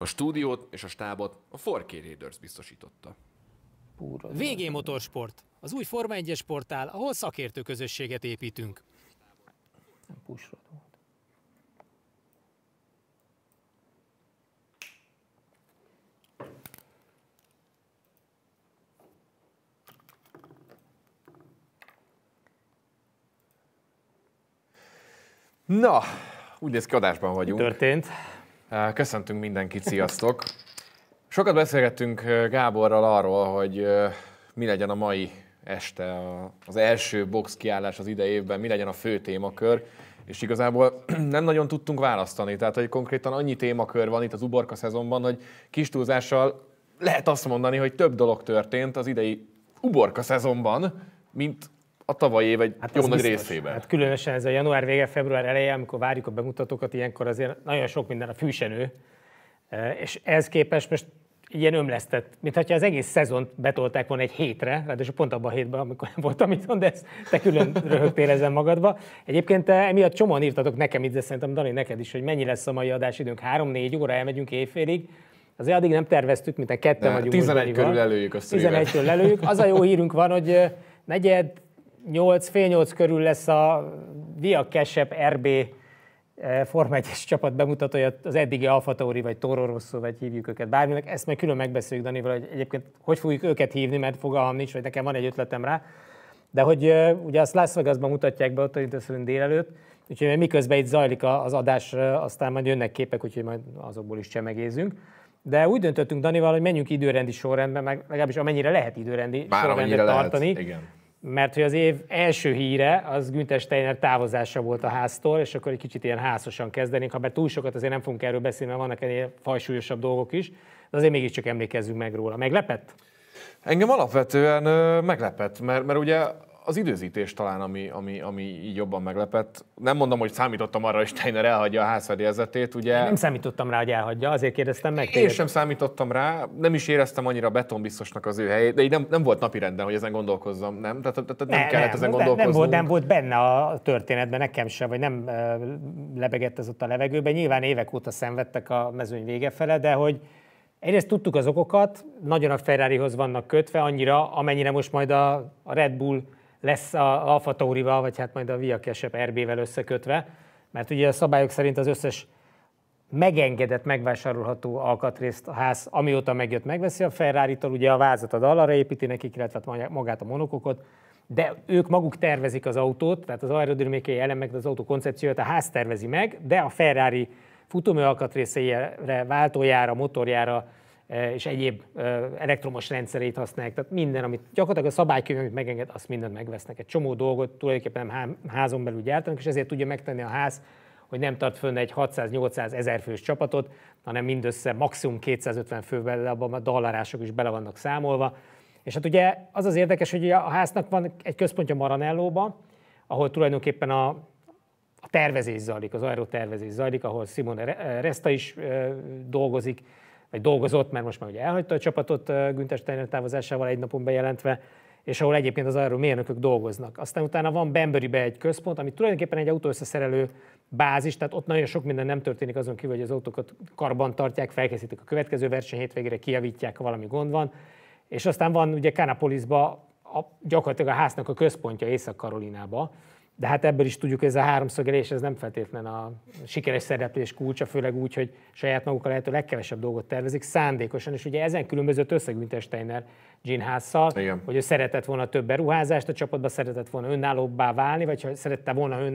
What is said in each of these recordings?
A stúdiót és a stábot a 4K Raiders biztosította. Púra. VG Motorsport, az új Forma 1 portál, ahol szakértő közösséget építünk. Nem volt. Na, úgy néz ki, adásban vagyunk. Történt. Köszöntünk mindenkit, sziasztok! Sokat beszélgettünk Gáborral arról, hogy mi legyen a mai este, az első box kiállás az idei évben, mi legyen a fő témakör, és igazából nem nagyon tudtunk választani. Tehát, hogy konkrétan annyi témakör van itt az uborka szezonban, hogy kis túlzással lehet azt mondani, hogy több dolog történt az idei uborka szezonban, mint a tavalyi év egy hát jó nagy részében. Hát különösen ez a január vége, február eleje, amikor várjuk a bemutatókat, ilyenkor azért nagyon sok minden a fűsenő, e, és ehhez képest most ilyen ömlesztett, mint az egész szezont betolták volna egy hétre, ráadásul pont abban a hétben, amikor nem voltam itthon, de ezt te külön röhögtél ezen magadba. Egyébként te emiatt csomóan írtatok nekem itt, de szerintem Dani neked is, hogy mennyi lesz a mai adásidőnk, 3-4 óra, elmegyünk éjfélig, Azért addig nem terveztük, mint a kettő vagyunk. 11 körül előjük a 11 körül előjük. Az a jó hírünk van, hogy negyed 8, fél 8 körül lesz a Via Kesep RB eh, Form 1 csapat bemutatója, az eddigi Alfa Tauri, vagy Toro Rosso, vagy hívjuk őket bárminek. Ezt meg külön megbeszéljük Danival, hogy egyébként hogy fogjuk őket hívni, mert fogalmam nincs, vagy nekem van egy ötletem rá. De hogy eh, ugye azt Las Vegasban mutatják be ott a délelőtt, úgyhogy miközben itt zajlik az adás, eh, aztán majd jönnek képek, úgyhogy majd azokból is csemegézünk. De úgy döntöttünk Danival, hogy menjünk időrendi sorrendben, meg legalábbis amennyire lehet időrendi Bár sorrendet tartani. Lehet, igen mert hogy az év első híre az Günther Steiner távozása volt a háztól, és akkor egy kicsit ilyen házosan kezdenénk, ha bár túl sokat azért nem fogunk erről beszélni, mert vannak ennél fajsúlyosabb dolgok is, de azért mégiscsak emlékezzünk meg róla. Meglepett? Engem alapvetően meglepett, mert, mert ugye az időzítés talán, ami, ami, ami így jobban meglepett. Nem mondom, hogy számítottam arra, hogy Steiner elhagyja a házfedélzetét, ugye? Nem számítottam rá, hogy elhagyja, azért kérdeztem meg. Téged. Én sem számítottam rá, nem is éreztem annyira betonbiztosnak az ő helyét, de így nem, nem volt napirenden, hogy ezen gondolkozzam, nem? Tehát, tehát nem ne, kellett nem, ezen gondolkozni. Nem volt, nem volt benne a történetben, nekem sem, vagy nem lebegett ez ott a levegőben. Nyilván évek óta szenvedtek a mezőny vége fele, de hogy Egyrészt tudtuk az okokat, nagyon a Ferrarihoz vannak kötve, annyira, amennyire most majd a, a Red Bull lesz a Alfa Taurival, vagy hát majd a Via Kesep RB-vel összekötve, mert ugye a szabályok szerint az összes megengedett, megvásárolható alkatrészt a ház, amióta megjött, megveszi a ferrari ugye a vázat a dalra építi nekik, illetve hát magát a monokokot, de ők maguk tervezik az autót, tehát az aerodinamikai elemek, az autó koncepcióját a ház tervezi meg, de a Ferrari futómű alkatrészeire, váltójára, motorjára Eh, és egyéb eh, elektromos rendszerét használják, tehát minden, amit gyakorlatilag a szabálykönyv, amit megenged, azt mindent megvesznek. Egy csomó dolgot tulajdonképpen nem házon belül gyártanak, és ezért tudja megtenni a ház, hogy nem tart fönn egy 600-800 ezer fős csapatot, hanem mindössze maximum 250 fővel, abban a dollárások is bele vannak számolva. És hát ugye az az érdekes, hogy a háznak van egy központja Maranellóba, ahol tulajdonképpen a, a tervezés zajlik, az aerotervezés zajlik, ahol Simon Resta is eh, dolgozik, vagy dolgozott, mert most már ugye elhagyta a csapatot Günther Steiner távozásával egy napon bejelentve, és ahol egyébként az arról, mérnökök dolgoznak. Aztán utána van Bemburybe egy központ, ami tulajdonképpen egy autóösszeszerelő bázis, tehát ott nagyon sok minden nem történik azon kívül, hogy az autókat karban tartják, felkészítik a következő verseny hétvégére, kiavítják, ha valami gond van. És aztán van ugye Kanapolisba, a, gyakorlatilag a háznak a központja Észak-Karolinába, de hát ebből is tudjuk, hogy ez a háromszögelés ez nem feltétlen a sikeres szereplés kulcsa, főleg úgy, hogy saját a lehető legkevesebb dolgot tervezik szándékosan, és ugye ezen különbözött összeg Wintersteiner Gene Hásszal, hogy ő szeretett volna több beruházást a csapatba, szeretett volna önállóbbá válni, vagy ha szerette volna ön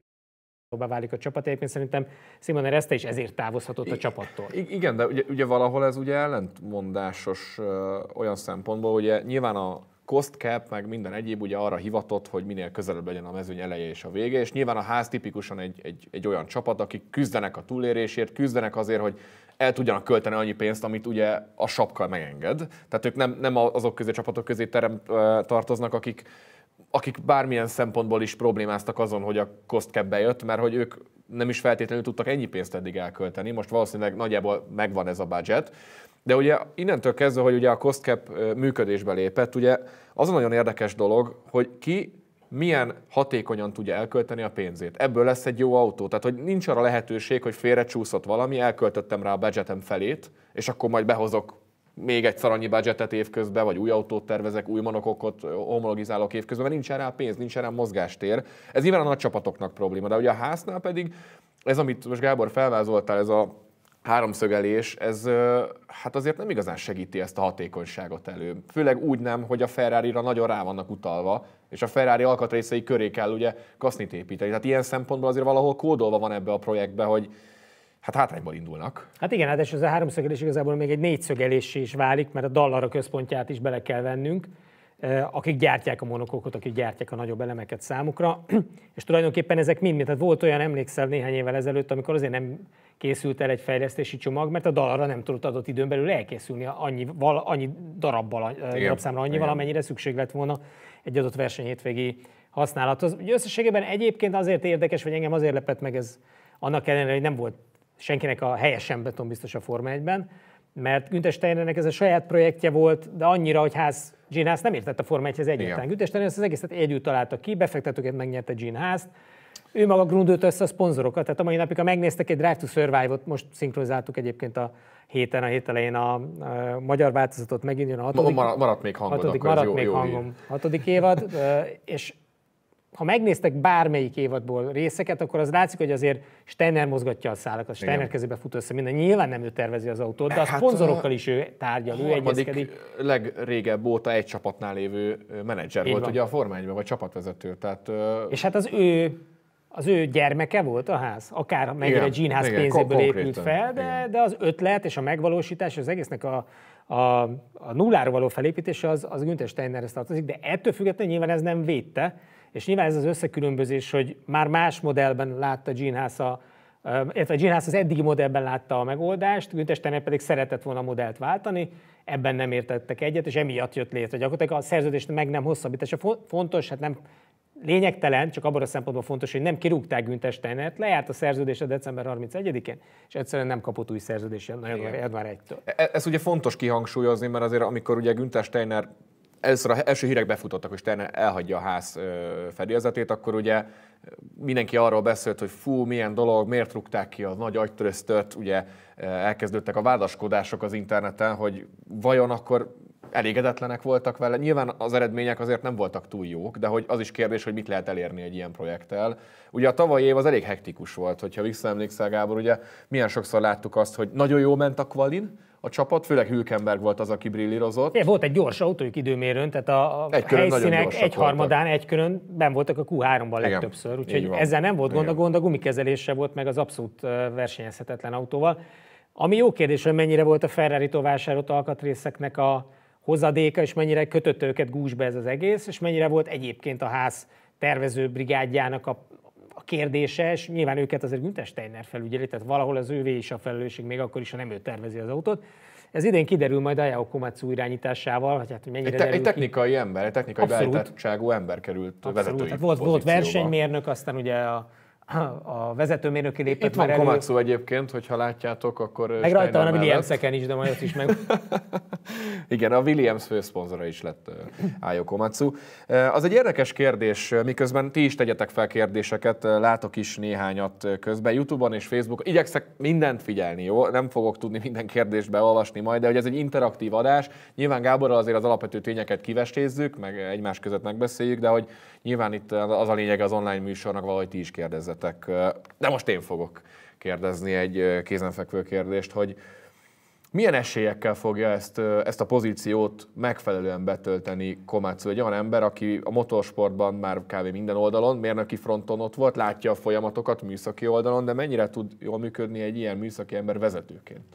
válik a csapat. Egyébként szerintem Simon Ereszte is ezért távozhatott a I- csapattól. Igen, de ugye, ugye valahol ez ugye ellentmondásos ö, olyan szempontból, hogy nyilván a cost cap, meg minden egyéb ugye arra hivatott, hogy minél közelebb legyen a mezőny eleje és a vége, és nyilván a ház tipikusan egy, egy, egy olyan csapat, akik küzdenek a túlérésért, küzdenek azért, hogy el tudjanak költeni annyi pénzt, amit ugye a sapka megenged. Tehát ők nem, nem azok közé csapatok közé terem, tartoznak, akik, akik bármilyen szempontból is problémáztak azon, hogy a cost cap bejött, mert hogy ők nem is feltétlenül tudtak ennyi pénzt eddig elkölteni, most valószínűleg nagyjából megvan ez a budget, de ugye innentől kezdve, hogy ugye a CostCap működésbe lépett, ugye az a nagyon érdekes dolog, hogy ki milyen hatékonyan tudja elkölteni a pénzét. Ebből lesz egy jó autó. Tehát, hogy nincs arra lehetőség, hogy félrecsúszott valami, elköltöttem rá a budgetem felét, és akkor majd behozok még egy annyi budgetet évközben, vagy új autót tervezek, új monokokot homologizálok évközben, mert nincs rá pénz, nincs rá mozgástér. Ez nyilván a nagy csapatoknak probléma, de ugye a háznál pedig ez, amit most Gábor felvázoltál, ez a háromszögelés, ez hát azért nem igazán segíti ezt a hatékonyságot elő. Főleg úgy nem, hogy a ferrari nagyon rá vannak utalva, és a Ferrari alkatrészei köré kell ugye kasznit építeni. Tehát ilyen szempontból azért valahol kódolva van ebbe a projektbe, hogy hát hátrányból indulnak. Hát igen, hát és ez a háromszögelés igazából még egy négyszögelés is válik, mert a dallara központját is bele kell vennünk akik gyártják a monokokot, akik gyártják a nagyobb elemeket számukra. és tulajdonképpen ezek mind, tehát volt olyan, emlékszel néhány évvel ezelőtt, amikor azért nem készült el egy fejlesztési csomag, mert a dalra nem tudott adott időn belül elkészülni annyi, val, annyi darabbal, Igen. darabszámra annyival, Igen. amennyire szükség lett volna egy adott hétvégi használathoz. Ugye összességében egyébként azért érdekes, vagy engem azért lepett meg ez annak ellenére, hogy nem volt senkinek a helyesen beton biztos a Forma 1-ben, mert Güntes Steinernek ez a saját projektje volt, de annyira, hogy ház, Gene Haas nem értett a Forma 1-hez egyáltalán. Güntes Steiner ezt az egészet együtt találta ki, befektetőket megnyerte Gene haas t ő maga grundolta össze a szponzorokat, tehát a mai napig, ha megnéztek egy Drive to Survive-ot, most szinkronizáltuk egyébként a héten, a hét elején a, a magyar változatot, megint jön a hatodik. Maradt, marad még hangod, hatodik, akkor maradt jó, még jó hangom. Hír. Hatodik évad, és ha megnéztek bármelyik évadból részeket, akkor az látszik, hogy azért Steiner mozgatja a szálakat, Steiner Igen. kezébe fut össze minden. Nyilván nem ő tervezi az autót, de a hát szponzorokkal is ő tárgyal, ő egyezkedik. legrégebb óta egy csapatnál lévő menedzser volt, van. ugye a formányban, vagy csapatvezető. Tehát, És hát az ő az ő gyermeke volt a ház, akár mennyire Gene ház igen, pénzéből épült fel, de, de az ötlet és a megvalósítás, az egésznek a, a, a nullára való felépítése az, az Günther Steinerhez tartozik, de ettől függetlenül nyilván ez nem védte, és nyilván ez az összekülönbözés, hogy már más modellben látta Gene House a, illetve Gene az eddigi modellben látta a megoldást, Günther Steiner pedig szeretett volna a modellt váltani, ebben nem értettek egyet, és emiatt jött létre. Gyakorlatilag a szerződést meg nem hosszabbítása fontos, hát nem lényegtelen, csak abban a szempontból fontos, hogy nem kirúgták Günther Steinert, lejárt a szerződése december 31-én, és egyszerűen nem kapott új szerződést nagyon Edvár 1 e, e- ez ugye fontos kihangsúlyozni, mert azért amikor ugye Günther Steiner először a első hírek befutottak, hogy Steiner elhagyja a ház fedélzetét, akkor ugye mindenki arról beszélt, hogy fú, milyen dolog, miért rúgták ki a nagy agytöröztört, ugye elkezdődtek a vádaskodások az interneten, hogy vajon akkor elégedetlenek voltak vele. Nyilván az eredmények azért nem voltak túl jók, de hogy az is kérdés, hogy mit lehet elérni egy ilyen projekttel. Ugye a tavalyi év az elég hektikus volt, hogyha visszaemlékszel Gábor, ugye milyen sokszor láttuk azt, hogy nagyon jó ment a kvalin, a csapat, főleg Hülkenberg volt az, aki brillírozott. Igen, volt egy gyors autójuk időmérőn, tehát a, egy helyszínek egyharmadán, egy körön ben voltak a Q3-ban legtöbbször, úgyhogy ezzel nem volt gond, a gond a gumikezelése volt, meg az abszolút versenyezhetetlen autóval. Ami jó kérdés, hogy mennyire volt a Ferrari-tól vásárolt alkatrészeknek a, hozadéka, és mennyire kötött őket gúzsbe ez az egész, és mennyire volt egyébként a ház tervező brigádjának a, a kérdése, és nyilván őket azért Günther Steiner felügyeli, tehát valahol az ővé is a felelősség, még akkor is, ha nem ő tervezi az autót. Ez idén kiderül majd a Komatsu irányításával, hogy hát hogy mennyire egy, te, egy technikai ki. ember, egy technikai beállítottságú ember került Abszolút. vezetői hát volt, volt versenymérnök, aztán ugye a a vezetőmérnöki lépett Itt van elő. Komatsu egyébként, hogyha látjátok, akkor Meg Steiner rajta van a williams is, de majd ott is meg... Igen, a Williams főszponzora is lett Ájó Komatsu. Az egy érdekes kérdés, miközben ti is tegyetek fel kérdéseket, látok is néhányat közben, Youtube-on és Facebook. Igyekszek mindent figyelni, jó? Nem fogok tudni minden kérdést beolvasni majd, de hogy ez egy interaktív adás. Nyilván Gáborral azért az alapvető tényeket kivestézzük, meg egymás között megbeszéljük, de hogy Nyilván itt az a lényeg az online műsornak, valahogy ti is kérdezzetek. De most én fogok kérdezni egy kézenfekvő kérdést, hogy milyen esélyekkel fogja ezt, ezt a pozíciót megfelelően betölteni Komácsú? Egy olyan ember, aki a motorsportban már kb. minden oldalon, mérnöki fronton ott volt, látja a folyamatokat műszaki oldalon, de mennyire tud jól működni egy ilyen műszaki ember vezetőként?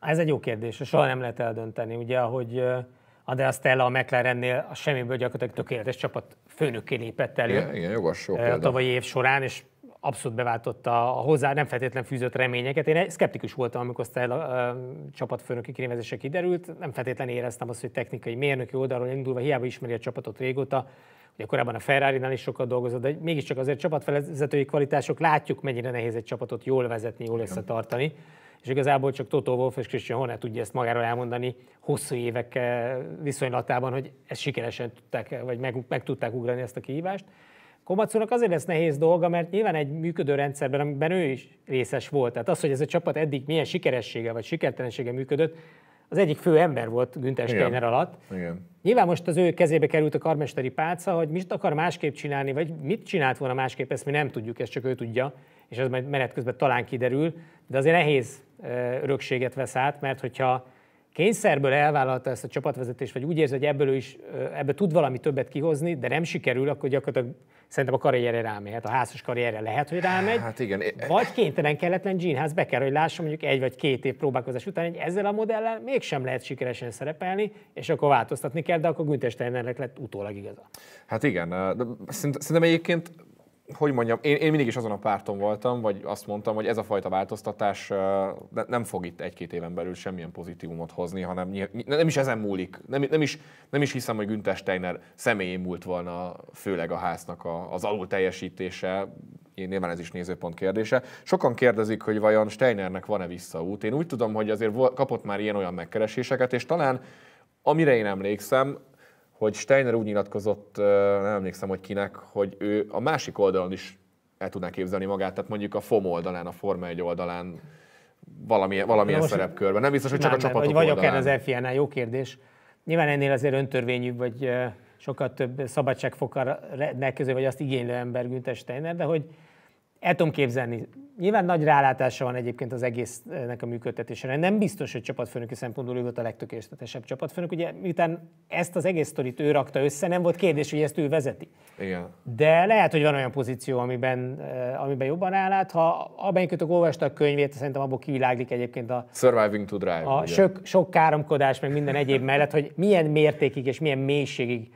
Ez egy jó kérdés, soha nem lehet eldönteni. Ugye, ahogy eh, Andrea Stella a McLarennél a semmiből gyakorlatilag tökéletes csapat főnökké lépett elő igen, igen, jogos, jó a tavalyi év során, és abszolút beváltotta a hozzá nem feltétlen fűzött reményeket. Én skeptikus voltam, amikor a a csapatfőnöki kinevezése kiderült. Nem feltétlen éreztem azt, hogy technikai mérnöki oldalról indulva, hiába ismeri a csapatot régóta, ugye korábban a ferrari is sokat dolgozott, de mégiscsak azért csapatvezetői kvalitások látjuk, mennyire nehéz egy csapatot jól vezetni, jól összetartani. Igen és igazából csak Toto Wolf és Christian Horner tudja ezt magáról elmondani hosszú évek eh, viszonylatában, hogy ezt sikeresen tudták, eh, vagy meg, meg tudták ugrani ezt a kihívást. Komacónak azért lesz nehéz dolga, mert nyilván egy működő rendszerben, amiben ő is részes volt, tehát az, hogy ez a csapat eddig milyen sikeressége vagy sikertelensége működött, az egyik fő ember volt Günther Steiner alatt. Igen. Nyilván most az ő kezébe került a karmesteri pálca, hogy mit akar másképp csinálni, vagy mit csinált volna másképp, ezt mi nem tudjuk, ezt csak ő tudja és ez majd menet közben talán kiderül, de azért nehéz örökséget vesz át, mert hogyha kényszerből elvállalta ezt a csapatvezetést, vagy úgy érzi, hogy ebből is, ebből tud valami többet kihozni, de nem sikerül, akkor gyakorlatilag szerintem a karrierre rámehet, a házas karrierre lehet, hogy rámegy. Hát igen. Vagy kénytelen kelletlen Gene be kell, hogy lássam mondjuk egy vagy két év próbálkozás után, hogy ezzel a modellel mégsem lehet sikeresen szerepelni, és akkor változtatni kell, de akkor Günther Steinernek lett utólag igaza. Hát igen, de szerintem egyébként hogy mondjam, én, én mindig is azon a párton voltam, vagy azt mondtam, hogy ez a fajta változtatás nem fog itt egy-két éven belül semmilyen pozitívumot hozni, hanem nem is ezen múlik. Nem, nem, is, nem is hiszem, hogy Günther Steiner személyén múlt volna főleg a háznak a, az alul teljesítése, én nyilván ez is nézőpont kérdése. Sokan kérdezik, hogy vajon Steinernek van-e visszaút. Én úgy tudom, hogy azért kapott már ilyen-olyan megkereséseket, és talán amire én emlékszem, hogy Steiner úgy nyilatkozott, nem emlékszem, hogy kinek, hogy ő a másik oldalon is el tudná képzelni magát, tehát mondjuk a FOM oldalán, a Forma 1 oldalán, valamilyen, valamilyen most, szerepkörben. Nem biztos, hogy csak nem, a csapatok vagy vagyok oldalán. Vagyok erre az FIA-nál, jó kérdés. Nyilván ennél azért öntörvényű, vagy sokkal több szabadságfokkal rendelkező, vagy azt igénylő ember Günther Steiner, de hogy el tudom képzelni. Nyilván nagy rálátása van egyébként az egésznek a működtetésre. Nem biztos, hogy csapatfőnöki szempontból ő volt a legtökéletesebb csapatfőnök. Ugye miután ezt az egész sztorit ő rakta össze, nem volt kérdés, hogy ezt ő vezeti. Igen. De lehet, hogy van olyan pozíció, amiben, eh, amiben jobban rálát. Ha amelyikötök olvasta a könyvét, szerintem abból kiviláglik egyébként a... Surviving to Drive. A sok, sok káromkodás, meg minden egyéb mellett, hogy milyen mértékig és milyen mélységig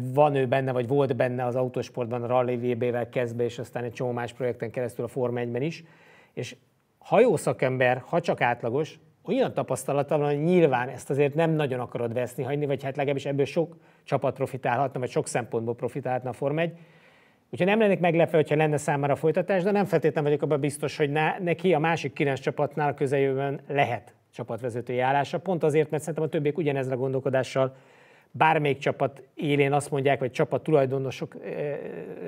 van ő benne, vagy volt benne az autósportban, a Rally VB-vel kezdve, és aztán egy csomó más projekten keresztül a Forma 1 is, és ha jó szakember, ha csak átlagos, olyan tapasztalata van, hogy nyilván ezt azért nem nagyon akarod veszni, hagyni, vagy hát legalábbis ebből sok csapat profitálhatna, vagy sok szempontból profitálhatna a Forma 1. Úgyhogy nem lennék meglepve, hogyha lenne számára folytatás, de nem feltétlenül vagyok abban biztos, hogy neki a másik kilenc csapatnál a közeljövőben lehet csapatvezetői állása. Pont azért, mert szerintem a többiek ugyanezre a gondolkodással bármelyik csapat élén azt mondják, vagy csapat tulajdonosok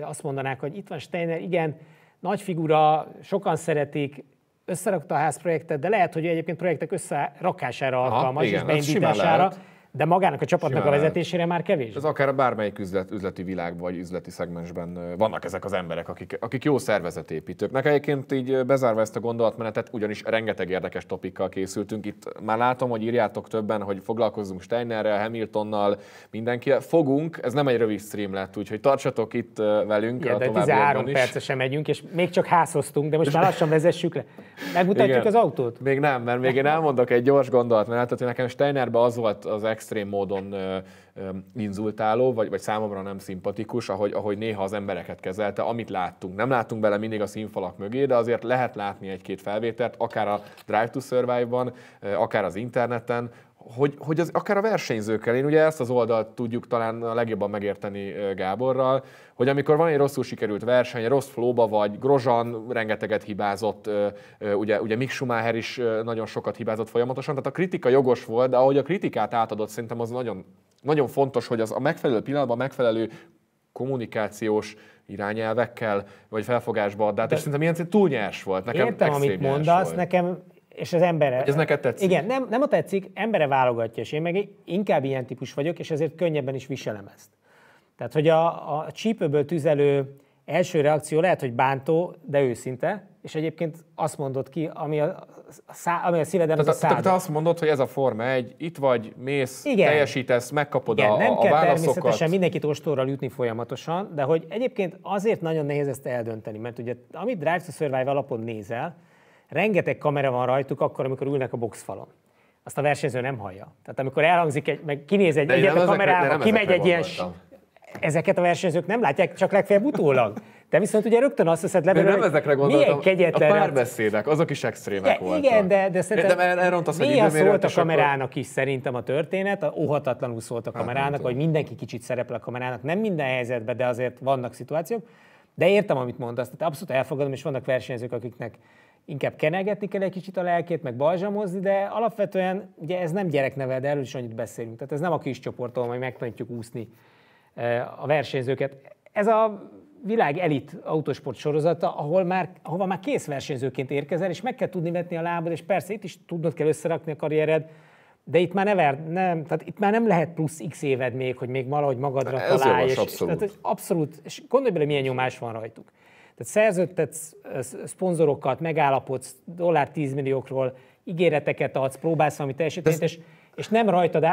azt mondanák, hogy itt van Steiner, igen, nagy figura, sokan szeretik, összerakta a házprojektet, de lehet, hogy egyébként projektek összerakására alkalmas Aha, igen, és beindítására. De magának a csapatnak Simán a vezetésére már kevés? Ez akár bármelyik üzlet, üzleti világ vagy üzleti szegmensben vannak ezek az emberek, akik, akik jó nekem Egyébként így bezárva ezt a gondolatmenetet, ugyanis rengeteg érdekes topikkal készültünk. Itt már látom, hogy írjátok többen, hogy foglalkozzunk Steinerrel, Hamiltonnal, mindenki Fogunk, ez nem egy rövid stream lett, úgyhogy tartsatok itt velünk. Igen, a de 13 perce sem megyünk, és még csak házhoztunk, de most már lassan vezessük le. Megmutatjuk Igen. az autót? Még nem, mert még én elmondok egy gyors gondolatmenetet, hogy nekem Steinerbe az volt az ex extrém módon ö, ö, inzultáló, vagy, vagy számomra nem szimpatikus, ahogy, ahogy néha az embereket kezelte, amit láttunk. Nem láttunk bele mindig a színfalak mögé, de azért lehet látni egy-két felvételt, akár a Drive to Survive-ban, akár az interneten, hogy, hogy az, akár a versenyzőkkel, én ugye ezt az oldalt tudjuk talán a legjobban megérteni Gáborral, hogy amikor van egy rosszul sikerült verseny, rossz flóba vagy, Grozan rengeteget hibázott, ugye, ugye Mick Schumacher is nagyon sokat hibázott folyamatosan, tehát a kritika jogos volt, de ahogy a kritikát átadott, szerintem az nagyon, nagyon fontos, hogy az a megfelelő pillanatban a megfelelő kommunikációs irányelvekkel, vagy felfogásba add és szerintem ilyen túl nyers volt. Nekem értem, amit mondasz, volt. nekem és az embere... ez neked tetszik? Igen, nem, nem a tetszik, embere válogatja, és én meg inkább ilyen típus vagyok, és ezért könnyebben is viselem ezt. Tehát, hogy a, a csípőből tüzelő első reakció lehet, hogy bántó, de őszinte, és egyébként azt mondod ki, ami a, szá, ami a szíveden az a szád. Te azt mondod, hogy ez a forma egy, itt vagy, mész, Igen. teljesítesz, megkapod Igen, a, nem a kell válaszokat. természetesen mindenkit ostorral jutni folyamatosan, de hogy egyébként azért nagyon nehéz ezt eldönteni, mert ugye amit Drive to Survive alapon nézel, rengeteg kamera van rajtuk akkor, amikor ülnek a boxfalon. Azt a versenyző nem hallja. Tehát amikor elhangzik, egy, meg kinéz egy, egyet a kamerával, kimegy egy ilyen... Ezeket a versenyzők nem látják, csak legfeljebb utólag. De viszont ugye rögtön azt hiszed le, nem hogy ezekre gondoltam, kegyetlen. A párbeszédek, azok is extrémek voltak. Igen, de, de szerintem de elrontasz néha szólt a kamerának akkor... is szerintem a történet, a óhatatlanul szólt a hát, kamerának, hát, hogy mindenki kicsit szerepel a kamerának, nem minden helyzetben, de azért vannak szituációk. De értem, amit mondasz, tehát abszolút elfogadom, és vannak versenyzők, akiknek inkább kenegetni kell egy kicsit a lelkét, meg balzsamozni, de alapvetően ugye ez nem gyereknevel, de erről is annyit beszélünk. Tehát ez nem a kis ahol majd megtanítjuk úszni eh, a versenyzőket. Ez a világ elit autosport sorozata, ahol már, ahova már kész versenyzőként érkezel, és meg kell tudni vetni a lábad, és persze itt is tudnod kell összerakni a karriered, de itt már, never, nem, tehát itt már nem lehet plusz x éved még, hogy még valahogy magadra találj. Ez és, abszolút. tehát, abszolút. És gondolj bele, milyen nyomás van rajtuk. Tehát szerződtetsz szponzorokat, megállapodsz, dollár 10 milliókról, ígéreteket adsz, próbálsz valami teljesítményt, és, és nem rajtad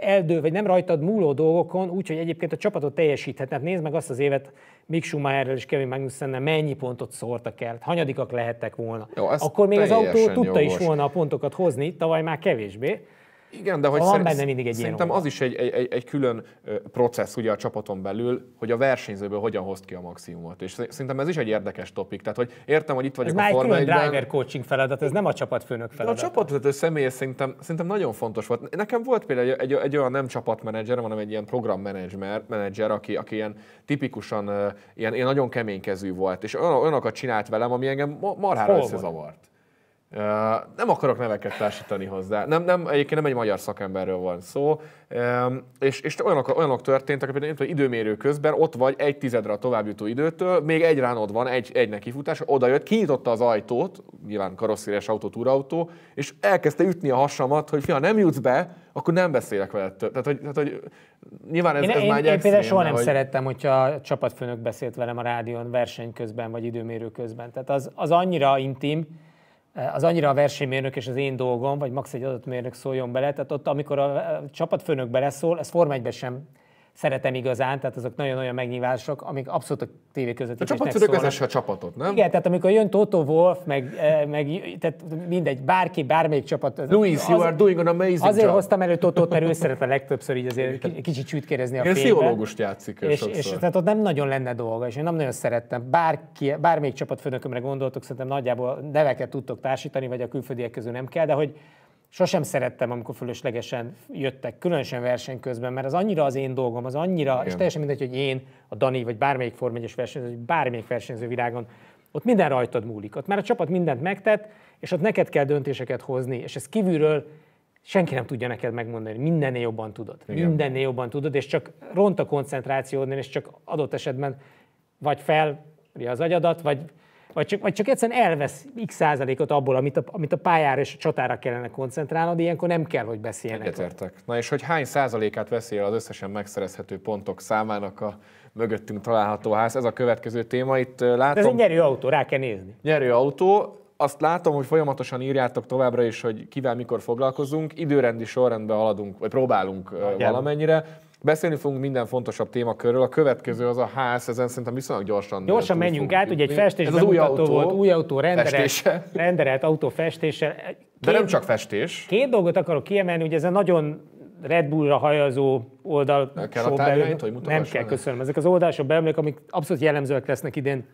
eldő, vagy nem rajtad múló dolgokon, úgyhogy egyébként a csapatot teljesíthet. Tehát nézd meg azt az évet, Mick Schumacherrel és Kevin Magnussennel mennyi pontot szórtak el, hanyadikak lehettek volna. Jó, Akkor még az autó tudta jogos. is volna a pontokat hozni, tavaly már kevésbé. Igen, de hogy van szer- benne mindig egy szerintem ilyen az is egy, egy, egy, egy külön processz ugye a csapaton belül, hogy a versenyzőből hogyan hozt ki a maximumot. És szerintem ez is egy érdekes topik. Tehát, hogy értem, hogy itt vagyok ez a Forma egy driver coaching feladat, ez nem a csapatfőnök feladat. De a csapatvezető személye szerintem, szerintem nagyon fontos volt. Nekem volt például egy, egy, egy olyan nem csapatmenedzser, hanem egy ilyen programmenedzser, menedzser, aki, aki ilyen tipikusan ilyen, ilyen nagyon keménykezű volt, és olyanokat csinált velem, ami engem marhára összezavart nem akarok neveket társítani hozzá. Nem, nem, egyébként nem egy magyar szakemberről van szó. és, és olyanok, olyanok történtek, hogy például időmérő közben ott vagy egy tizedre a továbbjutó időtől, még egy ránod van, egy, egy nekifutás, oda jött, kinyitotta az ajtót, nyilván karosszéres autó, túrautó, és elkezdte ütni a hasamat, hogy fia, nem jutsz be, akkor nem beszélek veled több. Tehát, hogy, tehát, hogy nyilván ez, én, ez én, már egy Én extrém, például soha nem hogy... szerettem, hogyha a csapatfőnök beszélt velem a rádión verseny közben, vagy időmérő közben. Tehát az, az annyira intim, az annyira a versenymérnök és az én dolgom, vagy max egy adott mérnök szóljon bele, tehát ott, amikor a csapatfőnök beleszól, ez Form 1 sem szeretem igazán, tehát azok nagyon nagyon megnyilvások, amik abszolút a tévé között A csapatfőnök a csapatot, nem? Igen, tehát amikor jön Toto Wolf, meg, eh, meg tehát mindegy, bárki, bármelyik csapat. Luis, az, you are doing an amazing Azért job. hoztam elő Totót, mert ő szeret a legtöbbször így azért kicsit csütkérezni a filmben. pszichológust játszik és, és, tehát ott nem nagyon lenne dolga, és én nem nagyon szerettem. Bárki, bármelyik főnökömre gondoltok, szerintem nagyjából neveket tudtok társítani, vagy a külföldiek közül nem kell, de hogy sosem szerettem, amikor fölöslegesen jöttek, különösen verseny közben, mert az annyira az én dolgom, az annyira, Igen. és teljesen mindegy, hogy én, a Dani, vagy bármelyik formegyes versenyző, vagy bármelyik versenyző világon, ott minden rajtad múlik. Ott már a csapat mindent megtett, és ott neked kell döntéseket hozni, és ez kívülről senki nem tudja neked megmondani, mindennél jobban tudod. Igen. Mindennél jobban tudod, és csak ront a koncentrációdnál, és csak adott esetben vagy fel az agyadat, vagy vagy csak, vagy csak egyszerűen elvesz x százalékot abból, amit a, amit a pályára és a csatára kellene koncentrálnod, ilyenkor nem kell, hogy beszéljenek. Egyetértek. Na és hogy hány százalékát veszi el az összesen megszerezhető pontok számának a mögöttünk található ház, ez a következő téma. Itt látom... De ez egy nyerő autó, rá kell nézni. Nyerő autó, azt látom, hogy folyamatosan írjátok továbbra is, hogy kivel mikor foglalkozunk, időrendi sorrendben haladunk, vagy próbálunk Na, valamennyire. Beszélni fogunk minden fontosabb témakörről. A következő az a ház, ezen szerintem viszonylag gyorsan. Gyorsan menjünk át, ugye egy festés Ez az új autó, volt, új autó renderelt, renderelt autó festése. Két, De nem csak festés. Két dolgot akarok kiemelni, ugye ez a nagyon Red Bullra hajazó oldal. Nem kell a belül, hogy Nem kell, köszönöm. Ezek az oldalsok beemlék, amik abszolút jellemzőek lesznek idén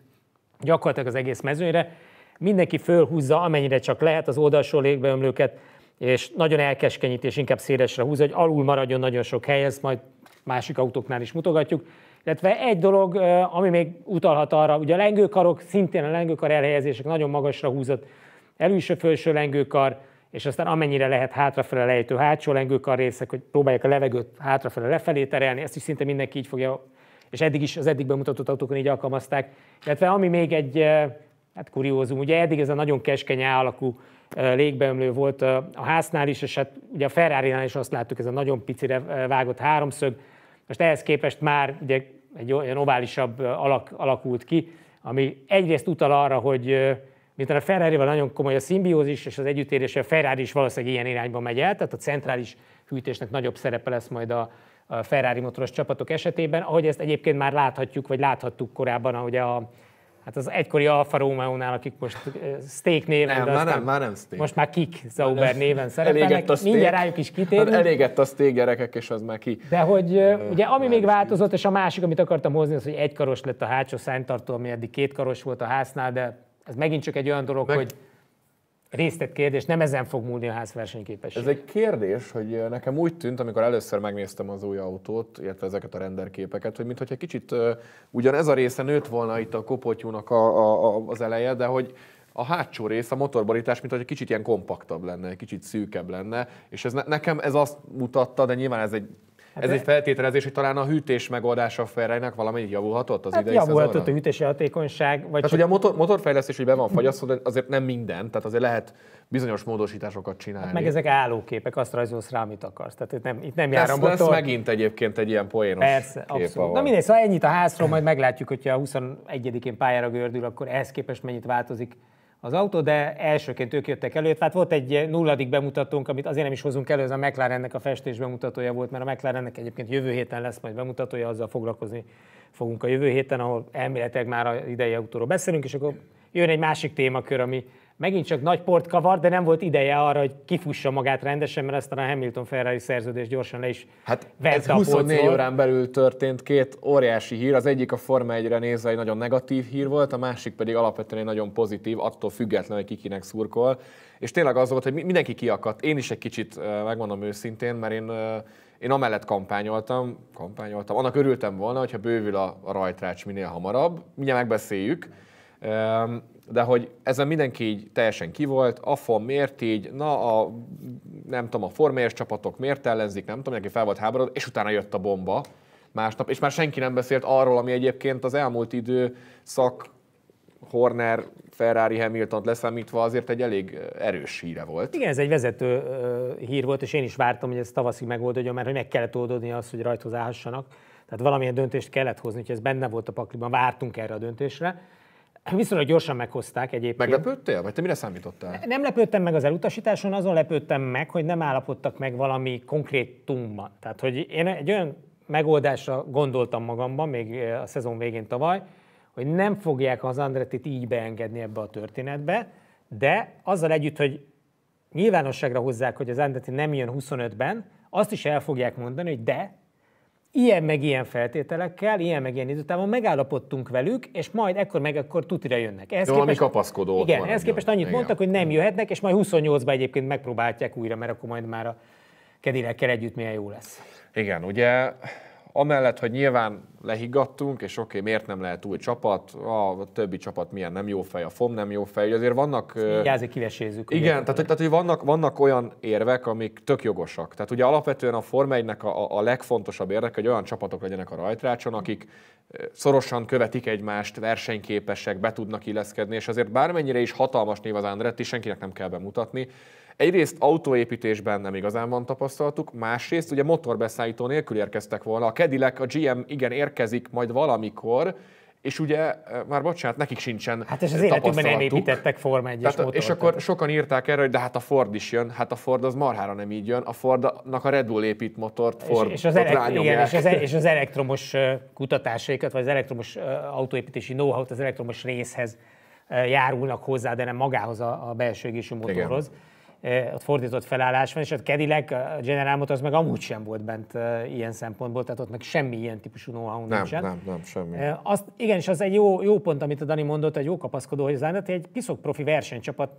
gyakorlatilag az egész mezőnyre. Mindenki fölhúzza, amennyire csak lehet az oldalsó légbeömlőket, és nagyon elkeskenyít, és inkább szélesre húz hogy alul maradjon nagyon sok hely, ezt majd másik autóknál is mutogatjuk. Illetve egy dolog, ami még utalhat arra, ugye a lengőkarok, szintén a lengőkar elhelyezések nagyon magasra húzott, előső-fölső lengőkar, és aztán amennyire lehet hátrafele lejtő hátsó lengőkar részek, hogy próbálják a levegőt hátrafele lefelé terelni, ezt is szinte mindenki így fogja, és eddig is az eddig bemutatott autókon így alkalmazták. Illetve ami még egy hát kuriózum, ugye eddig ez a nagyon keskeny állakú alakú légbeömlő volt a háznál is, és hát ugye a ferrari is azt láttuk, ez a nagyon picire vágott háromszög. Most ehhez képest már ugye egy olyan oválisabb alak alakult ki, ami egyrészt utal arra, hogy mint a ferrari nagyon komoly a szimbiózis és az együttérés, a Ferrari is valószínűleg ilyen irányba megy el, tehát a centrális hűtésnek nagyobb szerepe lesz majd a, a Ferrari motoros csapatok esetében, ahogy ezt egyébként már láthatjuk, vagy láthattuk korábban, ahogy a, Hát az egykori Alfa Romeo-nál, akik most Steak néven, nem, de már nem, már nem Steak. Most már Kik Zauber néven szerepelnek. Mindjárt rájuk is kitérünk. Hát elégett a Steak gyerekek, és az már ki. De hogy ugye ami már még változott, és a másik, amit akartam hozni, az, hogy egykaros lett a hátsó szánytartó, ami eddig kétkaros volt a háznál, de ez megint csak egy olyan dolog, Meg... hogy részlet kérdés, nem ezen fog múlni a ház versenyképesség. Ez egy kérdés, hogy eh, nekem úgy tűnt, amikor először megnéztem az új autót, illetve ezeket a renderképeket, hogy mintha egy kicsit ugyan eh, ugyanez a része nőtt volna itt a kopotyúnak a, a, a, az eleje, de hogy a hátsó rész, a motorborítás, mint hogy egy kicsit ilyen kompaktabb lenne, egy kicsit szűkebb lenne, és ez ne, nekem ez azt mutatta, de nyilván ez egy Hát Ez de... egy feltételezés, hogy talán a hűtés megoldása a Ferrari-nek valamelyik javulhatott az hát idei javulhatott szezonra. a hűtési hatékonyság. Vagy tehát csak... ugye a motor, motorfejlesztés, hogy be van fagyasztó, de azért nem minden, tehát azért lehet bizonyos módosításokat csinálni. Hát meg ezek állóképek, azt rajzolsz rá, amit akarsz. Tehát itt nem, itt nem jár a motor. megint egyébként egy ilyen poénos Persze, kép, abszolút. Ahol... Na mindegy, szóval ennyit a házról, majd meglátjuk, hogyha a 21-én pályára gördül, akkor ehhez képest mennyit változik az autó, de elsőként ők jöttek elő. Tehát volt egy nulladik bemutatónk, amit azért nem is hozunk elő, ez a McLarennek a festés bemutatója volt, mert a McLarennek egyébként jövő héten lesz majd bemutatója, azzal foglalkozni fogunk a jövő héten, ahol elméletileg már a idei autóról beszélünk, és akkor jön egy másik témakör, ami megint csak nagy port kavar, de nem volt ideje arra, hogy kifussa magát rendesen, mert aztán a Hamilton Ferrari szerződés gyorsan le is Hát ez 24 a órán belül történt két óriási hír, az egyik a Forma 1-re nézve egy nagyon negatív hír volt, a másik pedig alapvetően egy nagyon pozitív, attól függetlenül, hogy kikinek szurkol. És tényleg az volt, hogy mindenki kiakadt. Én is egy kicsit, megmondom őszintén, mert én én amellett kampányoltam, kampányoltam, annak örültem volna, hogyha bővül a, a rajtrács minél hamarabb, mindjárt megbeszéljük, de hogy ezen mindenki így teljesen kivolt, a FOM miért így, na a, nem tudom, a formélyes csapatok miért ellenzik, nem tudom, neki fel volt háborod, és utána jött a bomba másnap, és már senki nem beszélt arról, ami egyébként az elmúlt idő szak Horner, Ferrari, Hamilton-t leszámítva azért egy elég erős híre volt. Igen, ez egy vezető hír volt, és én is vártam, hogy ez tavaszig megoldódjon, mert hogy meg kellett oldódni azt, hogy rajthoz állhassanak. Tehát valamilyen döntést kellett hozni, hogy ez benne volt a pakliban, vártunk erre a döntésre. Hát viszonylag gyorsan meghozták egyébként. Meglepődtél? Vagy te mire számítottál? Nem lepődtem meg az elutasításon, azon lepődtem meg, hogy nem állapodtak meg valami konkrétumban. Tehát, hogy én egy olyan megoldásra gondoltam magamban, még eh, a szezon végén tavaly, hogy nem fogják az Andretit így beengedni ebbe a történetbe, de azzal együtt, hogy nyilvánosságra hozzák, hogy az Andretti nem jön 25-ben, azt is el fogják mondani, hogy de ilyen meg ilyen feltételekkel, ilyen meg ilyen időtávon megállapodtunk velük, és majd ekkor meg akkor tutira jönnek. Ez valami kapaszkodó igen, Ez ehhez képest annyit igen. mondtak, hogy nem jöhetnek, és majd 28-ban egyébként megpróbálják újra, mert akkor majd már a kedélekkel együtt milyen jó lesz. Igen, ugye Amellett, hogy nyilván lehiggadtunk, és oké, okay, miért nem lehet új csapat, a többi csapat milyen nem jó fej, a FOM nem jó fej, azért vannak... Igen kivesézzük. Igen, tehát, tehát, tehát hogy vannak, vannak olyan érvek, amik tök jogosak. Tehát ugye alapvetően a Forma 1 a, a legfontosabb érdek, hogy olyan csapatok legyenek a rajtrácson, akik szorosan követik egymást, versenyképesek, be tudnak illeszkedni, és azért bármennyire is hatalmas név az Andretti, senkinek nem kell bemutatni, Egyrészt autóépítésben nem igazán van tapasztalatuk, másrészt ugye motorbeszállító nélkül érkeztek volna. A Cadillac, a GM igen érkezik majd valamikor, és ugye, e, már bocsánat, nekik sincsen Hát és az életükben nem építettek Forma 1 tehát, És akkor sokan írták erre, hogy de hát a Ford is jön, hát a Ford az marhára nem így jön, a Fordnak a Red Bull épít motort, Ford és, és, az, elekt, igen, és, az, és az elektromos kutatásaikat, vagy az elektromos autóépítési know-how-t az elektromos részhez járulnak hozzá, de nem magához a, a belső égésű motorhoz. Igen ott fordított felállás van, és ott Cadillac, a General Motors meg amúgy sem volt bent ilyen szempontból, tehát ott meg semmi ilyen típusú know-how nem, nincsen. Nem, nem, semmi. Azt, igen, és az egy jó, jó pont, amit a Dani mondott, egy jó kapaszkodó, hogy az egy piszok profi versenycsapat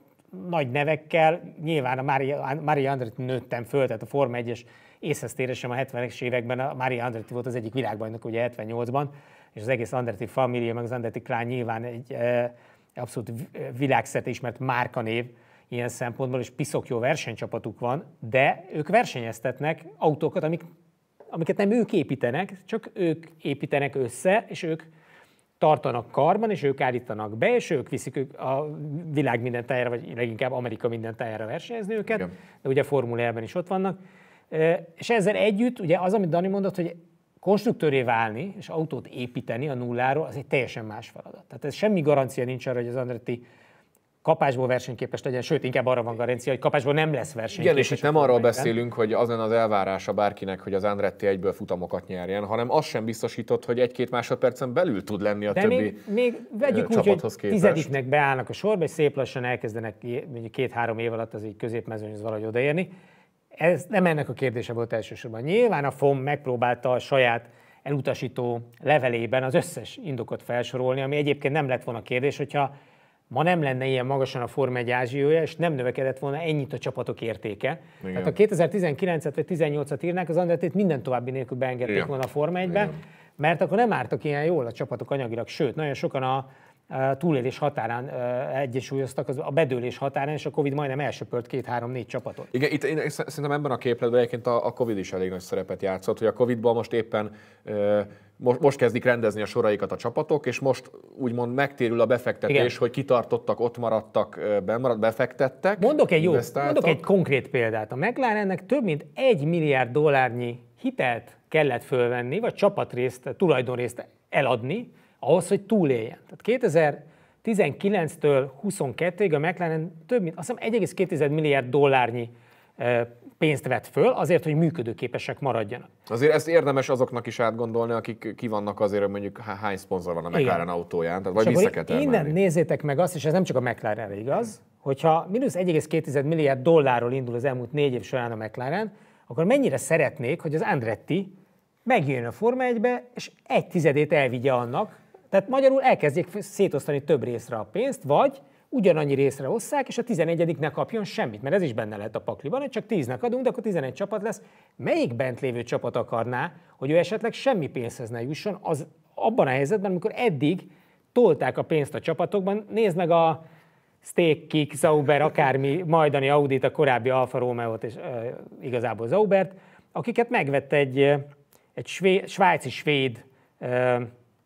nagy nevekkel, nyilván a Mária, Mária Andret nőttem föl, tehát a Forma 1-es észhez a 70-es években, a Mária Andretti volt az egyik világbajnok ugye 78-ban, és az egész Andretti família, meg az Andretti klán nyilván egy e, abszolút világszerte ismert márkanév, ilyen szempontból, és piszok jó versenycsapatuk van, de ők versenyeztetnek autókat, amik, amiket nem ők építenek, csak ők építenek össze, és ők tartanak karban, és ők állítanak be, és ők viszik ők a világ minden tájára, vagy leginkább Amerika minden tájára versenyezni őket, Igen. de ugye a is ott vannak. És ezzel együtt, ugye az, amit Dani mondott, hogy konstruktőré válni és autót építeni a nulláról, az egy teljesen más feladat. Tehát ez semmi garancia nincs arra, hogy az Andretti kapásból versenyképes legyen, sőt, inkább arra van garancia, hogy kapásból nem lesz versenyképes. Igen, és itt nem arról beszélünk, hogy az lenne az elvárása bárkinek, hogy az Andretti egyből futamokat nyerjen, hanem az sem biztosított, hogy egy-két másodpercen belül tud lenni a De többi még, még vegyük úgy, hogy képest. tizediknek beállnak a sorba, és szép lassan elkezdenek mondjuk két-három év alatt az így középmezőnyhöz valahogy odaérni. Ez nem ennek a kérdése volt elsősorban. Nyilván a FOM megpróbálta a saját elutasító levelében az összes indokot felsorolni, ami egyébként nem lett volna kérdés, hogyha ma nem lenne ilyen magasan a Forma 1 ázsiója, és nem növekedett volna ennyit a csapatok értéke. Igen. Tehát a 2019-et vagy 18-at írnák, az Andretét minden további nélkül beengedték Igen. volna a Forma 1-be, mert akkor nem ártak ilyen jól a csapatok anyagilag, sőt, nagyon sokan a, túlélés határán egyesülyoztak, az a bedőlés határán, és a Covid majdnem elsöpört két-három-négy csapatot. Igen, itt én szerintem ebben a képletben egyébként a, a Covid is elég nagy szerepet játszott, hogy a Covidban most éppen ö, most, most kezdik rendezni a soraikat a csapatok, és most úgymond megtérül a befektetés, Igen. hogy kitartottak, ott maradtak, bemaradt, befektettek. Mondok egy jó, mondok egy konkrét példát. A McLarennek több mint egy milliárd dollárnyi hitelt kellett fölvenni, vagy csapatrészt, tulajdonrészt eladni, ahhoz, hogy túléljen. Tehát 2019-től 22-ig a McLaren több mint, azt hiszem 1,2 milliárd dollárnyi pénzt vett föl, azért, hogy működőképesek maradjanak. Azért ezt érdemes azoknak is átgondolni, akik kivannak azért, hogy mondjuk hány szponzor van a McLaren Igen. autóján, tehát vagy és vissza kell Innen nézzétek meg azt, és ez nem csak a McLarenre igaz, hogyha mínusz 1,2 milliárd dollárról indul az elmúlt négy év során a McLaren, akkor mennyire szeretnék, hogy az Andretti megjön a Forma 1-be, és egy tizedét elvigye annak, tehát magyarul elkezdjék szétosztani több részre a pénzt, vagy ugyanannyi részre osszák, és a 11 ne kapjon semmit, mert ez is benne lehet a pakliban, hogy csak 10-nek adunk, de akkor 11 csapat lesz. Melyik bent lévő csapat akarná, hogy ő esetleg semmi pénzhez ne jusson az, abban a helyzetben, amikor eddig tolták a pénzt a csapatokban, nézd meg a, Steak, Kik, Zauber, akármi, majdani Audit, a korábbi Alfa Romeo-t és e, igazából Zaubert, akiket megvett egy, egy své, svájci svéd e,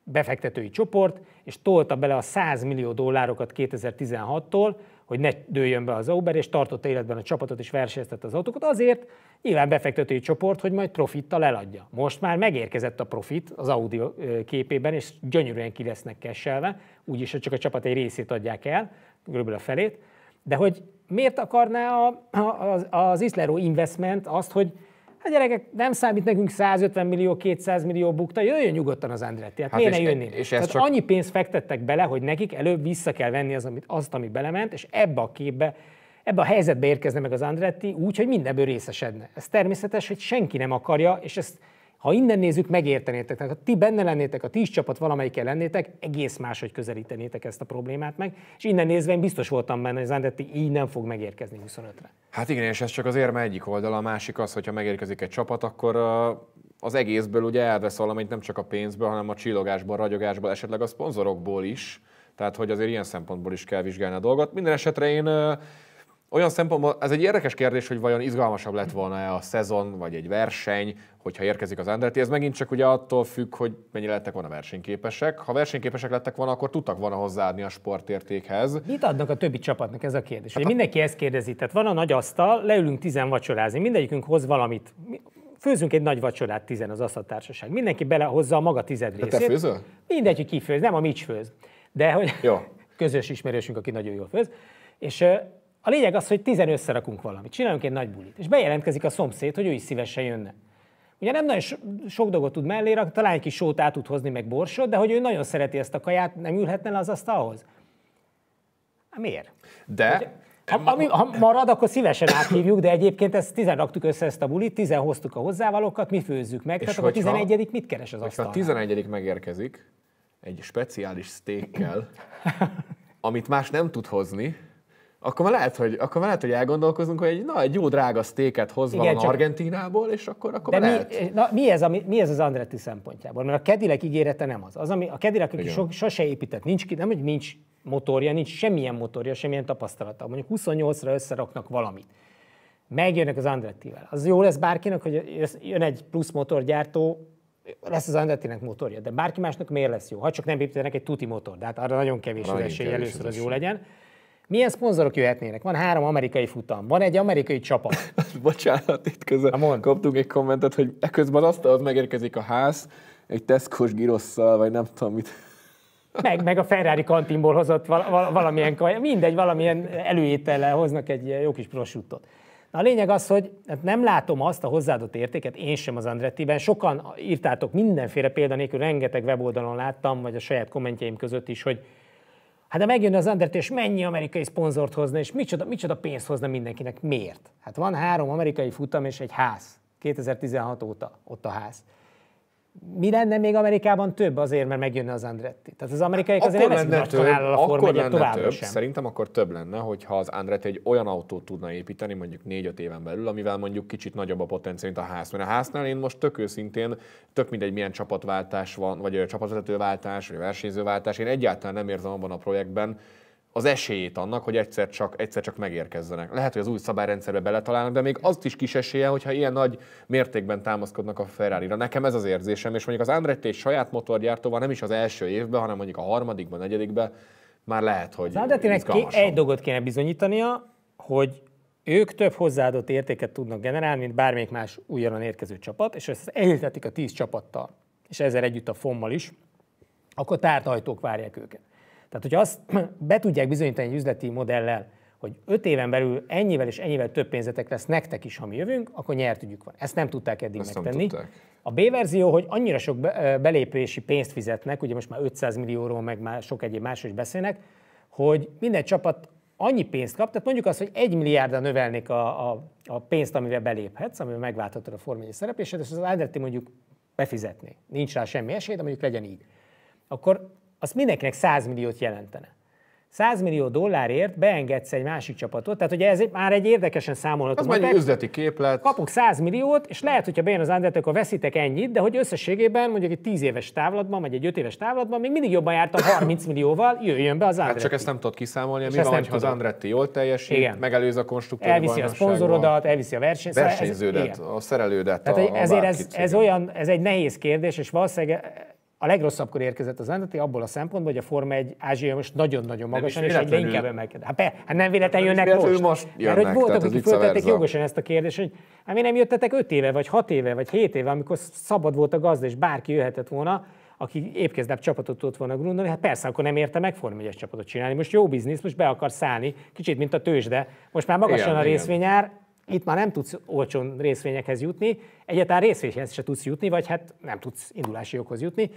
befektetői csoport, és tolta bele a 100 millió dollárokat 2016-tól, hogy ne dőljön be az Uber, és tartotta életben a csapatot és versenyeztette az autókat, azért nyilván befektetői csoport, hogy majd profittal eladja. Most már megérkezett a profit az Audi képében, és gyönyörűen ki lesznek kesselve, úgyis, hogy csak a csapat egy részét adják el, körülbelül a felét, de hogy miért akarná a, a, az, az Islero Investment azt, hogy a gyerekek, nem számít nekünk 150 millió, 200 millió bukta, jöjjön nyugodtan az Andretti, hát, hát miért ne jönni? És ez csak... annyi pénzt fektettek bele, hogy nekik előbb vissza kell venni az, amit, azt, ami belement, és ebbe a képbe, ebbe a helyzetbe érkezne meg az Andretti úgy, hogy mindenből részesedne. Ez természetes, hogy senki nem akarja, és ezt ha innen nézzük, megértenétek. Tehát ha ti benne lennétek, a tíz csapat valamelyikkel lennétek, egész máshogy közelítenétek ezt a problémát meg. És innen nézve én biztos voltam benne, hogy Zandetti így nem fog megérkezni 25-re. Hát igen, és ez csak az érme egyik oldala, a másik az, hogyha megérkezik egy csapat, akkor az egészből ugye elvesz valamit nem csak a pénzből, hanem a csillogásból, ragyogásból, esetleg a szponzorokból is. Tehát, hogy azért ilyen szempontból is kell vizsgálni a dolgot. Minden esetre én olyan szempontból ez egy érdekes kérdés, hogy vajon izgalmasabb lett volna-e a szezon, vagy egy verseny, hogyha érkezik az Andretti. Ez megint csak ugye attól függ, hogy mennyire lettek volna versenyképesek. Ha versenyképesek lettek volna, akkor tudtak volna hozzáadni a sportértékhez. Mit adnak a többi csapatnak ez a kérdés? Hát a... Mindenki ezt kérdezi. Tehát van a nagy asztal, leülünk tizen vacsorázni, mindegyikünk hoz valamit. Főzünk egy nagy vacsorát tizen az asztaltársaság. Mindenki belehozza a maga tized részét. te főzöl? Mindegy, hogy ki főz, nem a mics főz. De hogy Jó. közös ismerősünk, aki nagyon jól főz. És a lényeg az, hogy tizen összerakunk valamit, csinálunk egy nagy bulit, és bejelentkezik a szomszéd, hogy ő is szívesen jönne. Ugye nem nagyon sok dolgot tud mellé rakni, talán egy kis sót át tud hozni, meg borsot, de hogy ő nagyon szereti ezt a kaját, nem ülhetne le az asztalhoz? Há, miért? De... ha, ami, ha marad, akkor szívesen áthívjuk, de egyébként ezt tizen raktuk össze ezt a bulit, tizen hoztuk a hozzávalókat, mi főzzük meg, és tehát hogyha, a 11 mit keres az asztal? a 11 megérkezik egy speciális sztékkel, amit más nem tud hozni, akkor már lehet, hogy, akkor már lehet, hogy elgondolkozunk, hogy egy, na, egy jó drága sztéket hoz Igen, valami Argentinából, és akkor, akkor de mi, lehet. Na, mi, ez a, mi, ez az Andretti szempontjából? Mert a Kedilek ígérete nem az. az ami, a Kedilek, aki so, sose épített, nincs, nem, hogy nincs motorja, nincs semmilyen motorja, semmilyen tapasztalata. Mondjuk 28-ra összeraknak valamit. Megjönnek az Andrettivel. Az jó lesz bárkinek, hogy jön egy plusz motorgyártó, lesz az Andrettinek motorja, de bárki másnak miért lesz jó? Ha csak nem építenek egy tuti motor, de hát arra nagyon kevés az esély először, az, az jó legyen. legyen milyen szponzorok jöhetnének? Van három amerikai futam, van egy amerikai csapat. Bocsánat, itt közben kaptunk egy kommentet, hogy eközben azt az megérkezik a ház, egy teszkos girosszal, vagy nem tudom mit. Meg, meg a Ferrari kantinból hozott val- valamilyen mindegy, valamilyen előétellel hoznak egy jó kis prosciuttot. Na a lényeg az, hogy hát nem látom azt a hozzáadott értéket, én sem az Andrettiben. Sokan írtátok mindenféle példa nélkül, rengeteg weboldalon láttam, vagy a saját kommentjeim között is, hogy Hát de megjön az Andert, és mennyi amerikai szponzort hozna, és micsoda, micsoda pénzt hozna mindenkinek. Miért? Hát van három amerikai futam és egy ház. 2016 óta ott a ház mi lenne még Amerikában több azért, mert megjönne az Andretti? Tehát az Amerikai hát azért nem lenne több, a akkor lenne tovább több, sem. Szerintem akkor több lenne, hogyha az Andretti egy olyan autót tudna építeni mondjuk 4-5 éven belül, amivel mondjuk kicsit nagyobb a potenciál, mint a ház. Mert a háznál én most tök őszintén, tök mindegy milyen csapatváltás van, vagy csapatvezetőváltás, vagy versenyzőváltás, én egyáltalán nem érzem abban a projektben, az esélyét annak, hogy egyszer csak, egyszer csak megérkezzenek. Lehet, hogy az új szabályrendszerbe beletalálnak, de még azt is kis esélye, hogyha ilyen nagy mértékben támaszkodnak a Ferrari-ra. Nekem ez az érzésem, és mondjuk az Andretti egy saját motorgyártóval nem is az első évben, hanem mondjuk a harmadikban, negyedikben már lehet, hogy Az ki egy dolgot kéne bizonyítania, hogy ők több hozzáadott értéket tudnak generálni, mint bármelyik más újonnan érkező csapat, és ezt elhitetik a tíz csapattal, és ezzel együtt a fommal is, akkor tárt ajtók várják őket. Tehát, hogyha azt be tudják bizonyítani egy üzleti modellel, hogy öt éven belül ennyivel és ennyivel több pénzetek lesz nektek is, ha mi jövünk, akkor nyert ügyük van. Ezt nem tudták eddig Ezt megtenni. tudták. A B verzió, hogy annyira sok belépési pénzt fizetnek, ugye most már 500 millióról, meg már sok egyéb másról is beszélnek, hogy minden csapat annyi pénzt kap, tehát mondjuk azt, hogy egy milliárdra növelnék a, a, a pénzt, amivel beléphetsz, amivel megválthatod a formányi szerepléset, és az Andretti mondjuk befizetné. Nincs rá semmi esély, de mondjuk legyen így. Akkor az mindenkinek 100 milliót jelentene. 100 millió dollárért beengedsz egy másik csapatot, tehát ugye ez már egy érdekesen számolható. Ez már egy üzleti képlet. Kapok 100 milliót, és lehet, hogyha bejön az Undert, akkor veszitek ennyit, de hogy összességében mondjuk egy 10 éves távlatban, vagy egy 5 éves távlatban még mindig jobban jártam 30 millióval, jöjjön be az hát Andretti. Hát csak ezt nem tudod kiszámolni, mi van, ha az Andretti jól teljesít, igen. megelőz a konstruktúrát. Elviszi a szponzorodat, elviszi a versenyt. Szóval Versenyződet, ez, a szerelődet. Tehát a, ezért a ez, ez, olyan, ez egy nehéz kérdés, és valószínűleg a legrosszabbkor érkezett az Andretti, abból a szempontból, hogy a Forma egy Ázsia most nagyon-nagyon magasan, és egyre inkább emelkedett. Hát, hát nem véletlenül hát jönnek nem most. most jönnek, Mert hogy voltak, akik föltették jogosan ezt a kérdést, hogy hát mi nem jöttetek 5 éve, vagy 6 éve, vagy 7 éve, amikor szabad volt a gazda, és bárki jöhetett volna, aki épp csapatot tudott volna grundolni, hát persze, akkor nem érte meg Forma 1 csapatot csinálni. Most jó biznisz, most be akar szállni, kicsit mint a tőzsde. Most már magasan igen, a részvényár, itt már nem tudsz olcsón részvényekhez jutni, egyáltalán részvényhez se tudsz jutni, vagy hát nem tudsz indulási okhoz jutni,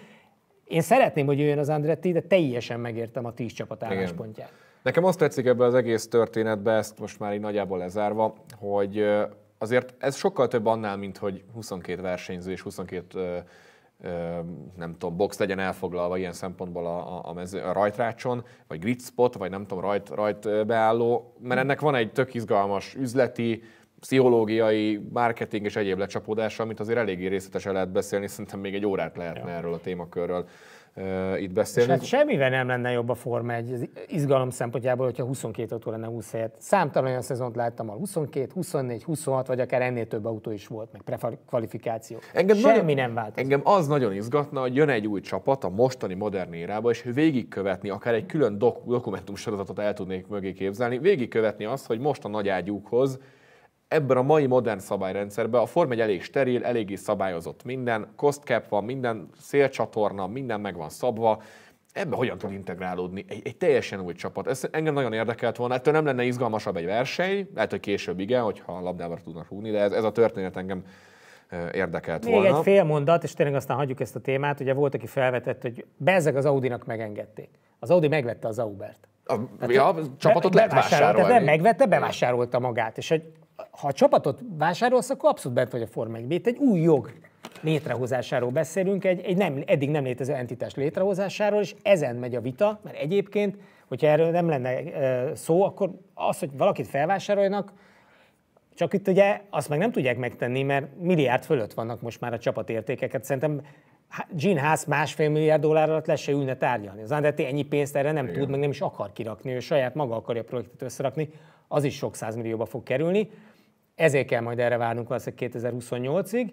én szeretném, hogy jöjjön az Andretti, de teljesen megértem a tíz csapat álláspontját. Igen. Nekem azt tetszik ebbe az egész történetbe, ezt most már így nagyjából lezárva, hogy azért ez sokkal több annál, mint hogy 22 versenyző és 22 nem tudom, box legyen elfoglalva ilyen szempontból a, a, mező, a rajtrácson, vagy grid spot, vagy nem tudom, rajt, rajt beálló, mert ennek van egy tök izgalmas üzleti, pszichológiai, marketing és egyéb lecsapódása, amit azért eléggé részletesen lehet beszélni, szerintem még egy órát lehetne ja. erről a témakörről uh, itt beszélni. És hát semmivel nem lenne jobb a Forma egy izgalom szempontjából, hogyha 22 autó lenne 20 helyet. Számtalan olyan szezont láttam, ahol 22, 24, 26, vagy akár ennél több autó is volt, meg prekvalifikáció. Engem Semmi nagyon, nem változik. Engem az nagyon izgatna, hogy jön egy új csapat a mostani modern érába, és végigkövetni, akár egy külön dok- dokumentumsorozatot el tudnék mögé képzelni, végigkövetni azt, hogy most a nagy ágyúkhoz ebben a mai modern szabályrendszerben a Form egy elég steril, eléggé szabályozott minden, cost cap van, minden szélcsatorna, minden meg van szabva, Ebben hogyan tud integrálódni egy, egy teljesen új csapat? Ez engem nagyon érdekelt volna, ettől nem lenne izgalmasabb egy verseny, lehet, hogy később igen, hogyha a labdával tudnak rúgni, de ez, ez a történet engem érdekelt Még volna. egy fél mondat, és tényleg aztán hagyjuk ezt a témát, ugye volt, aki felvetett, hogy bezeg az Audinak megengedték. Az Audi megvette az Aubert. A, hát ja, a csapatot lehet vásárolni. Nem megvette, bevásárolta magát. És hogy ha a csapatot vásárolsz, akkor abszolút bent vagy a Forma 1 egy új jog létrehozásáról beszélünk, egy, egy nem, eddig nem létező entitás létrehozásáról, és ezen megy a vita, mert egyébként, hogyha erről nem lenne szó, akkor az, hogy valakit felvásároljanak, csak itt ugye azt meg nem tudják megtenni, mert milliárd fölött vannak most már a csapatértékeket. Szerintem Gene Haas másfél milliárd dollár alatt lesz se ülne tárgyalni. Az Andretti ennyi pénzt erre nem Igen. tud, meg nem is akar kirakni, ő saját maga akarja a projektet összerakni az is sok százmillióba fog kerülni. Ezért kell majd erre várnunk valószínűleg 2028-ig.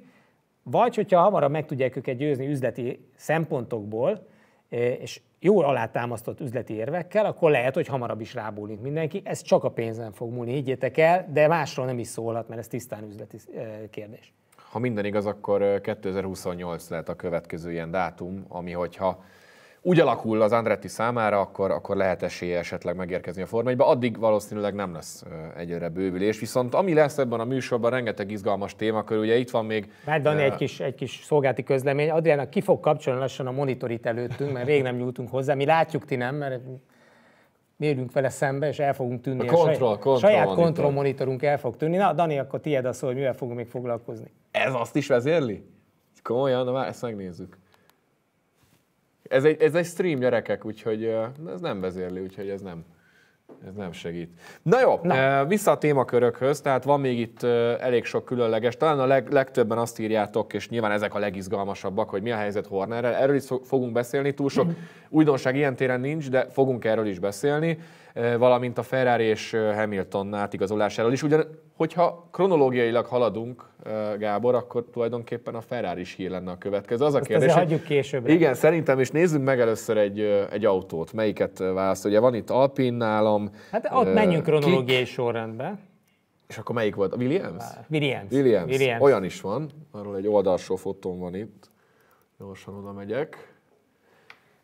Vagy, hogyha hamarabb meg tudják őket győzni üzleti szempontokból, e, és jól alátámasztott üzleti érvekkel, akkor lehet, hogy hamarabb is rábólint mindenki. Ez csak a pénzen fog múlni, higgyétek el, de másról nem is szólhat, mert ez tisztán üzleti e, kérdés. Ha minden igaz, akkor 2028 e, lehet a következő ilyen dátum, ami hogyha úgy alakul az Andretti számára, akkor, akkor lehet esélye esetleg megérkezni a Forma addig valószínűleg nem lesz egyre bővülés. Viszont ami lesz ebben a műsorban, rengeteg izgalmas témakör, ugye itt van még... Hát Dani, uh... egy, kis, egy kis szolgálti közlemény. Adriának ki fog kapcsolni lassan a monitorit előttünk, mert rég nem nyújtunk hozzá. Mi látjuk, ti nem, mert mérünk vele szembe, és el fogunk tűnni. A, a control, saj, control saját kontrollmonitorunk el fog tűnni. Na, Dani, akkor tiéd a szó, hogy mivel fogunk még foglalkozni. Ez azt is vezérli? Komolyan, na már ezt megnézzük ez egy, ez egy stream, gyerekek, úgyhogy ez nem vezérli, úgyhogy ez nem, ez nem segít. Na jó, Na. vissza a témakörökhöz, tehát van még itt elég sok különleges, talán a leg, legtöbben azt írjátok, és nyilván ezek a legizgalmasabbak, hogy mi a helyzet Hornerrel, erről is fogunk beszélni, túl sok mhm. újdonság ilyen téren nincs, de fogunk erről is beszélni valamint a Ferrari és Hamilton átigazolásáról is. Ugyan, hogyha kronológiailag haladunk, Gábor, akkor tulajdonképpen a Ferrari is hír lenne a következő. Az a kérdés, hagyjuk később. Igen, szerintem, és nézzünk meg először egy, egy autót. Melyiket választ? Ugye van itt Alpine nálam. Hát ott uh, menjünk kronológiai kik. sorrendbe. És akkor melyik volt? A Williams? Williams. Williams. Williams. Olyan is van, arról egy oldalsó fotón van itt. Gyorsan oda megyek.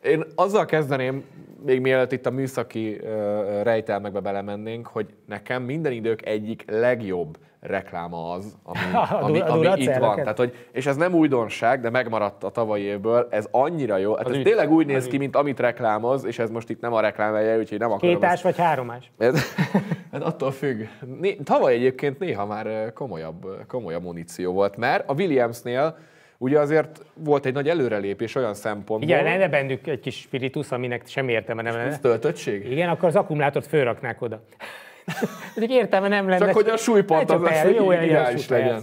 Én azzal kezdeném, még mielőtt itt a műszaki rejtelmekbe belemennénk, hogy nekem minden idők egyik legjobb rekláma az, ami, ami, ami, ami itt van. Tehát, hogy, és ez nem újdonság, de megmaradt a tavalyi évből, ez annyira jó. Hát ez ügy, tényleg úgy néz ki, mint amit reklámoz, és ez most itt nem a reklámhelye, úgyhogy nem akarom. Kétás ezt. vagy háromás? Ez, hát attól függ. Né, tavaly egyébként néha már komolyabb, komolyabb muníció volt, mert a Williamsnél Ugye azért volt egy nagy előrelépés olyan szempontból. Igen, lenne bennük egy kis spiritus, aminek semmi értelme nem lenne. töltöttség? Igen, akkor az akkumulátort fölraknák oda. Úgyhogy értelme nem lenne. Csak hogy a súlypont hát, az lesz, hogy irányos legyen.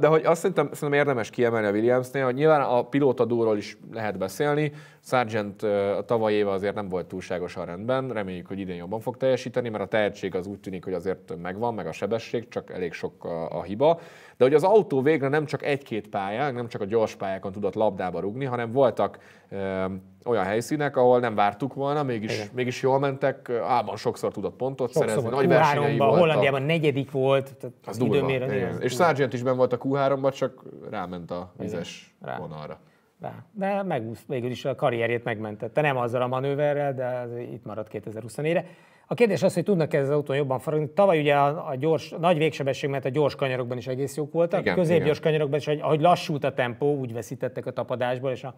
De hogy azt szerintem, szerintem érdemes kiemelni a Williamsnél, hogy nyilván a pilóta dúról is lehet beszélni. Sargent a tavaly éve azért nem volt túlságosan rendben, reméljük, hogy idén jobban fog teljesíteni, mert a tehetség az úgy tűnik, hogy azért megvan, meg a sebesség, csak elég sok a, a hiba. De hogy az autó végre nem csak egy-két pályán, nem csak a gyors pályákon tudott labdába rugni, hanem voltak ö, olyan helyszínek, ahol nem vártuk volna, mégis, mégis jól mentek, Ában sokszor tudott pontot sokszor szerezni, nagy versenyei voltak. Hollandiában negyedik volt, tehát az időmérő. És Sargent is ben volt a Q3-ban, csak ráment a vizes Igen. vonalra De megúsz, végül is a karrierjét megmentette. Nem azzal a manőverrel, de itt maradt 2024-re. A kérdés az, hogy tudnak-e ez az autón jobban forogni. Tavaly ugye a, a gyors, a nagy végsebesség, mert a gyors kanyarokban is egész jók voltak, igen, a középgyors kanyarokban is, ahogy lassult a tempó, úgy veszítettek a tapadásból, és a,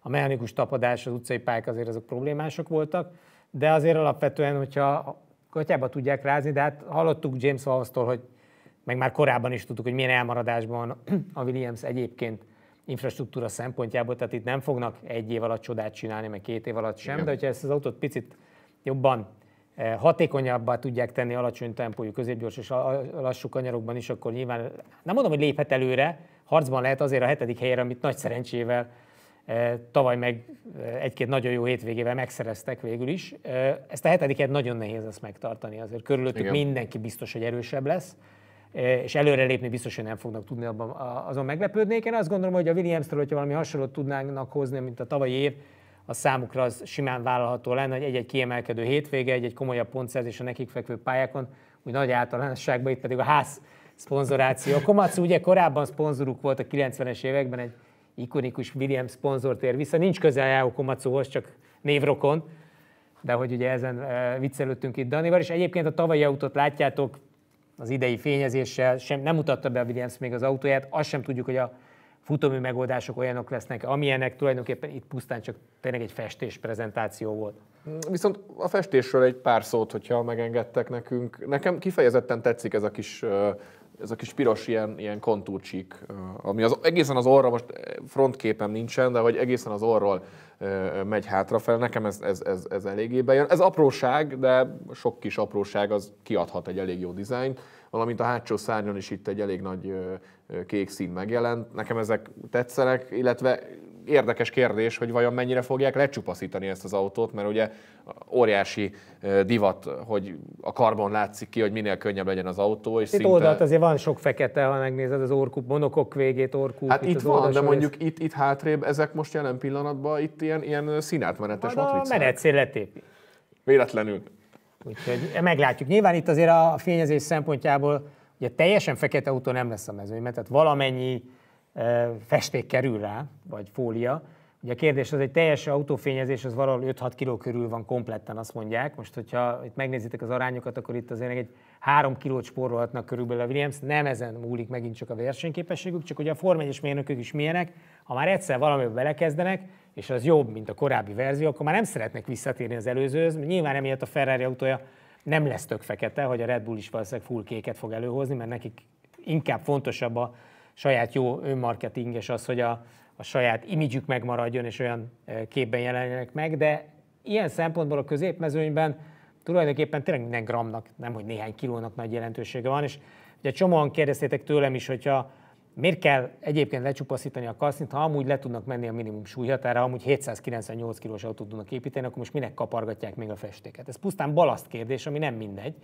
a mechanikus tapadás, az utcai pályák azért azok problémások voltak, de azért alapvetően, hogyha gatyába tudják rázni, de hát hallottuk James Wallace-tól, hogy meg már korábban is tudtuk, hogy milyen elmaradásban a Williams egyébként infrastruktúra szempontjából, tehát itt nem fognak egy év alatt csodát csinálni, meg két év alatt sem, Igen. de hogyha ezt az autót picit jobban Eh, hatékonyabbá tudják tenni alacsony tempójú, középgyors és lassú kanyarokban is, akkor nyilván nem mondom, hogy léphet előre, harcban lehet azért a hetedik helyre, amit nagy szerencsével eh, tavaly meg eh, egy-két nagyon jó hétvégével megszereztek végül is. Ezt a hetediket nagyon nehéz ezt megtartani, azért körülöttük Igen. mindenki biztos, hogy erősebb lesz és előrelépni biztos, hogy nem fognak tudni, abban, azon meglepődnék. Én azt gondolom, hogy a Williams-től, hogyha valami hasonlót tudnának hozni, mint a tavalyi év, a számukra az simán vállalható lenne, hogy egy-egy kiemelkedő hétvége, egy-egy komolyabb pontszerzés a nekik fekvő pályákon, úgy nagy általánosságban itt pedig a ház szponzoráció. A Komatsu ugye korábban szponzoruk volt a 90-es években, egy ikonikus Williams szponzort ér vissza, nincs közel a Komatsuhoz, csak névrokon, de hogy ugye ezen e, viccelődtünk itt Danival, és egyébként a tavalyi autót látjátok, az idei fényezéssel sem nem mutatta be a Williams még az autóját, azt sem tudjuk, hogy a futómű megoldások olyanok lesznek, amilyenek tulajdonképpen itt pusztán csak tényleg egy festés prezentáció volt. Viszont a festésről egy pár szót, hogyha megengedtek nekünk. Nekem kifejezetten tetszik ez a kis ez a kis piros ilyen, ilyen kontúrcsík, ami az, egészen az orra, most eh, frontképen nincsen, de hogy egészen az orról megy hátrafel, nekem ez, ez, ez, ez eléggé bejön. Ez apróság, de sok kis apróság az kiadhat egy elég jó dizájnt valamint a hátsó szárnyon is itt egy elég nagy kék szín megjelent. Nekem ezek tetszenek, illetve érdekes kérdés, hogy vajon mennyire fogják lecsupaszítani ezt az autót, mert ugye óriási divat, hogy a karbon látszik ki, hogy minél könnyebb legyen az autó. És itt szinte... oldalt azért van sok fekete, ha megnézed az orkú monokok végét, orkú. Hát itt, itt van, de mondjuk rész. itt, itt hátrébb, ezek most jelen pillanatban itt ilyen, ilyen színátmenetes hát matricák. a menetszél letépi. Véletlenül. Úgyhogy meglátjuk. Nyilván itt azért a fényezés szempontjából ugye teljesen fekete autó nem lesz a mezőny, mert tehát valamennyi festék kerül rá, vagy fólia. Ugye a kérdés az, hogy teljes autófényezés az valahol 5-6 kiló körül van kompletten, azt mondják. Most, hogyha itt megnézitek az arányokat, akkor itt azért egy 3 kilót spórolhatnak körülbelül a Williams. Nem ezen múlik megint csak a versenyképességük, csak hogy a Form mérnökök is milyenek. Ha már egyszer valamivel belekezdenek, és az jobb, mint a korábbi verzió, akkor már nem szeretnek visszatérni az előzőhöz, mert nyilván emiatt a Ferrari autója nem lesz tök fekete, hogy a Red Bull is valószínűleg full kéket fog előhozni, mert nekik inkább fontosabb a saját jó önmarketing, és az, hogy a, a saját imidzsük megmaradjon, és olyan e, képben jelenjenek meg, de ilyen szempontból a középmezőnyben tulajdonképpen tényleg minden gramnak, nem hogy néhány kilónak nagy jelentősége van, és ugye csomóan kérdeztétek tőlem is, hogyha Miért kell egyébként lecsupaszítani a kaszint, ha amúgy le tudnak menni a minimum súlyhatára, amúgy 798 kilós autót tudnak építeni, akkor most minek kapargatják még a festéket? Ez pusztán balaszt kérdés, ami nem mindegy.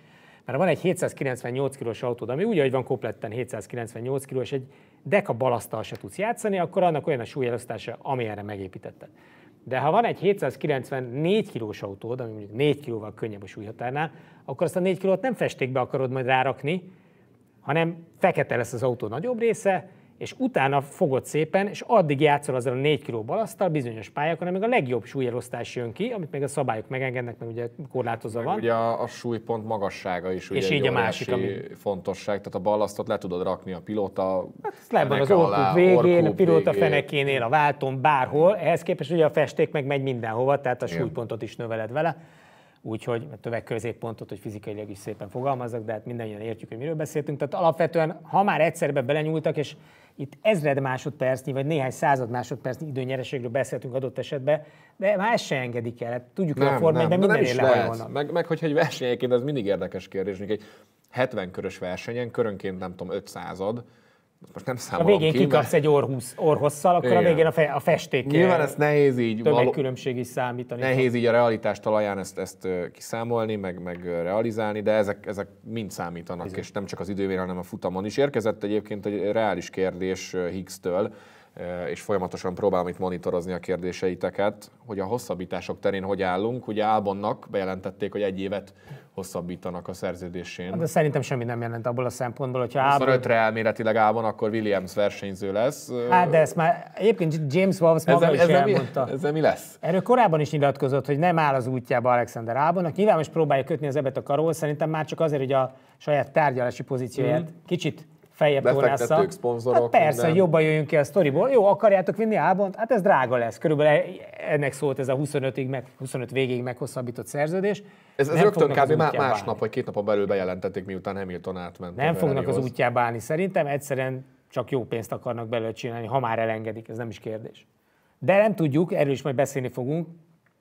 Mert van egy 798 kilós autód, ami úgy, ahogy van kompletten 798 kilós, és egy deka balasztal se tudsz játszani, akkor annak olyan a súlyelosztása, erre megépítetted. De ha van egy 794 kilós autód, ami mondjuk 4 kilóval könnyebb a súlyhatárnál, akkor azt a 4 kilót nem festékbe akarod majd rárakni, hanem fekete lesz az autó nagyobb része, és utána fogod szépen, és addig játszol azzal a 4 kg balasztal bizonyos pályákon, amíg a legjobb súlyelosztás jön ki, amit még a szabályok megengednek, mert ugye korlátozva van. Ugye a, a súlypont magassága is ugye és így a másik, ami... fontosság, tehát a balasztot le tudod rakni a pilóta hát, le van az orkuk végén, a pilóta végén. fenekénél, a váltón bárhol, ehhez képest ugye a festék meg megy mindenhova, tehát a súlypontot is növeled vele úgyhogy a tömegközéppontot, hogy fizikailag is szépen fogalmazok, de hát mindannyian értjük, hogy miről beszéltünk. Tehát alapvetően, ha már egyszerbe belenyúltak, és itt ezred másodpercnyi, vagy néhány század másodpercnyi időnyereségről beszéltünk adott esetben, de már ezt se engedik el. Hát tudjuk, hogy a formájban mindenért lehet. Meg, meg hogyha egy versenyeként, az mindig érdekes kérdés, egy 70 körös versenyen, körönként nem tudom, 500 most nem számolom A végén ki, kikapsz mert... egy orhusz, orhosszal, akkor Igen. a végén a, fe, a festék Nyilván ez nehéz így... Tömegkülönbség is számítani. Nehéz így a realitás talaján ezt, ezt kiszámolni, meg, meg realizálni, de ezek, ezek mind számítanak, Igen. és nem csak az idővére, hanem a futamon is. Érkezett egyébként egy reális kérdés Higgs-től, és folyamatosan próbálom itt monitorozni a kérdéseiteket, hogy a hosszabbítások terén hogy állunk. Ugye Álbonnak bejelentették, hogy egy évet hosszabbítanak a szerződésén. Hát de szerintem semmi nem jelent abból a szempontból, hogyha Albon... 25-re elméletileg Albon, akkor Williams versenyző lesz. Hát, de ezt már egyébként James Wallace maga ezzel, is ezzel elmondta. Mi, ezzel mi lesz? Erről korábban is nyilatkozott, hogy nem áll az útjába Alexander Albonnak. Nyilván most próbálja kötni az ebet a karol, szerintem már csak azért, hogy a saját tárgyalási pozícióját mm. kicsit feljebb tornásza. szponzorok. Hát persze, minden. jobban jöjjünk ki a sztoriból. Jó, akarjátok vinni Ábont? Hát ez drága lesz. Körülbelül e- ennek szólt ez a 25-ig, meg 25 végig meghosszabbított szerződés. Ez, ez nem rögtön kb. másnap vagy két napon belül bejelentették, miután Hamilton átment. Nem fognak az útjába állni szerintem, egyszerűen csak jó pénzt akarnak belőle csinálni, ha már elengedik, ez nem is kérdés. De nem tudjuk, erről is majd beszélni fogunk.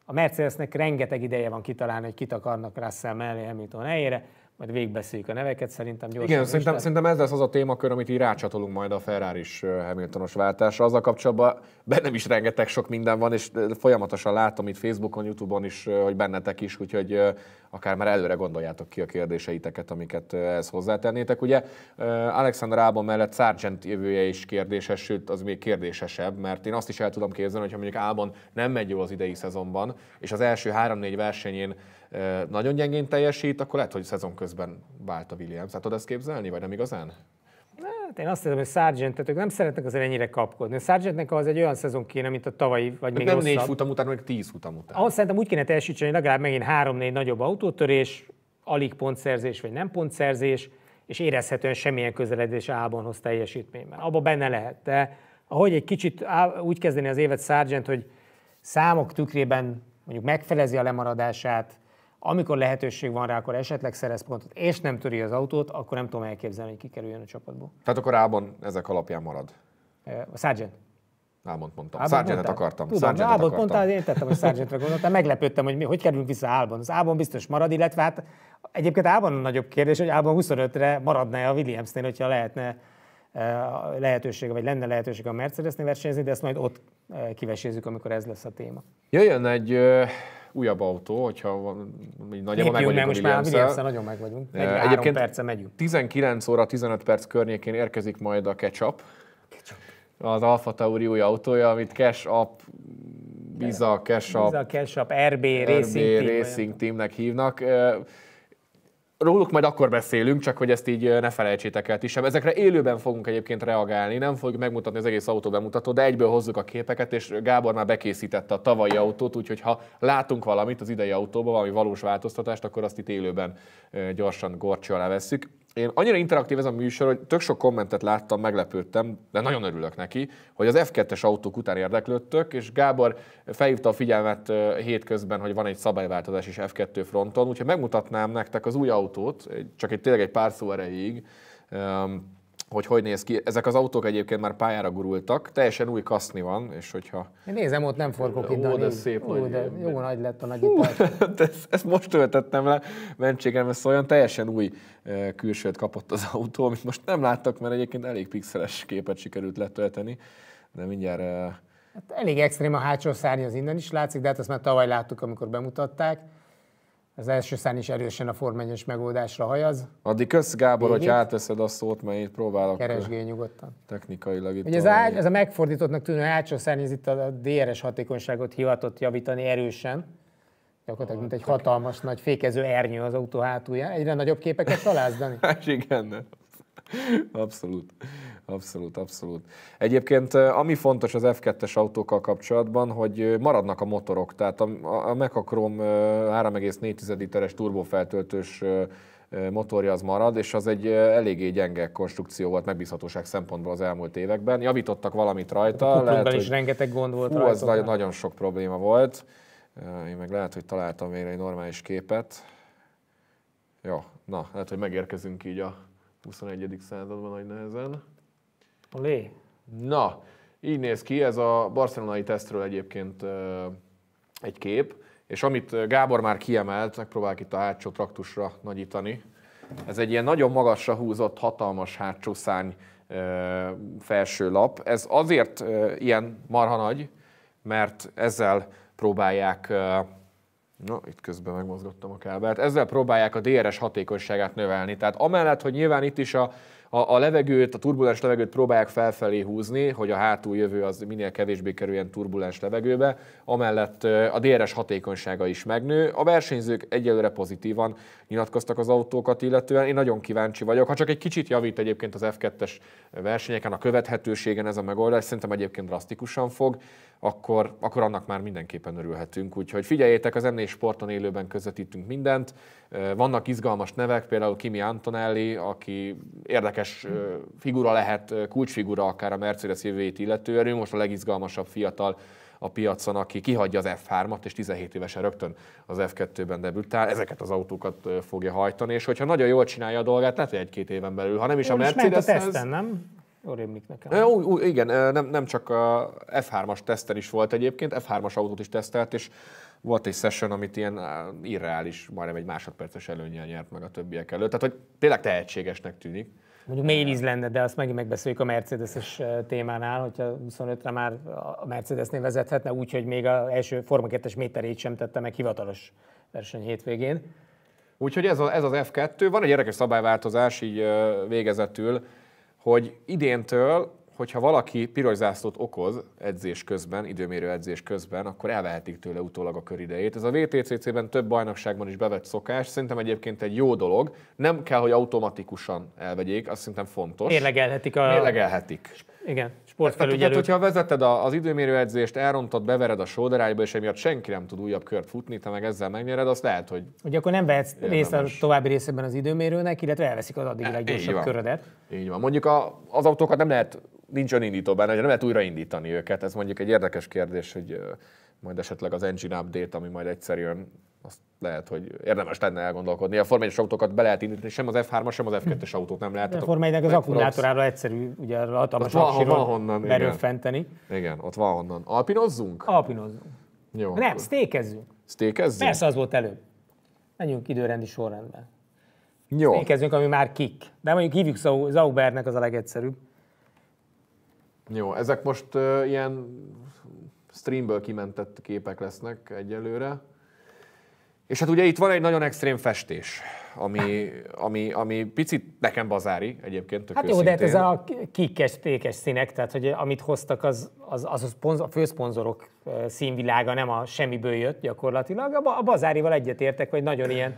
A Mercedesnek rengeteg ideje van kitalálni, hogy kit akarnak Russell mellé Hamilton helyére majd végbeszéljük a neveket, szerintem gyorsan. Igen, szerintem, szerintem ez lesz az a témakör, amit így rácsatolunk majd a Ferraris Hamiltonos váltásra. Azzal kapcsolatban bennem is rengeteg sok minden van, és folyamatosan látom itt Facebookon, Youtube-on is, hogy bennetek is, úgyhogy akár már előre gondoljátok ki a kérdéseiteket, amiket ehhez hozzátennétek. Ugye Alexander Ábon mellett Sargent jövője is kérdéses, sőt az még kérdésesebb, mert én azt is el tudom képzelni, hogy ha mondjuk Ábon nem megy jól az idei szezonban, és az első 3-4 versenyén nagyon gyengén teljesít, akkor lehet, hogy szezon közben vált a Williams. Tehát tudod ezt képzelni, vagy nem igazán? Hát én azt hiszem, hogy tehát ők nem szeretnek azért ennyire kapkodni. A Sargentnek az egy olyan szezon kéne, mint a tavalyi, vagy De még Nem rosszabb. négy futam után, meg tíz futam után. Ahhoz szerintem úgy kéne teljesíteni, legalább megint három-négy nagyobb autótörés, alig pontszerzés, vagy nem pontszerzés, és érezhetően semmilyen közeledés a teljesítményben. Abba benne lehet. De ahogy egy kicsit úgy kezdeni az évet Sargent, hogy számok tükrében mondjuk megfelezi a lemaradását, amikor lehetőség van rá, akkor esetleg szerez pontot, és nem töri az autót, akkor nem tudom elképzelni, hogy kikerüljön a csapatból. Tehát akkor Ábon ezek alapján marad? A Sargent. Álmont mondtam. Sargentet akartam. Tudom, Sargentet Álmont akartam. mondtál, én tettem, hogy Sargentre gondoltam. Meglepődtem, hogy mi, hogy kerülünk vissza Álmon. Az Álmon biztos marad, illetve hát egyébként Álmon nagyobb kérdés, hogy Álmon 25-re maradna -e a Williamsnél, hogyha lehetne lehetősége, vagy lenne lehetőség a Mercedesnél versenyezni, de ezt majd ott kivesézzük, amikor ez lesz a téma. Jöjjön egy újabb autó, hogyha van, nagyjából meg vagyunk most már nagyon meg vagyunk. Egyébként perce megyünk. 19 óra 15 perc környékén érkezik majd a ketchup. ketchup. Az Alfa Tauri új autója, amit Cash App Visa, Cash App, Biza Cash App RB, RB Racing, Racing Team, nek Teamnek hívnak. Róluk majd akkor beszélünk, csak hogy ezt így ne felejtsétek el ti sem. Ezekre élőben fogunk egyébként reagálni, nem fogjuk megmutatni az egész autó bemutatót, de egyből hozzuk a képeket, és Gábor már bekészítette a tavalyi autót, úgyhogy ha látunk valamit az idei autóban, valami valós változtatást, akkor azt itt élőben gyorsan alá vesszük én annyira interaktív ez a műsor, hogy tök sok kommentet láttam, meglepődtem, de nagyon örülök neki, hogy az F2-es autók után érdeklődtök, és Gábor felhívta a figyelmet hétközben, hogy van egy szabályváltozás is F2 fronton, úgyhogy megmutatnám nektek az új autót, csak egy tényleg egy pár szó erejéig. Um, hogy hogy néz ki. Ezek az autók egyébként már pályára gurultak, teljesen új kaszni van, és hogyha... Én nézem, ott nem forgok itt. Ó, de szép Ó, de jó nagy lett a nagy Hú, ezt, ezt, most töltettem le, mentségem, ez olyan teljesen új külsőt kapott az autó, amit most nem láttak, mert egyébként elég pixeles képet sikerült letölteni, de mindjárt... Hát elég extrém a hátsó szárny az innen is látszik, de hát ezt már tavaly láttuk, amikor bemutatták az első szán is erősen a formányos megoldásra hajaz. Addig kösz, Gábor, hogy átveszed a szót, mert én próbálok. Keresgél nyugodtan. Technikailag itt. ez, ágy, ez a megfordítottnak tűnő átsó szán, ez itt a DRS hatékonyságot hivatott javítani erősen. Gyakorlatilag, mint egy hatalmas nagy fékező ernyő az autó hátulján. Egyre nagyobb képeket találsz, Dani? Hát igen, nem. abszolút. Abszolút, abszolút. Egyébként ami fontos az F2-es autókkal kapcsolatban, hogy maradnak a motorok, tehát a, a Mekakrom 3,4 literes turbofeltöltős motorja az marad, és az egy eléggé gyenge konstrukció volt megbízhatóság szempontból az elmúlt években. Javítottak valamit rajta. A lehet, is hogy, rengeteg gond volt. Hú, rajta, az nagyon, nagyon sok probléma volt. Én meg lehet, hogy találtam még egy normális képet. Jó, na, lehet, hogy megérkezünk így a 21. században nagy nehezen. Olé. Na, így néz ki, ez a barcelonai tesztről egyébként egy kép, és amit Gábor már kiemelt, megpróbálok itt a hátsó traktusra nagyítani, ez egy ilyen nagyon magasra húzott, hatalmas hátsó szány felső lap. Ez azért ilyen marha nagy, mert ezzel próbálják, na itt közben megmozgattam a kábelt, ezzel próbálják a DRS hatékonyságát növelni. Tehát amellett, hogy nyilván itt is a a, a levegőt, a turbulens levegőt próbálják felfelé húzni, hogy a jövő az minél kevésbé kerüljen turbulens levegőbe, amellett a DRS hatékonysága is megnő. A versenyzők egyelőre pozitívan nyilatkoztak az autókat illetően. Én nagyon kíváncsi vagyok, ha csak egy kicsit javít egyébként az F2-es versenyeken, a követhetőségen ez a megoldás, szerintem egyébként drasztikusan fog akkor, akkor annak már mindenképpen örülhetünk. Úgyhogy figyeljétek, az ennél sporton élőben közvetítünk mindent. Vannak izgalmas nevek, például Kimi Antonelli, aki érdekes figura lehet, kulcsfigura akár a Mercedes jövőjét illetően, ő most a legizgalmasabb fiatal a piacon, aki kihagyja az F3-at, és 17 évesen rögtön az F2-ben debütál, ezeket az autókat fogja hajtani, és hogyha nagyon jól csinálja a dolgát, lehet, hogy egy-két éven belül, ha nem is Én a Mercedes. Is a teszten, nem? Jól nekem. Ú, ú, igen, nem, nem csak a F3-as teszter is volt egyébként, F3-as autót is tesztelt, és volt egy session, amit ilyen irreális, majdnem egy másodperces előnyel nyert meg a többiek előtt. Tehát, hogy tényleg tehetségesnek tűnik. Mondjuk mély víz lenne, de azt megint megbeszéljük a Mercedes-es témánál, hogyha 25-re már a Mercedesnél vezethetne, úgyhogy még az első Forma 2-es méterét sem tette meg hivatalos verseny hétvégén. Úgyhogy ez, a, ez az F2. Van egy érdekes szabályváltozás így végezetül, hogy idéntől, hogyha valaki piros zászlót okoz edzés közben, időmérő edzés közben, akkor elvehetik tőle utólag a köridejét. Ez a VTCC-ben több bajnokságban is bevett szokás, szerintem egyébként egy jó dolog. Nem kell, hogy automatikusan elvegyék, azt szerintem fontos. Mérlegelhetik a... Mérlegelhetik igen, sportfelügyelő. Tehát, hogyha vezeted az időmérő edzést, elrontod, bevered a sóderájba, és emiatt senki nem tud újabb kört futni, te meg ezzel megnyered, azt lehet, hogy... Ugye akkor nem vehetsz részt a további részében az időmérőnek, illetve elveszik az addig e, leggyorsabb körödet. Így van. Mondjuk a, az autókat nem lehet, nincs önindító benne, nem lehet újraindítani őket. Ez mondjuk egy érdekes kérdés, hogy majd esetleg az engine update, ami majd egyszer jön, azt lehet, hogy érdemes lenne elgondolkodni. A Forma 1 autókat be lehet indítani, sem az F3-as, sem az F2-es autót nem lehet. De a Forma 1 az akkumulátorára egyszerű, ugye a hatalmas van, berőfenteni. Igen. igen, ott van honnan. Alpinozzunk? Alpinozzunk. Jó. Nem, akkor. stékezzünk. Stékezzünk? Persze az volt előbb. Menjünk időrendi sorrendben. Jó. Stékezzünk, ami már kik. De mondjuk hívjuk Zaubernek, az a legegyszerűbb. Jó, ezek most uh, ilyen streamből kimentett képek lesznek egyelőre. És hát ugye itt van egy nagyon extrém festés, ami, ami, ami picit nekem bazári egyébként. Tök hát jó, őszintén. de hát ez a kikes, tékes színek, tehát hogy amit hoztak, az, az, az a, szponzor, a főszponzorok színvilága nem a semmiből jött gyakorlatilag. A, a bazárival egyetértek, hogy nagyon ilyen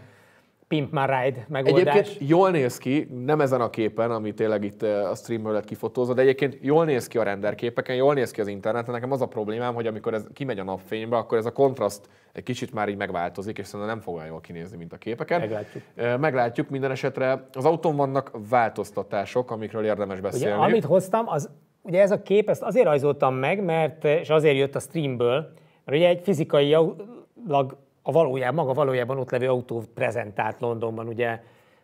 Pimp My Ride megoldás. Egyébként jól néz ki, nem ezen a képen, ami tényleg itt eh, a streamből lett kifotózva, de egyébként jól néz ki a renderképeken, jól néz ki az interneten. Nekem az a problémám, hogy amikor ez kimegy a napfénybe, akkor ez a kontraszt egy kicsit már így megváltozik, és szerintem nem fog olyan jól kinézni, mint a képeken. Meglátjuk. Eh, meglátjuk minden esetre. Az autón vannak változtatások, amikről érdemes beszélni. Ugye, amit hoztam, az, ugye ez a kép, ezt azért rajzoltam meg, mert, eh, és azért jött a streamből, mert ugye egy fizikailag a valójában, maga valójában ott levő autó prezentált Londonban, ugye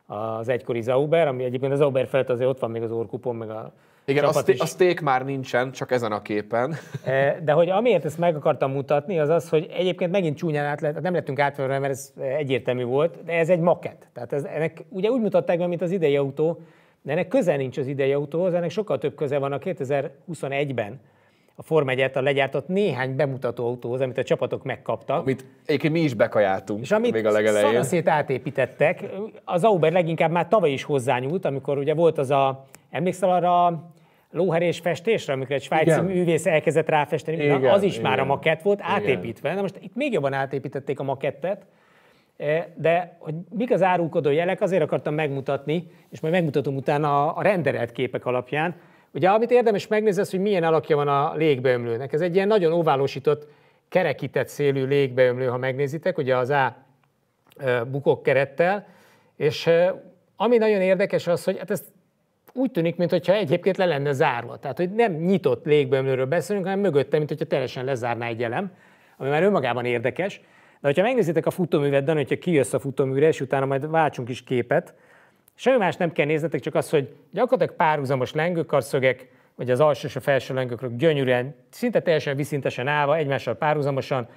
az egykori Zauber, ami egyébként az Zauber felett azért ott van még az orkupon, meg a igen, a, sté- a steak már nincsen, csak ezen a képen. E, de hogy amiért ezt meg akartam mutatni, az az, hogy egyébként megint csúnyán át lett, nem lettünk átverve, mert ez egyértelmű volt, de ez egy makett. Tehát ez, ennek ugye úgy mutatták be, mint az idei autó, de ennek köze nincs az idei autóhoz, ennek sokkal több köze van a 2021-ben a Forma 1 legyártott néhány bemutató autóhoz, amit a csapatok megkaptak. Amit egyébként mi is bekajáltunk és amit még a legelején. szét átépítettek. Az Auber leginkább már tavaly is hozzányúlt, amikor ugye volt az a, emlékszel arra lóherés festésre, amikor egy svájci igen. művész elkezdett ráfesteni, igen, Na, az is igen. már a makett volt, átépítve. Na most itt még jobban átépítették a makettet, eh, de hogy mik az árulkodó jelek, azért akartam megmutatni, és majd megmutatom utána a renderelt képek alapján, Ugye amit érdemes megnézni, az, hogy milyen alakja van a légbeömlőnek. Ez egy ilyen nagyon óválósított, kerekített szélű légbeömlő, ha megnézitek, ugye az A bukok kerettel, és ami nagyon érdekes az, hogy hát ez úgy tűnik, mintha egyébként le lenne zárva. Tehát, hogy nem nyitott légbeömlőről beszélünk, hanem mögötte, mintha teljesen lezárná egy elem, ami már önmagában érdekes. De ha megnézitek a futóművet, Dan, hogyha kijössz a futóműre, és utána majd váltsunk is képet, Semmi más nem kell néznetek, csak az, hogy gyakorlatilag párhuzamos lengőkarszögek, vagy az alsó és a felső lengőkről gyönyörűen, szinte teljesen viszintesen állva, egymással párhuzamosan,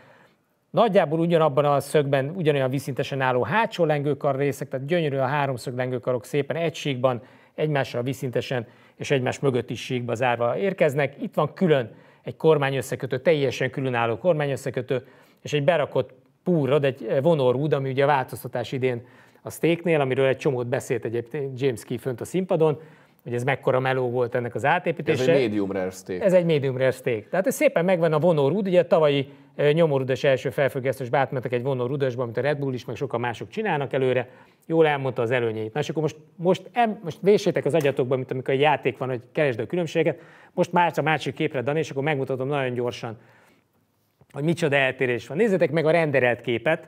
nagyjából ugyanabban a szögben, ugyanolyan viszintesen álló hátsó lengőkar részek, tehát gyönyörű a háromszög lengőkarok szépen egy síkban, egymással viszintesen és egymás mögött is síkba zárva érkeznek. Itt van külön egy kormányösszekötő, teljesen különálló kormányösszekötő, és egy berakott púrod, egy vonorúd, ami ugye a változtatás idén a sztéknél, amiről egy csomót beszélt egyébként James Key fönt a színpadon, hogy ez mekkora meló volt ennek az átépítése. Ez egy medium rare steak. Ez egy medium rare steak. Tehát ez szépen megvan a vonórud, ugye a tavalyi nyomorúdas első felfüggesztős átmentek egy vonórudasba, amit a Red Bull is, meg sokan mások csinálnak előre, jól elmondta az előnyeit. Na és akkor most, most, em, most vésétek az agyatokba, mint amikor a játék van, hogy keresd a különbséget, most már a másik képre, Dani, és akkor megmutatom nagyon gyorsan hogy micsoda eltérés van. Nézzétek meg a renderelt képet,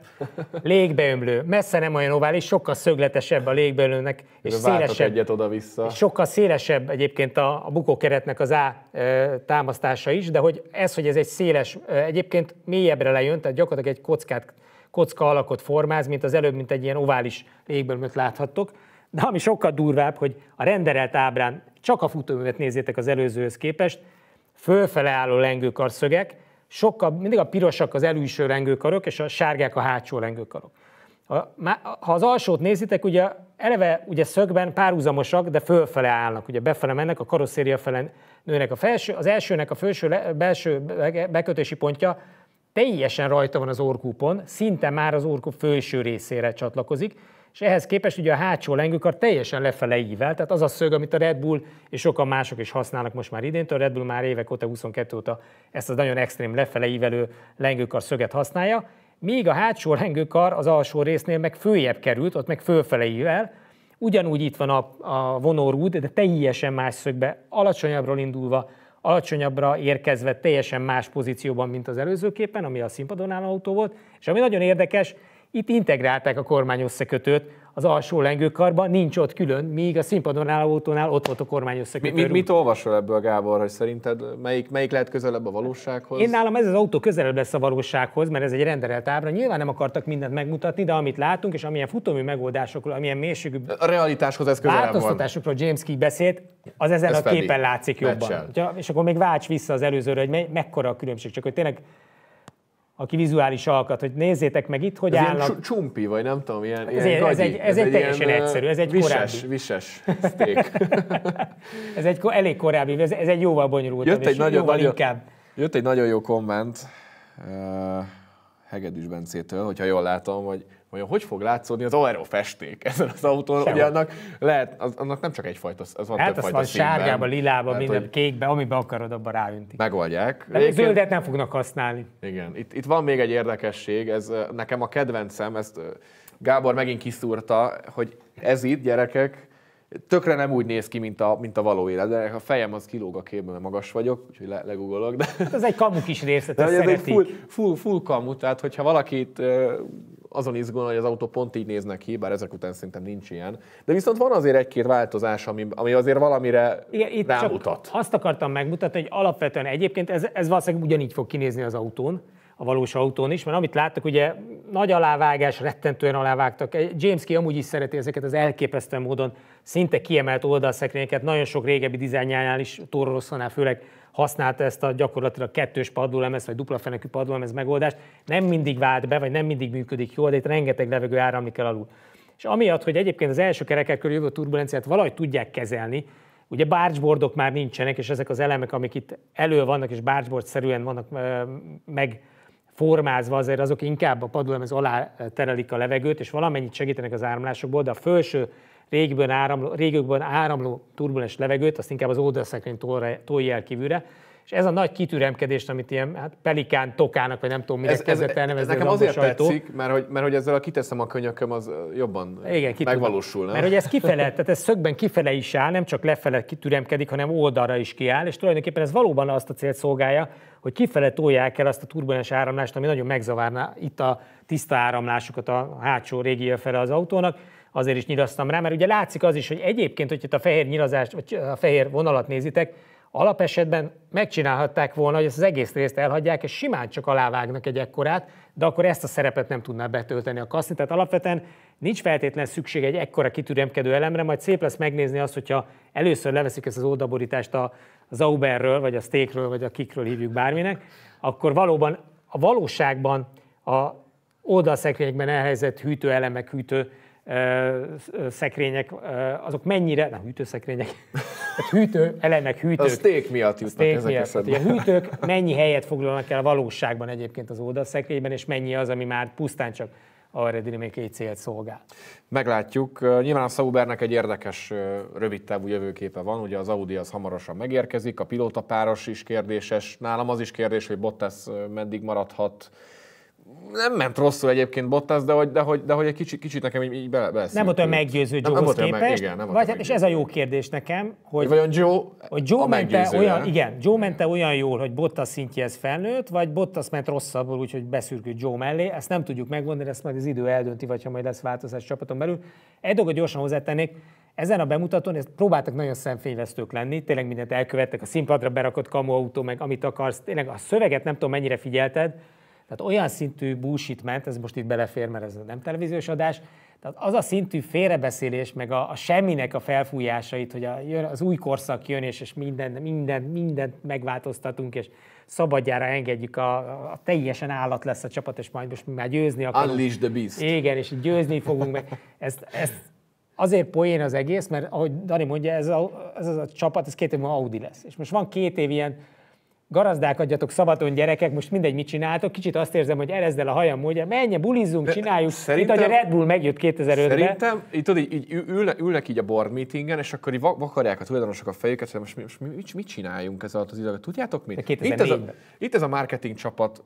légbeömlő, messze nem olyan ovális, sokkal szögletesebb a légbeömlőnek, és szélesebb, egyet oda-vissza. És sokkal szélesebb egyébként a, a bukókeretnek az A támasztása is, de hogy ez, hogy ez egy széles, egyébként mélyebbre lejön, tehát gyakorlatilag egy kockát, kocka alakot formáz, mint az előbb, mint egy ilyen ovális légbeömlőt láthattok. De ami sokkal durvább, hogy a renderelt ábrán csak a futóművet nézzétek az előzőhöz képest, fölfele álló lengőkarszögek, sokkal, mindig a pirosak az előső lengőkarok, és a sárgák a hátsó lengőkarok. Ha az alsót nézitek, ugye eleve ugye szögben párhuzamosak, de fölfele állnak, ugye befele mennek, a karosszéria fele nőnek a felső, az elsőnek a felső le, belső bekötési pontja teljesen rajta van az orkúpon, szinte már az orkú felső részére csatlakozik, és ehhez képest ugye a hátsó lengőkar teljesen lefele ível, tehát az a szög, amit a Red Bull és sokan mások is használnak most már idén, a Red Bull már évek óta, 22 óta ezt az nagyon extrém lefele ívelő lengőkar szöget használja, míg a hátsó lengőkar az alsó résznél meg följebb került, ott meg fölfele ível, ugyanúgy itt van a, a vonórúd, de teljesen más szögbe, alacsonyabbról indulva, alacsonyabbra érkezve teljesen más pozícióban, mint az előző képen, ami a színpadon álló autó volt. És ami nagyon érdekes, itt integrálták a kormány összekötőt, az alsó lengőkarba, nincs ott külön, míg a színpadon álló autónál ott volt a kormány összekötő. Mit, mit olvasol ebből, Gábor, hogy szerinted melyik, melyik lehet közelebb a valósághoz? Én nálam ez az autó közelebb lesz a valósághoz, mert ez egy renderelt ábra. Nyilván nem akartak mindent megmutatni, de amit látunk, és amilyen futómű megoldásokról, amilyen mélységű... A realitáshoz ez közelebb Változtatásokról James Key beszélt, az ezen ez a képen látszik jobban. Ugye, és akkor még válts vissza az előzőre, hogy me- mekkora a különbség, csak hogy tényleg aki vizuális alkat, hogy nézzétek meg itt, hogy ez állnak. Ilyen csumpi, vagy nem tudom, ilyen, ez, ilyen ez, egy, ez, ez egy, egy teljesen ilyen, egyszerű, ez egy vises, korábbi. Vises steak. ez egy elég korábbi, ez, ez egy jóval bonyolultabb, jött egy és nagyon, jóval nagyon, inkább. Jött egy nagyon jó komment uh, Hegedűs Bencétől, hogyha jól látom, hogy vajon hogy fog látszódni az aerofesték ezen az autón, Sem. hogy annak, lehet, az, annak nem csak egyfajta, az van hát fajta van színben. sárgába, lilába, hát, minden kékbe, amiben akarod, abban ráüntik. Megoldják. De Egyébként, zöldet nem fognak használni. Igen, itt, itt van még egy érdekesség, ez nekem a kedvencem, ezt Gábor megint kiszúrta, hogy ez itt, gyerekek, tökre nem úgy néz ki, mint a, mint a való élet, de a fejem az kilóg a képben, mert magas vagyok, úgyhogy le, legugolok. De... Hát ez egy kamu kis részlet, ez szeretik. egy full, full, full kamu, tehát hogyha valakit azon izgulna, hogy az autó pont így néznek ki, bár ezek után szerintem nincs ilyen. De viszont van azért egy-két változás, ami, ami azért valamire Igen, itt rámutat. Csak azt akartam megmutatni, hogy alapvetően egyébként ez, ez valószínűleg ugyanígy fog kinézni az autón, a valós autón is, mert amit láttak, ugye nagy alávágás, rettentően alávágtak. James Key amúgy is szereti ezeket az elképesztő módon szinte kiemelt oldalszekrényeket, nagyon sok régebbi dizájnjánál is, Toro főleg használta ezt a gyakorlatilag kettős padlólemez, vagy dupla fenekű padlólemez megoldást, nem mindig vált be, vagy nem mindig működik jól, de itt rengeteg levegő áramlik el alul. És amiatt, hogy egyébként az első kerekek körül jövő turbulenciát valahogy tudják kezelni, ugye bárcsbordok már nincsenek, és ezek az elemek, amik itt elő vannak, és bárcsbord szerűen vannak meg, formázva, azért azok inkább a padlólemez alá terelik a levegőt, és valamennyit segítenek az áramlásokból, de a felső régiben áramló, régiókban áramló turbulens levegőt, azt inkább az oldalszekrény tolja el kívülre, és ez a nagy kitüremkedés, amit ilyen hát pelikán, tokának, vagy nem tudom, mire ez, kezdett ez, ez nekem azért sajtó. tetszik, mert hogy, mert hogy ezzel a kiteszem a könyököm, az jobban Igen, megvalósul. Nem? Mert hogy ez kifele, tehát ez szögben kifele is áll, nem csak lefele kitüremkedik, hanem oldalra is kiáll, és tulajdonképpen ez valóban azt a célt szolgálja, hogy kifele tolják el azt a turbulens áramlást, ami nagyon megzavárna itt a tiszta áramlásokat a hátsó régió fele az autónak, azért is nyilasztam rá, mert ugye látszik az is, hogy egyébként, hogyha a fehér nyilazást, vagy a fehér vonalat nézitek, alapesetben megcsinálhatták volna, hogy ezt az egész részt elhagyják, és simán csak alávágnak egy ekkorát, de akkor ezt a szerepet nem tudná betölteni a kaszni. Tehát alapvetően nincs feltétlen szükség egy ekkora kitüremkedő elemre, majd szép lesz megnézni azt, hogyha először leveszik ezt az oldaborítást a Zauberről, vagy a steakről, vagy a kikről hívjuk bárminek, akkor valóban a valóságban a oldalszekrényekben elhelyezett hűtőelemek, hűtő, elemek, hűtő szekrények, azok mennyire, nem hűtőszekrények, hűtő elemek, hűtők. A steak miatt jutnak steak ezek miatt. a hűtők mennyi helyet foglalnak el valóságban egyébként az oldalszekrényben, és mennyi az, ami már pusztán csak aerodinamikai célt szolgál. Meglátjuk. Nyilván a Saubernek egy érdekes rövidtávú jövőképe van, ugye az Audi az hamarosan megérkezik, a pilótapáros is kérdéses, nálam az is kérdés, hogy Bottas meddig maradhat nem ment rosszul egyébként Bottas, de hogy, de hogy, de hogy egy kicsit, kicsit nekem így, így bele, Nem volt olyan meggyőző Joe nem, nem képest. Meg, igen, nem vagy, hát, és ez a jó kérdés nekem, hogy, vagy Joe, hogy Joe mente olyan, igen, Joe mente olyan jól, hogy Bottas szintjéhez felnőtt, vagy Bottas ment rosszabbul, úgyhogy beszürkült Joe mellé. Ezt nem tudjuk megmondani, ezt majd az idő eldönti, vagy ha majd lesz változás csapaton belül. Egy dolgot gyorsan hozzátennék, ezen a bemutatón ezt próbáltak nagyon szemfényvesztők lenni, tényleg mindent elkövettek, a színpadra berakott kamuautó, meg amit akarsz, tényleg a szöveget nem tudom mennyire figyelted, tehát olyan szintű búsít ment, ez most itt belefér, mert ez nem televíziós adás, tehát az a szintű félrebeszélés, meg a, a semminek a felfújásait, hogy a, jön, az új korszak jön, és, és minden, minden, mindent megváltoztatunk, és szabadjára engedjük, a, a teljesen állat lesz a csapat, és majd most mi már győzni akarunk. Unleash the beast. Igen, és győzni fogunk meg. Ezt, ezt azért poén az egész, mert ahogy Dani mondja, ez, a, ez a csapat, ez két év múlva Audi lesz. És most van két év ilyen adjatok szabaton gyerekek, most mindegy, mit csináltok, kicsit azt érzem, hogy erezdel a hajam, hogy menjen, bulizunk csináljuk, itt, hogy a Red Bull megjött 2005-ben. Szerintem, itt tudod, így ülnek, ülnek így a board meetingen, és akkor így vakarják a tulajdonosok a fejüket, hogy most, mi, most mi, mit csináljunk ez alatt az időben tudjátok mit? Itt ez, a, itt ez a marketing csapat,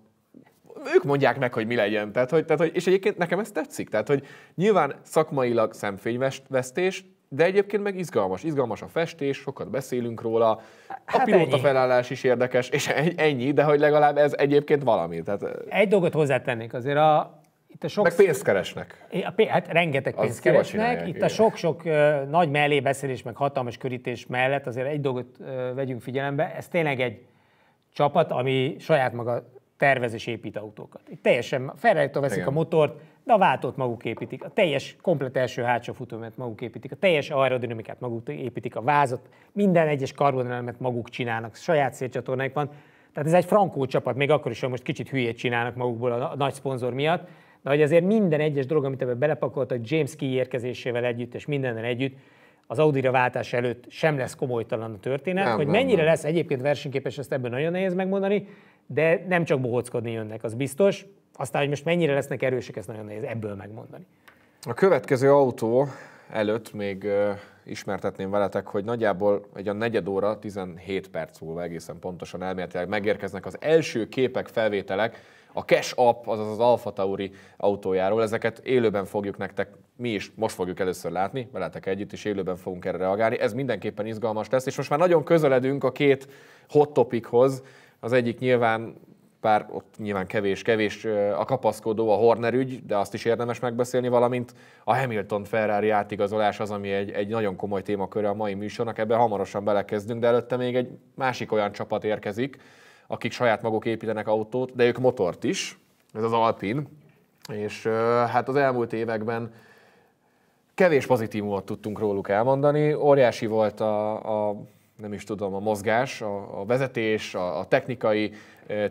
ők mondják meg, hogy mi legyen. Tehát, hogy, tehát, hogy, és egyébként nekem ez tetszik. Tehát, hogy nyilván szakmailag szemfényvesztés, de egyébként meg izgalmas. Izgalmas a festés, sokat beszélünk róla. A hát pilóta ennyi. felállás is érdekes, és ennyi, de hogy legalább ez egyébként valami. Tehát... Egy dolgot hozzátennék azért. A, itt a sok... Meg pénzt keresnek. A pénz, hát rengeteg pénzt Azt keresnek. Itt a sok-sok uh, nagy mellébeszélés, meg hatalmas körítés mellett azért egy dolgot uh, vegyünk figyelembe, ez tényleg egy csapat, ami saját maga tervez és épít autókat. Itt teljesen felrejtő veszik Igen. a motort, de a váltót maguk építik, a teljes, komplet első hátsó futómet maguk építik, a teljes aerodinamikát maguk építik, a vázat, minden egyes karbonelemet maguk csinálnak, saját szélcsatornáik van. Tehát ez egy frankó csapat, még akkor is, ha most kicsit hülyét csinálnak magukból a nagy szponzor miatt, de hogy azért minden egyes dolog, amit ebbe belepakoltak, James Key érkezésével együtt és mindennel együtt, az Audi-ra váltás előtt sem lesz komolytalan a történet. Nem, hogy nem, mennyire nem. lesz egyébként versenyképes, ezt ebből nagyon nehéz megmondani, de nem csak bohóckodni jönnek, az biztos. Aztán, hogy most mennyire lesznek erősek, ez nagyon nehéz ebből megmondani. A következő autó előtt még ismertetném veletek, hogy nagyjából egy a negyed óra, 17 perc múlva egészen pontosan elméletileg megérkeznek az első képek, felvételek, a Cash App, azaz az Alfa Tauri autójáról. Ezeket élőben fogjuk nektek, mi is most fogjuk először látni, veletek együtt, és élőben fogunk erre reagálni. Ez mindenképpen izgalmas lesz, és most már nagyon közeledünk a két hot topichoz. Az egyik nyilván bár ott nyilván kevés-kevés a kapaszkodó, a Horner ügy, de azt is érdemes megbeszélni, valamint a Hamilton-Ferrari átigazolás az, ami egy, egy nagyon komoly témakör a mai műsornak, ebbe hamarosan belekezdünk, de előtte még egy másik olyan csapat érkezik, akik saját maguk építenek autót, de ők motort is, ez az Alpin, és hát az elmúlt években kevés pozitívumot tudtunk róluk elmondani, óriási volt a, a nem is tudom, a mozgás, a, a vezetés, a, a technikai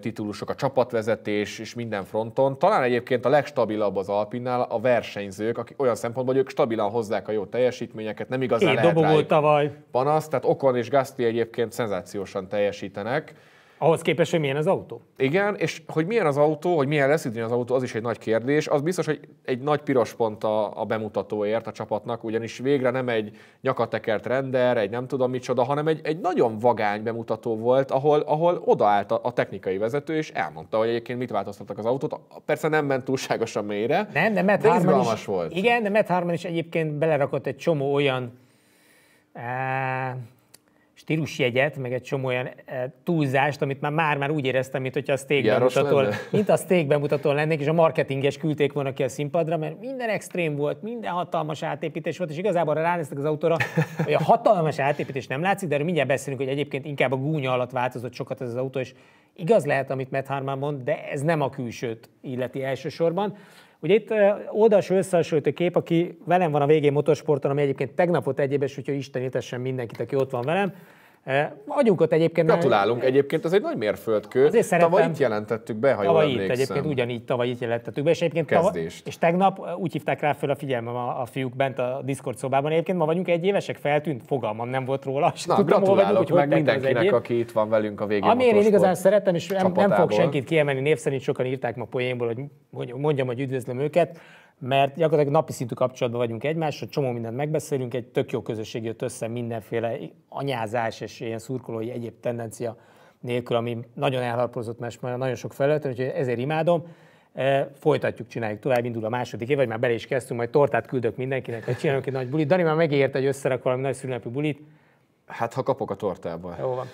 titulusok, a csapatvezetés és minden fronton. Talán egyébként a legstabilabb az Alpinnál a versenyzők, akik olyan szempontból, hogy ők stabilan hozzák a jó teljesítményeket, nem igazán Én lehet rájuk tavaly. panasz, tehát Okon és Gasti egyébként szenzációsan teljesítenek. Ahhoz képest, hogy milyen az autó? Igen, és hogy milyen az autó, hogy milyen lesz az autó, az is egy nagy kérdés. Az biztos, hogy egy nagy piros pont a, a bemutatóért a csapatnak, ugyanis végre nem egy nyakatekert render, egy nem tudom micsoda, hanem egy, egy nagyon vagány bemutató volt, ahol, ahol odaállt a, a technikai vezető, és elmondta, hogy egyébként mit változtattak az autót. Persze nem ment túlságosan mélyre, nem, de, Matt de is, volt. Igen, de Matt Harmon is egyébként belerakott egy csomó olyan eh, stílusjegyet, meg egy csomó olyan e, túlzást, amit már már, már úgy éreztem, mint hogy a steak mint a steak bemutatón lennék, és a marketinges küldték volna ki a színpadra, mert minden extrém volt, minden hatalmas átépítés volt, és igazából ránéztek az autóra, hogy a hatalmas átépítés nem látszik, de erről mindjárt beszélünk, hogy egyébként inkább a gúnya alatt változott sokat ez az autó, és igaz lehet, amit Matt Harman mond, de ez nem a külsőt illeti elsősorban. Ugye itt oldalsó összehasonlító kép, aki velem van a végén motorsporton, ami egyébként tegnap volt egyébes, úgyhogy Isten itessen mindenkit, aki ott van velem. E, Adjunk ott egyébként. Gratulálunk nem... egyébként, ez egy nagy mérföldkő. Azért szeretem, tavaly itt jelentettük be, ha tavaly emlékszem. itt egyébként ugyanígy tavaly itt jelentettük be, és egyébként Kezdést. tavaly, és tegnap úgy hívták rá föl a figyelmem a, a fiúk bent a Discord szobában. Egyébként ma vagyunk egy évesek, feltűnt, fogalmam nem volt róla. Na, tudom, gratulálok vagyunk, meg mindenkinek, aki itt van velünk a végén. Ami én igazán szeretem, és nem, nem fog senkit kiemelni név szerint, sokan írták ma poénból, hogy mondjam, hogy üdvözlöm őket mert gyakorlatilag napi szintű kapcsolatban vagyunk egymással, csomó mindent megbeszélünk, egy tök jó közösség jött össze mindenféle anyázás és ilyen szurkolói egyéb tendencia nélkül, ami nagyon elharpozott mert nagyon sok felületen, úgyhogy ezért imádom. E, folytatjuk, csináljuk tovább, indul a második év, vagy már bele is kezdtünk, majd tortát küldök mindenkinek, hogy csinálunk egy nagy bulit. Dani már megígért, hogy összerak valami nagy szülnepi bulit. Hát, ha kapok a tortából. Jó van.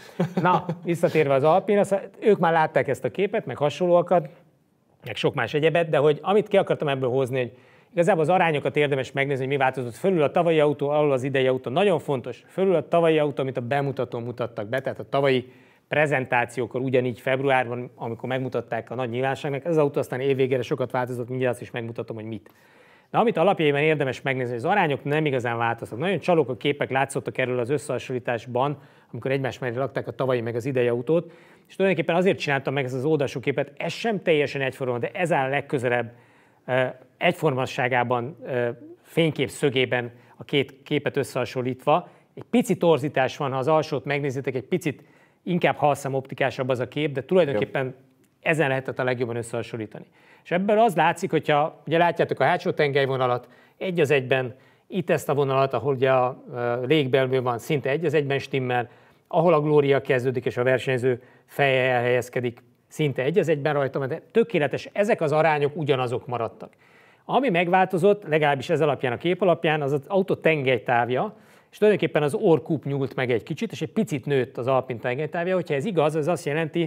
Na, visszatérve az Alpin, szóval ők már látták ezt a képet, meg hasonlóakat, meg sok más egyebet, de hogy amit ki akartam ebből hozni, hogy igazából az arányokat érdemes megnézni, hogy mi változott. Fölül a tavalyi autó, alul az idei autó. Nagyon fontos, fölül a tavalyi autó, amit a bemutatón mutattak be, tehát a tavalyi prezentációkor ugyanígy februárban, amikor megmutatták a nagy nyilvánosságnak, ez az autó aztán évvégére sokat változott, mindjárt azt is megmutatom, hogy mit. De amit alapjában érdemes megnézni, hogy az arányok nem igazán változtak. Nagyon csalók a képek látszottak erről az összehasonlításban, amikor egymás mellé lakták a tavalyi meg az idei autót, és tulajdonképpen azért csináltam meg ezt az oldalsó képet, ez sem teljesen egyforma, de ez áll legközelebb egyformasságában, fénykép szögében a két képet összehasonlítva. Egy pici torzítás van, ha az alsót megnézitek, egy picit inkább optikásabb az a kép, de tulajdonképpen ezen lehetett a legjobban összehasonlítani. És ebből az látszik, hogyha ugye látjátok a hátsó tengelyvonalat, egy az egyben itt ezt a vonalat, ahol ugye a légbelmű van, szinte egy az egyben stimmel, ahol a glória kezdődik, és a versenyző feje elhelyezkedik szinte egy az egyben rajta, de tökéletes, ezek az arányok ugyanazok maradtak. Ami megváltozott, legalábbis ez alapján, a kép alapján, az az autó tengelytávja, és tulajdonképpen az orkúp nyúlt meg egy kicsit, és egy picit nőtt az alpin tengelytávja. Hogyha ez igaz, az azt jelenti,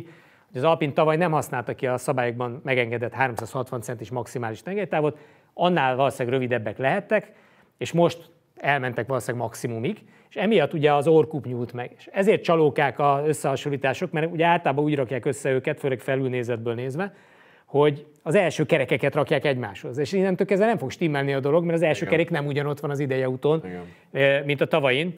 hogy az alpin tavaly nem használta ki a szabályokban megengedett 360 centis maximális tengelytávot, annál valószínűleg rövidebbek lehettek, és most elmentek valószínűleg maximumig és emiatt ugye az orkup nyúlt meg. És ezért csalókák az összehasonlítások, mert ugye általában úgy rakják össze őket, főleg felülnézetből nézve, hogy az első kerekeket rakják egymáshoz. És innentől kezdve nem fog stimmelni a dolog, mert az első Igen. kerék nem ugyanott van az ideje úton, Igen. mint a tavain.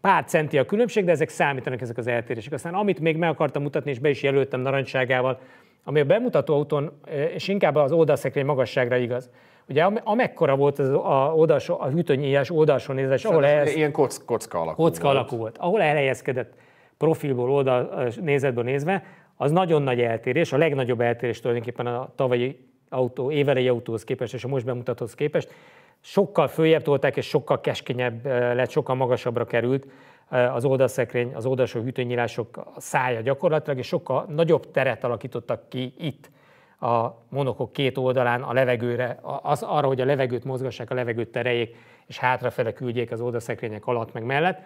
Pár centi a különbség, de ezek számítanak ezek az eltérések. Aztán amit még meg akartam mutatni, és be is jelöltem narancságával, ami a bemutató autón, és inkább az oldalszekrény magasságra igaz, Ugye amekkora volt az a, oldalsó, a hűtőnyíjas oldalsó nézés, ahol ez... Ilyen kock, kocka alakú kocka volt. alakú volt. Ahol elhelyezkedett profilból, oldal nézetből nézve, az nagyon nagy eltérés, a legnagyobb eltérés tulajdonképpen a tavalyi autó, évelei autóhoz képest és a most bemutatóhoz képest. Sokkal följebb tolták, és sokkal keskenyebb eh, lett, sokkal magasabbra került eh, az oldalszekrény, az oldalsó hűtőnyílások szája gyakorlatilag, és sokkal nagyobb teret alakítottak ki itt a monokok két oldalán a levegőre, az, arra, hogy a levegőt mozgassák, a levegőt tereljék, és hátrafele küldjék az oldaszekrények alatt, meg mellett.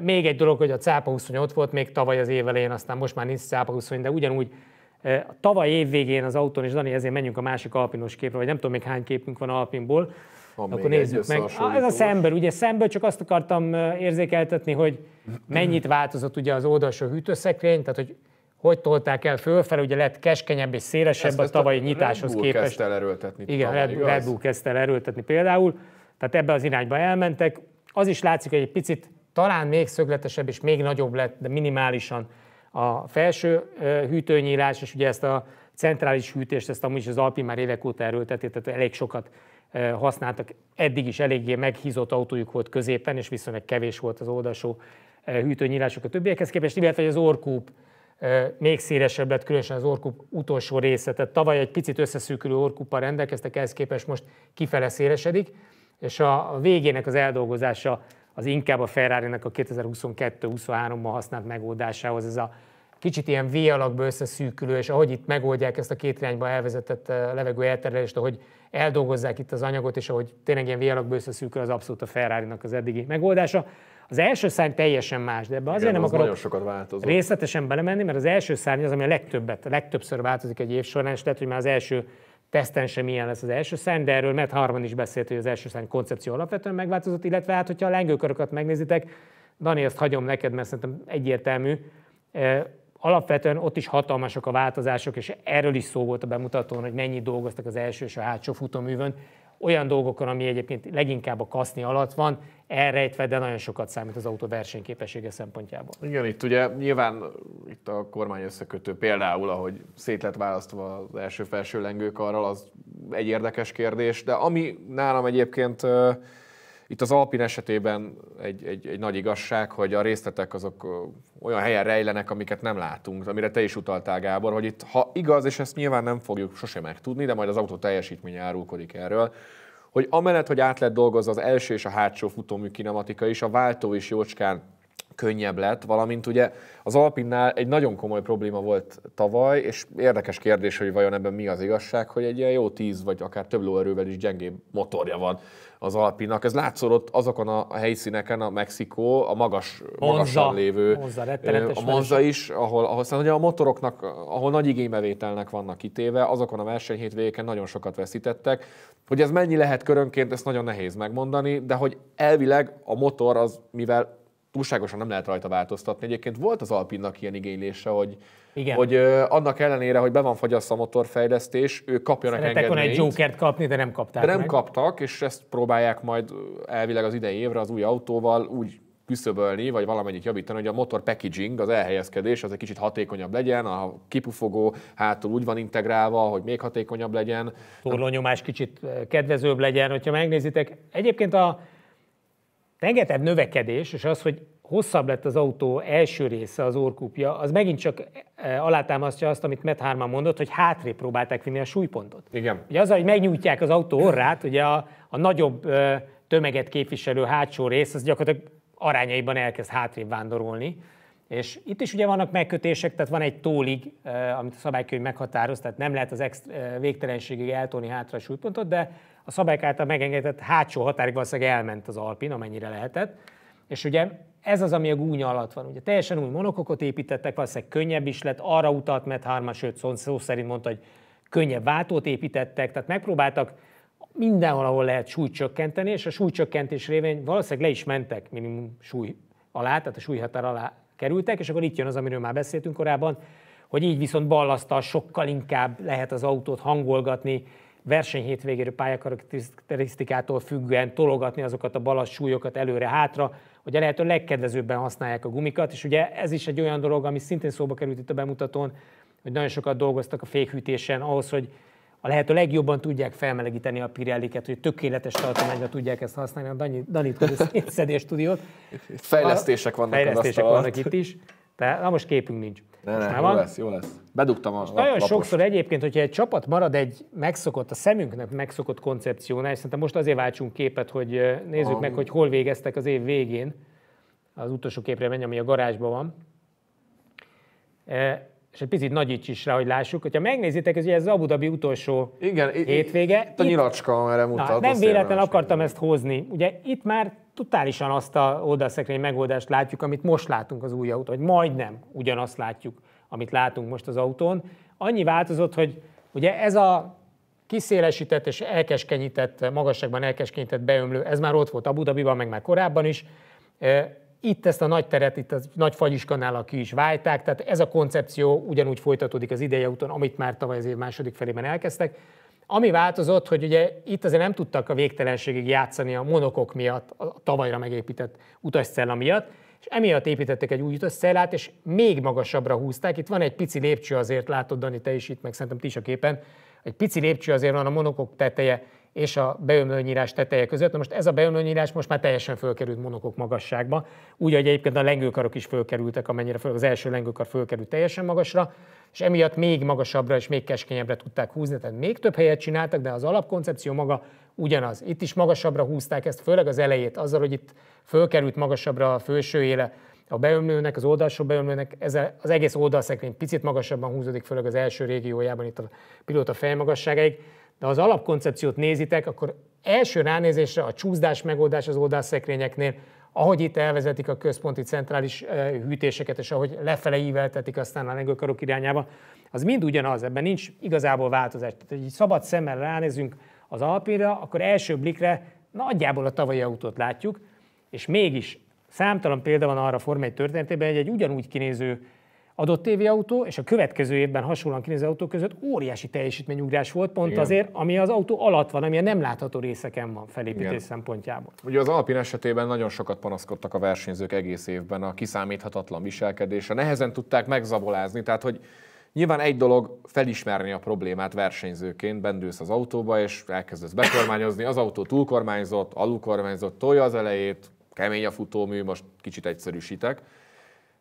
Még egy dolog, hogy a cápa 28 volt még tavaly az év elején, aztán most már nincs cápa 20, de ugyanúgy tavaly év végén az autón, és Dani, ezért menjünk a másik alpinos képre, vagy nem tudom még hány képünk van alpinból, van akkor nézzük meg. Ah, ez a szemből, ugye szemből csak azt akartam érzékeltetni, hogy mennyit változott ugye az oldalsó hűtőszekrény, tehát hogy hogy tolták el fölfelé, ugye lett keskenyebb és szélesebb ezt, a tavalyi ezt a nyitáshoz Red Bull képest. Kezdte el erőltetni. Igen, tavaly, Red, igaz? Red Bull kezdte el erőltetni például, tehát ebbe az irányba elmentek. Az is látszik, hogy egy picit talán még szögletesebb és még nagyobb lett, de minimálisan a felső hűtőnyílás, és ugye ezt a centrális hűtést, ezt amúgy is az Alpi már évek óta erőlteti, tehát elég sokat használtak. Eddig is eléggé meghízott autójuk volt középen, és viszonylag kevés volt az oldalsó hűtőnyílások a többiekhez képest, illetve az orkúp még szélesebb lett, különösen az orkup utolsó része. Tehát tavaly egy picit összeszűkülő orkuppal rendelkeztek, ehhez képest most kifele szélesedik, és a végének az eldolgozása az inkább a ferrari a 2022-23-ban használt megoldásához, ez a kicsit ilyen V alakba összeszűkülő, és ahogy itt megoldják ezt a két irányba elvezetett levegő elterelést, ahogy eldolgozzák itt az anyagot, és ahogy tényleg ilyen V alakba összeszűkül, az abszolút a ferrari az eddigi megoldása. Az első szárny teljesen más, de ebbe azért Igen, nem az akarok sokat változott. részletesen belemenni, mert az első szárny az, ami a legtöbbet, a legtöbbször változik egy év során, és lehet, hogy már az első teszten sem ilyen lesz az első szárny, de erről mert Harman is beszélt, hogy az első szárny koncepció alapvetően megváltozott, illetve hát, hogyha a lengőköröket megnézitek, Dani, ezt hagyom neked, mert szerintem egyértelmű, alapvetően ott is hatalmasak a változások, és erről is szó volt a bemutatón, hogy mennyi dolgoztak az első és a hátsó futóművön, olyan dolgokon, ami egyébként leginkább a kaszni alatt van, elrejtve, de nagyon sokat számít az autó versenyképessége szempontjából. Igen, itt ugye nyilván itt a kormány összekötő például, ahogy szét lett választva az első felső lengőkarral, az egy érdekes kérdés, de ami nálam egyébként itt az Alpin esetében egy, egy, egy nagy igazság, hogy a részletek azok olyan helyen rejlenek, amiket nem látunk, amire te is utaltál, Gábor, hogy itt, ha igaz, és ezt nyilván nem fogjuk sosem megtudni, de majd az autó teljesítménye árulkodik erről, hogy amellett, hogy át lett dolgozva az első és a hátsó futómű kinematika is, a váltó is jócskán könnyebb lett, valamint ugye az Alpinnál egy nagyon komoly probléma volt tavaly, és érdekes kérdés, hogy vajon ebben mi az igazság, hogy egy ilyen jó tíz vagy akár több lóerővel is gyengébb motorja van az Alpinak. Ez látszott azokon a helyszíneken, a Mexikó, a magas, Monza. magasan lévő, Monza, a Monza is, ahol, ahol hogy a motoroknak, ahol nagy igénybevételnek vannak kitéve, azokon a versenyhétvégéken nagyon sokat veszítettek. Hogy ez mennyi lehet körönként, ezt nagyon nehéz megmondani, de hogy elvileg a motor az, mivel túlságosan nem lehet rajta változtatni. Egyébként volt az Alpinnak ilyen igénylése, hogy igen. hogy ö, annak ellenére, hogy be van fogyasztva a motorfejlesztés, ők kapjanak Szeretek engedményt. egy jokert kapni, de nem kapták De nem meg. kaptak, és ezt próbálják majd elvileg az idei évre az új autóval úgy küszöbölni, vagy valamennyit javítani, hogy a motor packaging, az elhelyezkedés, az egy kicsit hatékonyabb legyen, a kipufogó hátul úgy van integrálva, hogy még hatékonyabb legyen. Torlónyomás kicsit kedvezőbb legyen, hogyha megnézitek. Egyébként a rengeteg növekedés, és az, hogy hosszabb lett az autó első része, az orkúpja, az megint csak e, alátámasztja azt, amit Matt Harman mondott, hogy hátré próbálták vinni a súlypontot. Igen. Ugye az, hogy megnyújtják az autó orrát, ugye a, a nagyobb e, tömeget képviselő hátsó rész, az gyakorlatilag arányaiban elkezd hátrébb vándorolni. És itt is ugye vannak megkötések, tehát van egy tólig, e, amit a szabálykönyv meghatároz, tehát nem lehet az extra, végtelenségig eltolni hátra a súlypontot, de a szabályk által megengedett hátsó határig valószínűleg elment az Alpin, amennyire lehetett. És ugye ez az, ami a gúnya alatt van. Ugye teljesen új monokokot építettek, valószínűleg könnyebb is lett, arra utalt mert hármas, sőt szó, szó szerint mondta, hogy könnyebb váltót építettek, tehát megpróbáltak mindenhol, ahol lehet súlycsökkenteni, és a súlycsökkentés révén valószínűleg le is mentek minimum súly alá, tehát a súlyhatár alá kerültek, és akkor itt jön az, amiről már beszéltünk korábban, hogy így viszont ballasztal sokkal inkább lehet az autót hangolgatni, verseny hétvégére pályakarakterisztikától függően tologatni azokat a ballast súlyokat előre-hátra, hogy a lehető legkedvezőbben használják a gumikat, és ugye ez is egy olyan dolog, ami szintén szóba került itt a bemutatón, hogy nagyon sokat dolgoztak a fékhűtésen ahhoz, hogy a lehető legjobban tudják felmelegíteni a pirelliket, hogy tökéletes tartományra tudják ezt használni. A Dani, Danit, hogy ez stúdiót. Fejlesztések vannak Fejlesztések vannak itt is. De, na most képünk nincs. Ne, ne, jó van. lesz, jó lesz. Bedugtam a most Nagyon lapost. sokszor egyébként, hogyha egy csapat marad egy megszokott, a szemünknek megszokott koncepciónál, és szerintem most azért váltsunk képet, hogy nézzük Aha. meg, hogy hol végeztek az év végén. Az utolsó képre menj, ami a garázsban van. E, és egy picit nagyíts is rá, hogy lássuk. Hogyha megnézitek, ez ugye ez Abu Dhabi utolsó Igen, hétvége. Itt, itt a nyilacska, erre mutat. Na, nem véletlen akartam ezt hozni. Ugye itt már totálisan azt a oldalszekrény megoldást látjuk, amit most látunk az új autó, vagy majdnem ugyanazt látjuk, amit látunk most az autón. Annyi változott, hogy ugye ez a kiszélesített és elkeskenyített, magasságban elkeskenyített beömlő, ez már ott volt Abu Dhabiban, meg már korábban is. Itt ezt a nagy teret, itt a nagy fagyiskanál ki is válták, tehát ez a koncepció ugyanúgy folytatódik az idei úton, amit már tavaly az év második felében elkezdtek. Ami változott, hogy ugye itt azért nem tudtak a végtelenségig játszani a monokok miatt, a tavalyra megépített utasszella miatt, és emiatt építettek egy új utasszellát, és még magasabbra húzták. Itt van egy pici lépcső azért, látod Dani, te is itt, meg szerintem ti is a képen, egy pici lépcső azért van a monokok teteje és a beömlőnyírás teteje között. Na most ez a beömlőnyírás most már teljesen fölkerült monokok magasságba, úgy, hogy egyébként a lengőkarok is fölkerültek, amennyire föl, az első lengőkar fölkerült teljesen magasra, és emiatt még magasabbra és még keskenyebbre tudták húzni, tehát még több helyet csináltak, de az alapkoncepció maga ugyanaz. Itt is magasabbra húzták ezt, főleg az elejét, azzal, hogy itt fölkerült magasabbra a éle, a beömlőnek, az oldalsó beömlőnek, ez az egész oldalszekrény picit magasabban húzódik, főleg az első régiójában, itt a pilóta fejmagasságáig de ha az alapkoncepciót nézitek, akkor első ránézésre a csúszdás megoldás az oldalszekrényeknél, ahogy itt elvezetik a központi centrális hűtéseket, és ahogy lefele íveltetik aztán a lengőkarok irányába, az mind ugyanaz, ebben nincs igazából változás. Tehát, hogy szabad szemmel ránézünk az alpinra, akkor első blikre nagyjából a tavalyi autót látjuk, és mégis számtalan példa van arra a formai történetében, hogy egy ugyanúgy kinéző adott tévi autó, és a következő évben hasonlóan kinéző autó között óriási teljesítményugrás volt, pont Igen. azért, ami az autó alatt van, ami a nem látható részeken van felépítés Igen. szempontjából. Ugye az Alpin esetében nagyon sokat panaszkodtak a versenyzők egész évben a kiszámíthatatlan viselkedésre, nehezen tudták megzabolázni, tehát hogy Nyilván egy dolog felismerni a problémát versenyzőként, bendülsz az autóba, és elkezdesz bekormányozni, az autó túlkormányzott, alulkormányzott, tolja az elejét, kemény a futómű, most kicsit egyszerűsítek.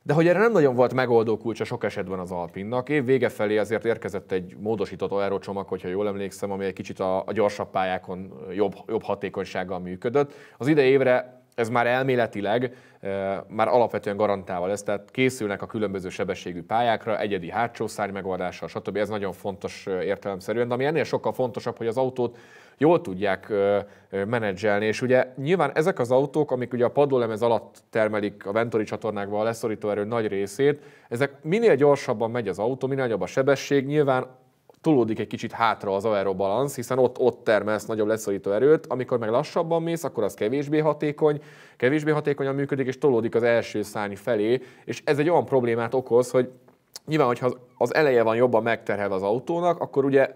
De hogy erre nem nagyon volt megoldó kulcsa sok esetben az Alpinnak. Év vége felé azért érkezett egy módosított aerocsomag, hogyha jól emlékszem, ami egy kicsit a, a gyorsabb pályákon jobb, jobb hatékonysággal működött. Az ide évre ez már elméletileg eh, már alapvetően garantálva lesz, tehát készülnek a különböző sebességű pályákra, egyedi hátsó szárny megoldása, stb. Ez nagyon fontos eh, értelemszerűen, de ami ennél sokkal fontosabb, hogy az autót jól tudják menedzselni, és ugye nyilván ezek az autók, amik ugye a padlólemez alatt termelik a ventori csatornákban a leszorító erő nagy részét, ezek minél gyorsabban megy az autó, minél nagyobb a sebesség, nyilván tulódik egy kicsit hátra az aerobalansz, hiszen ott, ott termelsz nagyobb leszorító erőt, amikor meg lassabban mész, akkor az kevésbé hatékony, kevésbé hatékonyan működik, és tolódik az első szárny felé, és ez egy olyan problémát okoz, hogy nyilván, hogyha az eleje van jobban megterhelve az autónak, akkor ugye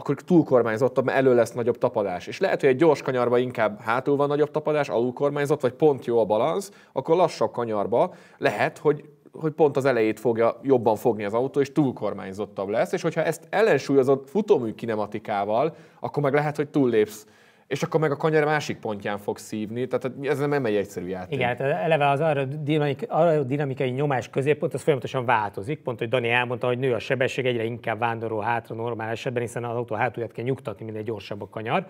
akkor túlkormányzottabb, mert elő lesz nagyobb tapadás. És lehet, hogy egy gyors kanyarba inkább hátul van nagyobb tapadás, alulkormányzott, vagy pont jó a balansz, akkor lassabb kanyarba lehet, hogy hogy pont az elejét fogja jobban fogni az autó, és túlkormányzottabb lesz, és hogyha ezt ellensúlyozod futómű kinematikával, akkor meg lehet, hogy túllépsz és akkor meg a kanyar másik pontján fog szívni, tehát ez nem egy egyszerű játék. Igen, tehát eleve az aerodinamikai nyomás középpont, az folyamatosan változik, pont, hogy Dani elmondta, hogy nő a sebesség, egyre inkább vándorol hátra normál esetben, hiszen az autó hátulját kell nyugtatni, minél gyorsabb a kanyar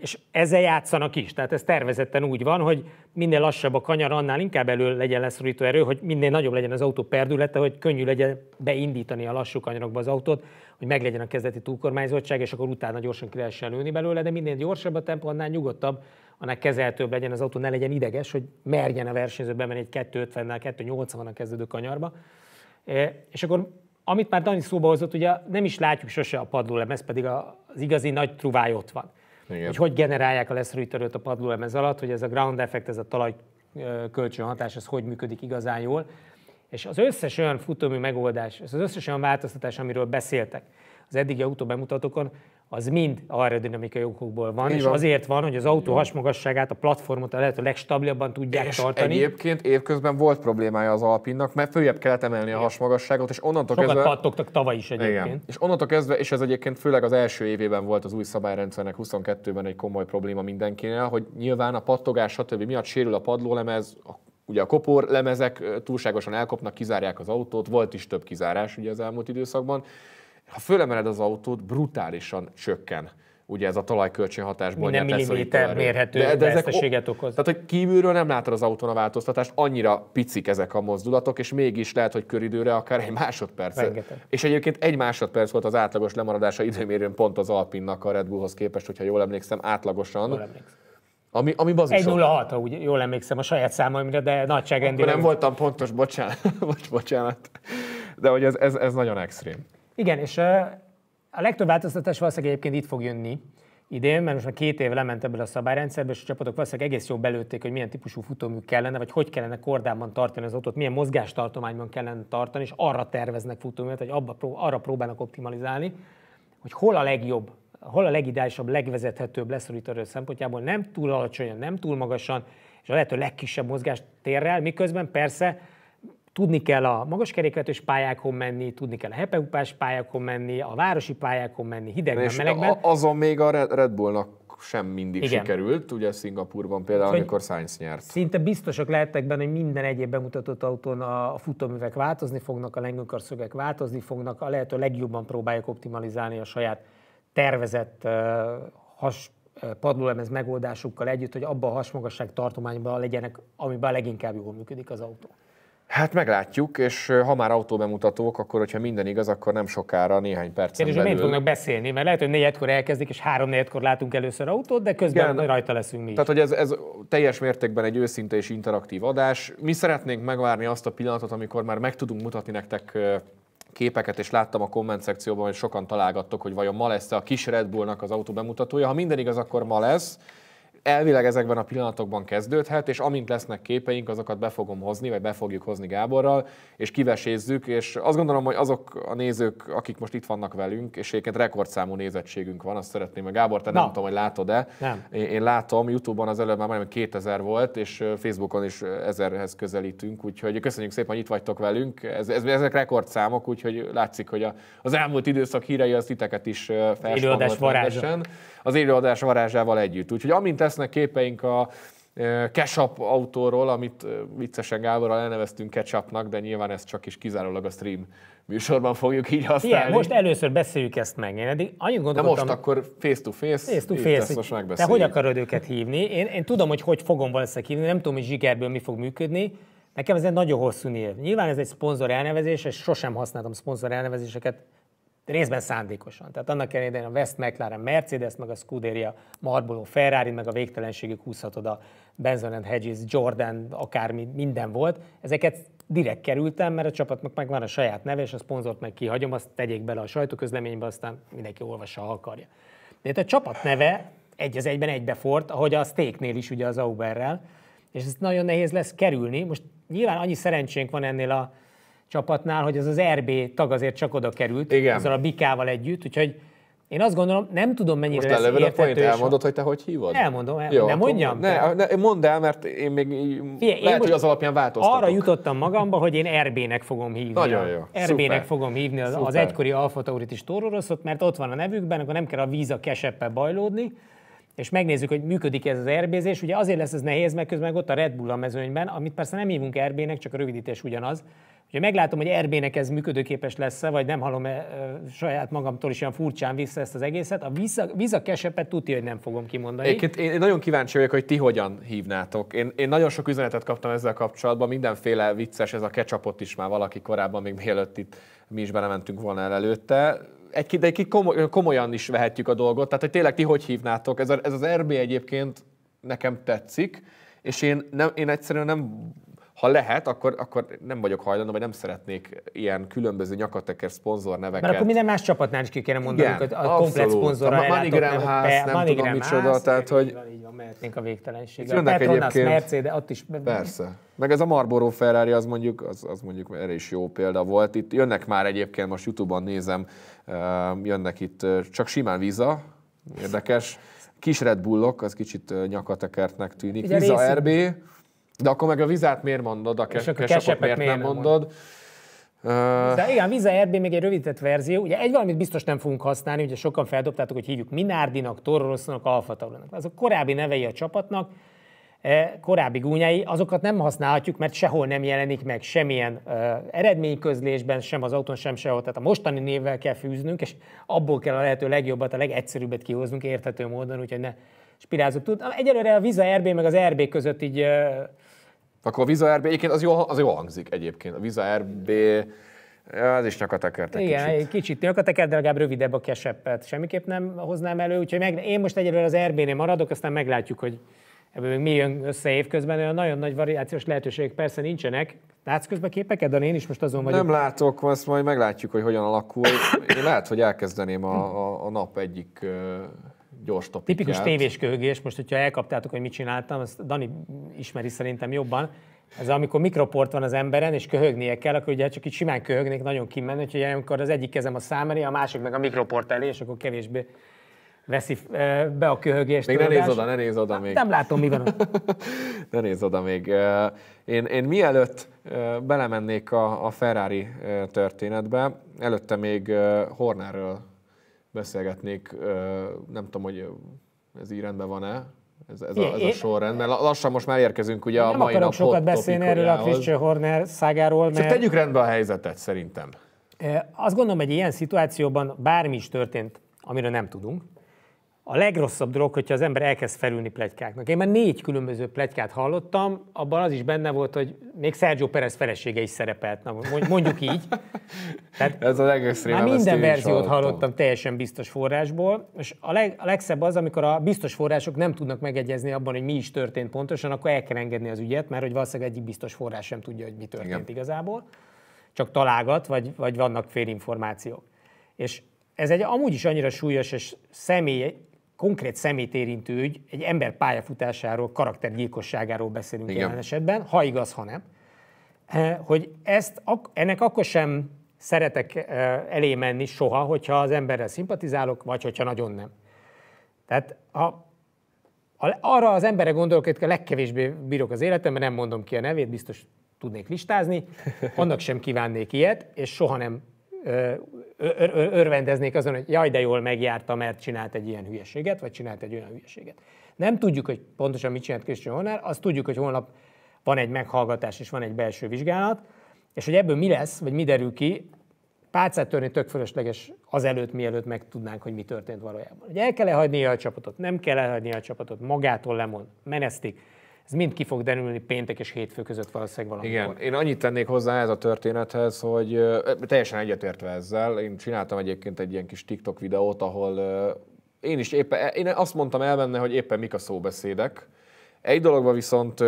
és ezzel játszanak is. Tehát ez tervezetten úgy van, hogy minél lassabb a kanyar, annál inkább elő legyen leszorító erő, hogy minél nagyobb legyen az autó perdülete, hogy könnyű legyen beindítani a lassú kanyarokba az autót, hogy meglegyen a kezdeti túlkormányzottság, és akkor utána gyorsan ki lehessen lőni belőle, de minél gyorsabb a tempó, annál nyugodtabb, annál kezeltőbb legyen az autó, ne legyen ideges, hogy merjen a versenyző bemenni egy 250-nel, 280-nal kezdődő kanyarba. És akkor amit már Dani szóba hozott, ugye nem is látjuk sose a padlólemez, pedig az igazi nagy truváj ott van. Igen. hogy hogy generálják a leszorít erőt a padlólemez alatt, hogy ez a ground effect, ez a talaj kölcsönhatás, ez hogy működik igazán jól. És az összes olyan futómű megoldás, az összes olyan változtatás, amiről beszéltek az eddigi autó bemutatókon, az mind aerodinamikai okokból van, Így és van. azért van, hogy az autó hasmagasságát, a platformot a lehető legstabilabban tudják és tartani. egyébként évközben volt problémája az Alpinnak, mert följebb kellett emelni a hasmagasságot, és onnantól Sokat kezdve... pattogtak tavaly is egyébként. Igen. És onnantól kezdve, és ez egyébként főleg az első évében volt az új szabályrendszernek, 22-ben egy komoly probléma mindenkinél, hogy nyilván a pattogás, stb. miatt sérül a padlólemez, a ugye a kopor lemezek túlságosan elkopnak, kizárják az autót, volt is több kizárás ugye az elmúlt időszakban, ha fölemeled az autót, brutálisan csökken ugye ez a talajkölcsönhatásból Minden milliméter mérhető de, de okoz. Tehát, hogy kívülről nem látod az autón a változtatást, annyira picik ezek a mozdulatok, és mégis lehet, hogy köridőre akár egy másodperc. És egyébként egy másodperc volt az átlagos lemaradása időmérőn pont az Alpinnak a Red Bullhoz képest, hogyha jól emlékszem, átlagosan. Jól emlékszem. Ami, ami 1 ha úgy jól emlékszem a saját számomra, de nagyságrendileg. Nem voltam pontos, bocsánat. bocsánat. De hogy ez, ez, ez nagyon extrém. Igen, és a legtöbb változtatás valószínűleg egyébként itt fog jönni idén, mert most már két év lement ebből a szabályrendszerből, és a csapatok valószínűleg egész jól belőtték, hogy milyen típusú futómű kellene, vagy hogy kellene kordában tartani az autót, milyen mozgástartományban kellene tartani, és arra terveznek futóművet, vagy abba, arra próbálnak optimalizálni, hogy hol a legjobb, hol a legideálisabb, legvezethetőbb lesz erő szempontjából, nem túl alacsonyan, nem túl magasan, és a lehető legkisebb mozgástérrel, miközben persze Tudni kell a magas kerékvetős pályákon menni, tudni kell a hepeupás pályákon menni, a városi pályákon menni, hidegben, és melegben. Azon még a Red Bullnak sem mindig Igen. sikerült, ugye Szingapurban például, szóval, amikor Sainz nyert. Szinte biztosak lehettek benne, hogy minden egyéb bemutatott autón a futóművek változni fognak, a lengőkarszögek változni fognak, a lehető legjobban próbálják optimalizálni a saját tervezett has padlólemez megoldásukkal együtt, hogy abban a hasmagasság tartományban legyenek, amiben leginkább jól működik az autó. Hát meglátjuk, és ha már bemutatók, akkor hogyha minden igaz, akkor nem sokára, néhány perc. Kérdés, belül... hogy fognak beszélni, mert lehet, hogy négyedkor elkezdik, és három négyedkor látunk először autót, de közben Igen, rajta leszünk mi is. Tehát, hogy ez, ez teljes mértékben egy őszinte és interaktív adás. Mi szeretnénk megvárni azt a pillanatot, amikor már meg tudunk mutatni nektek képeket, és láttam a komment szekcióban, hogy sokan találgattok, hogy vajon ma lesz-e a kis Red Bullnak az autó bemutatója. Ha minden igaz, akkor ma lesz elvileg ezekben a pillanatokban kezdődhet, és amint lesznek képeink, azokat be fogom hozni, vagy be fogjuk hozni Gáborral, és kivesézzük, és azt gondolom, hogy azok a nézők, akik most itt vannak velünk, és egyébként rekordszámú nézettségünk van, azt szeretném, hogy Gábor, te Na. nem tudom, hogy látod-e. Nem. Én látom, Youtube-on az előbb már majdnem 2000 volt, és Facebookon is 1000-hez közelítünk, úgyhogy köszönjük szépen, hogy itt vagytok velünk. Ez, ez, ezek rekordszámok, úgyhogy látszik, hogy a, az elmúlt időszak hírei az titeket is felspamolták. varázsa az élőadás varázsával együtt. Úgyhogy amint tesznek képeink a Kesap autóról, amit viccesen Gáborral elneveztünk Ketchupnak, de nyilván ez csak is kizárólag a stream műsorban fogjuk így használni. Igen, most először beszéljük ezt meg. Én eddig annyit gondoltam... De most akkor face to face, face, to face ezt most megbeszéljük. Te hogy akarod őket hívni? Én, én tudom, hogy hogy fogom valószínűleg hívni, nem tudom, hogy zsigerből mi fog működni. Nekem ez egy nagyon hosszú név. Nyilván ez egy szponzor elnevezés, és sosem használtam szponzor elnevezéseket de részben szándékosan. Tehát annak ellenére a West McLaren Mercedes, meg a Scuderia Marlboro Ferrari, meg a végtelenségük húzhatod a Benzon and Hedges, Jordan, akármi, minden volt. Ezeket direkt kerültem, mert a csapatnak meg van a saját neve, és a szponzort meg kihagyom, azt tegyék bele a sajtóközleménybe, aztán mindenki olvassa, ha akarja. De itt a csapat neve egy az egyben egybefort, ahogy a Steaknél is ugye az Auberrel, és ezt nagyon nehéz lesz kerülni. Most nyilván annyi szerencsénk van ennél a csapatnál, hogy ez az RB tag azért csak oda került, Igen. ezzel a Bikával együtt, úgyhogy én azt gondolom, nem tudom mennyire Most lesz értető. Most elmondod, hogy te hogy hívod? Elmondom, el, Jó, nem mondjam. Ne, ne, mondd el, mert én még Fie, lehet, én hogy az alapján változtatok. Arra jutottam magamba, hogy én RB-nek fogom hívni. Nagyon jó. RB-nek fogom hívni az, az egykori Alfa Taurit is Tóroroszot, mert ott van a nevükben, akkor nem kell a víz a keseppel bajlódni, és megnézzük, hogy működik ez az erbézés. Ugye azért lesz ez nehéz, mert közben ott a Red Bull a mezőnyben, amit persze nem hívunk RB-nek, csak a rövidítés ugyanaz. Ugye meglátom, hogy RB-nek ez működőképes lesz-e, vagy nem hallom -e, saját magamtól is olyan furcsán vissza ezt az egészet. A vissza, kesepet tudja, hogy nem fogom kimondani. Énként én, én nagyon kíváncsi vagyok, hogy ti hogyan hívnátok. Én, én nagyon sok üzenetet kaptam ezzel kapcsolatban, mindenféle vicces, ez a kecsapot is már valaki korábban, még mielőtt itt mi is belementünk volna el előtte. Egy, de egy komoly, komolyan is vehetjük a dolgot, tehát hogy tényleg ti hogy hívnátok? Ez, a, ez az RB egyébként nekem tetszik, és én, nem, én egyszerűen nem ha lehet, akkor, akkor nem vagyok hajlandó, vagy nem szeretnék ilyen különböző nyakateker szponzor neveket. Mert akkor minden más csapatnál is ki kéne mondani, Igen, hogy a abszolút. komplet szponzor A Manigram ház, nem Manigram tudom micsoda, ház, tehát hogy... Így van, így van, mehetnénk a végtelenséggel. Jönnek egyébként... Mercedes, ott is... Persze. Meg ez a Marlboro Ferrari, az mondjuk, az, az mondjuk erre is jó példa volt. Itt jönnek már egyébként, most Youtube-on nézem, um, jönnek itt csak simán víza, érdekes. Kis Red Bullok, az kicsit nyakatekertnek tűnik. Ugye Visa RB. De akkor meg a vizát miért mondod, a kesepet miért, miért nem mondod? Mond. De igen, Visa RB még egy rövidített verzió. Ugye egy valamit biztos nem fogunk használni, ugye sokan feldobtátok, hogy hívjuk Minárdinak, Tororosznak, Alfa Az a korábbi nevei a csapatnak, e, korábbi gúnyai, azokat nem használhatjuk, mert sehol nem jelenik meg semmilyen uh, eredményközlésben, sem az autón, sem sehol. Tehát a mostani névvel kell fűznünk, és abból kell a lehető legjobbat, a legegyszerűbbet kihoznunk érthető módon, úgyhogy ne spirázzuk. Tud, egyelőre a visa RB meg az RB között így... Akkor a visa RB, egyébként az jól, az jó hangzik egyébként. A visa RB... Ja, az is nyakatekert egy Igen, kicsit. kicsit nyakatekert, de legalább rövidebb a keseppet. Semmiképp nem hoznám elő, úgyhogy meg, én most egyelőre az RB-nél maradok, aztán meglátjuk, hogy ebből még mi jön össze évközben, olyan nagyon nagy variációs lehetőségek persze nincsenek. Látsz közben képeket, de én is most azon vagyok. Nem látok, azt majd meglátjuk, hogy hogyan alakul. Én lehet, hogy elkezdeném a, a, a nap egyik gyors topikát. Tipikus tévés köhögés, most hogyha elkaptátok, hogy mit csináltam, azt Dani ismeri szerintem jobban. Ez amikor mikroport van az emberen, és köhögnie kell, akkor ugye csak így simán köhögnék, nagyon kimenni, úgyhogy amikor az egyik kezem a szám a másik meg a mikroport elé, és akkor kevésbé veszi eh, be a köhögést. Még ne nézz oda, ne nézz oda még. Nem látom, mi van ott. ne nézz oda még. Eh, én, én mielőtt eh, belemennék a, a Ferrari történetbe, előtte még Hornerről beszélgetnék, nem tudom, hogy ez így rendben van-e, ez, ez, a, ez a sorrend, mert lassan most már érkezünk ugye nem a mai akarok nap sokat beszélni erről a Christian Horner szágáról, mert... Csak tegyük rendbe a helyzetet szerintem. Azt gondolom, hogy ilyen szituációban bármi is történt, amiről nem tudunk, a legrosszabb dolog, hogyha az ember elkezd felülni plegykáknak. Én már négy különböző plegykát hallottam, abban az is benne volt, hogy még Sergio Perez felesége is szerepelt, na, mondjuk így. Tehát Ez a legextrémebb. Már minden verziót hallottam. hallottam teljesen biztos forrásból, és a, leg, a legszebb az, amikor a biztos források nem tudnak megegyezni abban, hogy mi is történt pontosan, akkor el kell engedni az ügyet, mert hogy valószínűleg egyik biztos forrás sem tudja, hogy mi történt Igen. igazából. Csak találgat, vagy, vagy vannak félinformációk. És ez egy amúgy is annyira súlyos és személy, konkrét szemét érintő ügy, egy ember pályafutásáról, karaktergyilkosságáról beszélünk Igen. jelen esetben, ha igaz, ha nem, eh, hogy ezt, ennek akkor sem szeretek eh, elé menni soha, hogyha az emberrel szimpatizálok, vagy hogyha nagyon nem. Tehát ha arra az emberre gondolok, a legkevésbé bírok az életemben, nem mondom ki a nevét, biztos tudnék listázni, annak sem kívánnék ilyet, és soha nem eh, örvendeznék azon, hogy jaj, de jól megjárta, mert csinált egy ilyen hülyeséget, vagy csinált egy olyan hülyeséget. Nem tudjuk, hogy pontosan mit csinált Christian Horner, azt tudjuk, hogy holnap van egy meghallgatás és van egy belső vizsgálat, és hogy ebből mi lesz, vagy mi derül ki, pálcát törni tök fölösleges azelőtt, mielőtt megtudnánk, hogy mi történt valójában. Ugye el kell hagynia a csapatot, nem kell elhagynia a csapatot, magától lemond, menesztik, ez mind ki fog derülni péntek és hétfő között valószínűleg valamikor. Igen, én annyit tennék hozzá ez a történethez, hogy teljesen egyetértve ezzel. Én csináltam egyébként egy ilyen kis TikTok videót, ahol én is éppen, e, én azt mondtam el benne, hogy éppen mik a szóbeszédek. Egy dologban viszont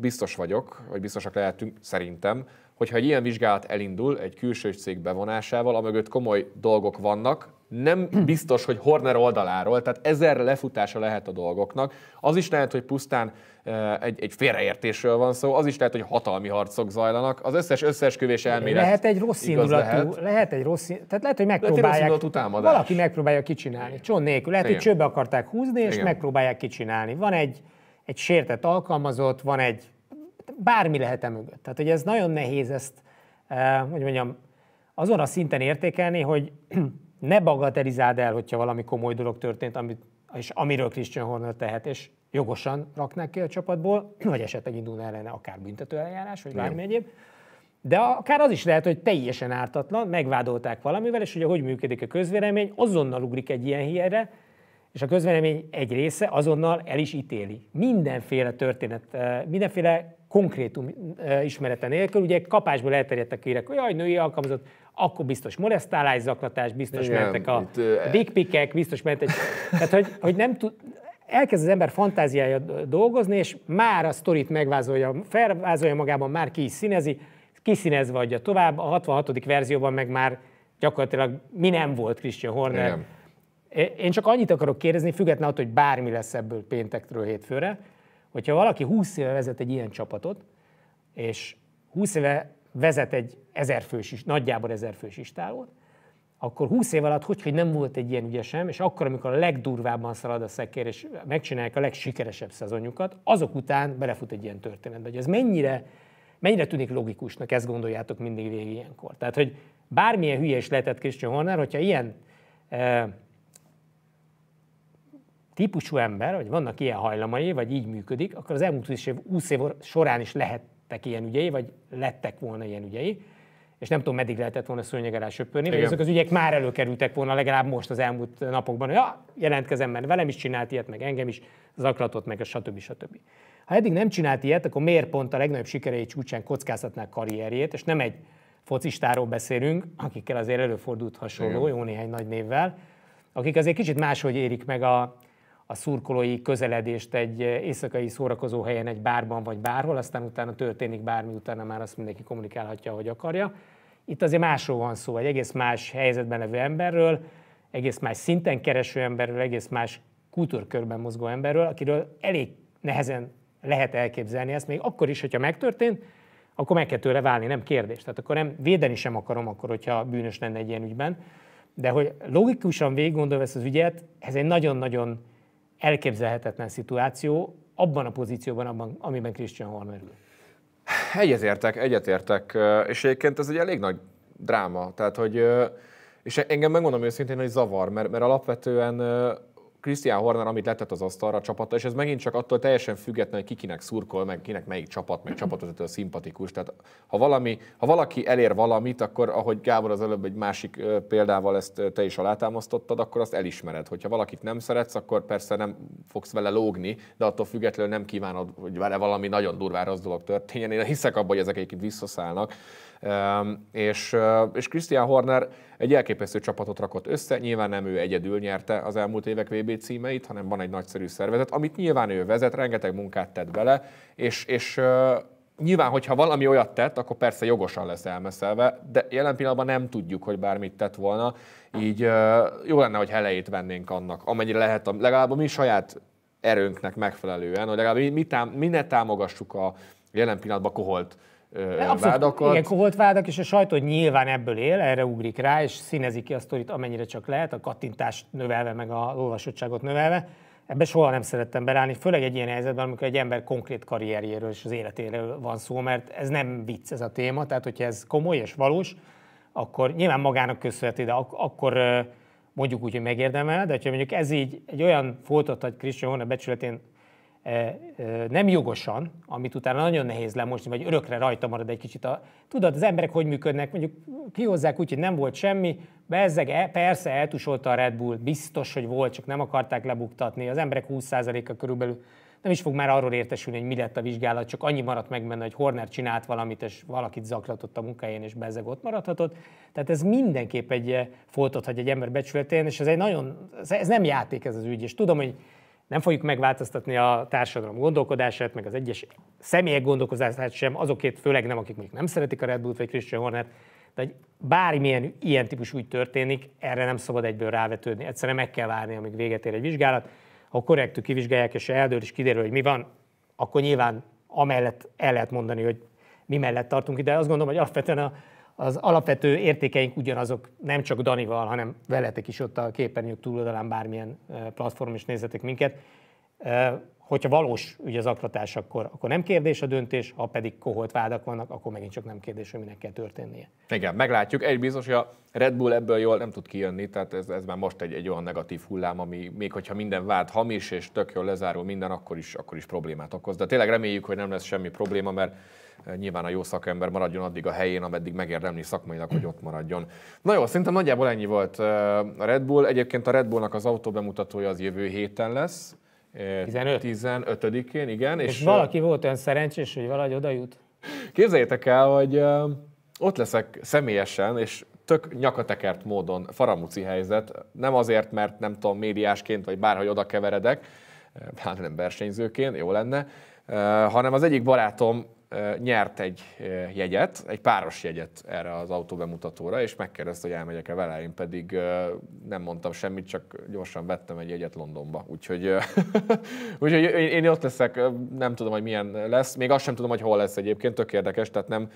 biztos vagyok, vagy biztosak lehetünk, szerintem, hogyha egy ilyen vizsgálat elindul egy külső cég bevonásával, amögött komoly dolgok vannak, nem biztos, hogy Horner oldaláról, tehát ezer lefutása lehet a dolgoknak. Az is lehet, hogy pusztán e, egy, egy félreértésről van szó, az is lehet, hogy hatalmi harcok zajlanak. Az összes összeesküvés elmélet Lehet egy rossz indulatú, lehet. lehet egy rossz, tehát lehet, hogy megpróbálják, lehet egy rossz valaki megpróbálja kicsinálni, cson nélkül. Lehet, Igen. hogy csőbe akarták húzni, és Igen. megpróbálják kicsinálni. Van egy, egy sértett alkalmazott, van egy, bármi lehet e mögött. Tehát, hogy ez nagyon nehéz ezt, e, hogy mondjam, azon a szinten értékelni, hogy ne bagaterizáld el, hogyha valami komoly dolog történt, amit, és amiről Christian Horner tehet, és jogosan raknák ki a csapatból, vagy esetleg indulna ellene akár büntető eljárás, vagy bármi egyéb. De akár az is lehet, hogy teljesen ártatlan, megvádolták valamivel, és ugye hogy működik a közvélemény, azonnal ugrik egy ilyen hírre, és a közvélemény egy része azonnal el is ítéli. Mindenféle történet, eh, mindenféle konkrétum ismerete nélkül, ugye kapásból elterjedtek hírek, hogy jaj, női alkalmazott, akkor biztos molesztálás, zaklatás, biztos Igen, mentek a itt, dickpikek, biztos mentek. Tehát, hogy, hogy nem tud, elkezd az ember fantáziája dolgozni, és már a sztorit megvázolja, felvázolja magában, már ki is színezi, kiszínezve adja tovább, a 66. verzióban meg már gyakorlatilag mi nem volt Christian Horner. Igen. Én csak annyit akarok kérdezni, függetlenül attól, hogy bármi lesz ebből péntektől hétfőre, hogyha valaki 20 éve vezet egy ilyen csapatot, és 20 éve vezet egy ezerfős, is nagyjából ezerfős istálót, akkor 20 év alatt hogy, hogy nem volt egy ilyen ügyes és akkor, amikor a legdurvábban szalad a szekér, és megcsinálják a legsikeresebb szezonjukat, azok után belefut egy ilyen történetbe. Hogy ez mennyire, mennyire tűnik logikusnak, ezt gondoljátok mindig végig ilyenkor. Tehát, hogy bármilyen hülye is lehetett Christian Horner, hogyha ilyen eh, típusú ember, vagy vannak ilyen hajlamai, vagy így működik, akkor az elmúlt 20 év, 20 év során is lehettek ilyen ügyei, vagy lettek volna ilyen ügyei, és nem tudom, meddig lehetett volna szőnyeg alá söpörni, vagy ezek az ügyek már előkerültek volna legalább most az elmúlt napokban, hogy ja, jelentkezem, mert velem is csinált ilyet, meg engem is, zaklatott meg, a stb. stb. Ha eddig nem csinált ilyet, akkor miért pont a legnagyobb sikerei csúcsán kockáztatnák karrierjét, és nem egy focistáról beszélünk, akikkel azért előfordult hasonló, Igen. jó néhány nagy névvel, akik azért kicsit máshogy érik meg a, a szurkolói közeledést egy éjszakai szórakozó helyen, egy bárban vagy bárhol, aztán utána történik bármi, utána már azt mindenki kommunikálhatja, ahogy akarja. Itt azért másról van szó, egy egész más helyzetben levő emberről, egész más szinten kereső emberről, egész más kultúrkörben mozgó emberről, akiről elég nehezen lehet elképzelni ezt, még akkor is, hogyha megtörtént, akkor meg kell tőle válni, nem kérdés. Tehát akkor nem védeni sem akarom akkor, hogyha bűnös lenne egy ilyen ügyben. De hogy logikusan végiggondolva ezt az ügyet, ez egy nagyon-nagyon elképzelhetetlen szituáció abban a pozícióban, abban, amiben Christian Horner ül. Egyetértek, egyetértek, és egyébként ez egy elég nagy dráma, tehát hogy, és engem megmondom őszintén, hogy zavar, mert, mert alapvetően Christian Horner, amit letett az asztalra a csapata, és ez megint csak attól teljesen független, hogy kikinek szurkol, meg kinek melyik csapat, meg csapatvezető szimpatikus. Tehát ha, valami, ha valaki elér valamit, akkor ahogy Gábor az előbb egy másik példával ezt te is alátámasztottad, akkor azt elismered. Hogyha valakit nem szeretsz, akkor persze nem fogsz vele lógni, de attól függetlenül nem kívánod, hogy vele valami nagyon durvára az dolog történjen. Én hiszek abban, hogy ezek egyébként visszaszállnak. És, és Christian Horner egy elképesztő csapatot rakott össze, nyilván nem ő egyedül nyerte az elmúlt évek VB címeit, hanem van egy nagyszerű szervezet, amit nyilván ő vezet, rengeteg munkát tett bele, és, és nyilván, hogyha valami olyat tett, akkor persze jogosan lesz elmeszelve, de jelen pillanatban nem tudjuk, hogy bármit tett volna, így jó lenne, hogy helejét vennénk annak, amennyire lehet, legalább a mi saját erőnknek megfelelően, hogy legalább mi, mi, tám, mi ne támogassuk a jelen pillanatban koholt Abszolút, vádakat. Igen, volt vádak, és a sajtó nyilván ebből él, erre ugrik rá, és színezik ki a sztorit amennyire csak lehet, a kattintást növelve, meg a olvasottságot növelve. Ebben soha nem szerettem berállni, főleg egy ilyen helyzetben, amikor egy ember konkrét karrierjéről és az életéről van szó, mert ez nem vicc ez a téma, tehát hogyha ez komoly és valós, akkor nyilván magának köszönheti, de ak- akkor mondjuk úgy, hogy megérdemel, de hogyha mondjuk ez így egy olyan foltot, hogy Christian Horner becsületén E, e, nem jogosan, amit utána nagyon nehéz lemosni, vagy örökre rajta marad egy kicsit. A, tudod, az emberek hogy működnek, mondjuk kihozzák úgy, hogy nem volt semmi, bezzeg, e, persze eltusolta a Red Bull, biztos, hogy volt, csak nem akarták lebuktatni. Az emberek 20%-a körülbelül nem is fog már arról értesülni, hogy mi lett a vizsgálat, csak annyi maradt meg benne, hogy Horner csinált valamit, és valakit zaklatott a munkájén és bezzeg ott maradhatott. Tehát ez mindenképp egy foltot hagy egy ember becsületén, és ez egy nagyon, ez nem játék ez az ügy, és tudom, hogy nem fogjuk megváltoztatni a társadalom gondolkodását, meg az egyes személyek gondolkodását sem, azokért főleg nem, akik mondjuk nem szeretik a Red Bull vagy Christian Hornet, de hogy bármilyen ilyen típus úgy történik, erre nem szabad egyből rávetődni. Egyszerűen meg kell várni, amíg véget ér egy vizsgálat. Ha korrektül kivizsgálják és eldől is kiderül, hogy mi van, akkor nyilván amellett el lehet mondani, hogy mi mellett tartunk ide. Azt gondolom, hogy alapvetően a az alapvető értékeink ugyanazok, nem csak Danival, hanem veletek is ott a képernyők túloldalán bármilyen platform is nézhetek minket. Hogyha valós ügy az aklatás, akkor, akkor nem kérdés a döntés, ha pedig koholt vádak vannak, akkor megint csak nem kérdés, hogy minek kell történnie. Igen, meglátjuk. Egy biztos, hogy a Red Bull ebből jól nem tud kijönni, tehát ez, ez már most egy, egy olyan negatív hullám, ami még hogyha minden vád hamis és tök jól lezárul minden, akkor is, akkor is problémát okoz. De tényleg reméljük, hogy nem lesz semmi probléma, mert nyilván a jó szakember maradjon addig a helyén, ameddig megérdemli szakmailag, hogy ott maradjon. Na jó, szerintem nagyjából ennyi volt a Red Bull. Egyébként a Red Bullnak az autó bemutatója az jövő héten lesz. 15. 15-én, igen. És, és valaki volt olyan szerencsés, hogy valahogy oda jut. Képzeljétek el, hogy ott leszek személyesen, és tök nyakatekert módon faramuci helyzet. Nem azért, mert nem tudom, médiásként, vagy bárhogy oda keveredek, hát nem versenyzőként, jó lenne, hanem az egyik barátom nyert egy jegyet, egy páros jegyet erre az autó bemutatóra, és megkérdezte, hogy elmegyek-e vele, én pedig nem mondtam semmit, csak gyorsan vettem egy jegyet Londonba. Úgyhogy, úgyhogy én, ott leszek, nem tudom, hogy milyen lesz, még azt sem tudom, hogy hol lesz egyébként, tök érdekes, tehát nem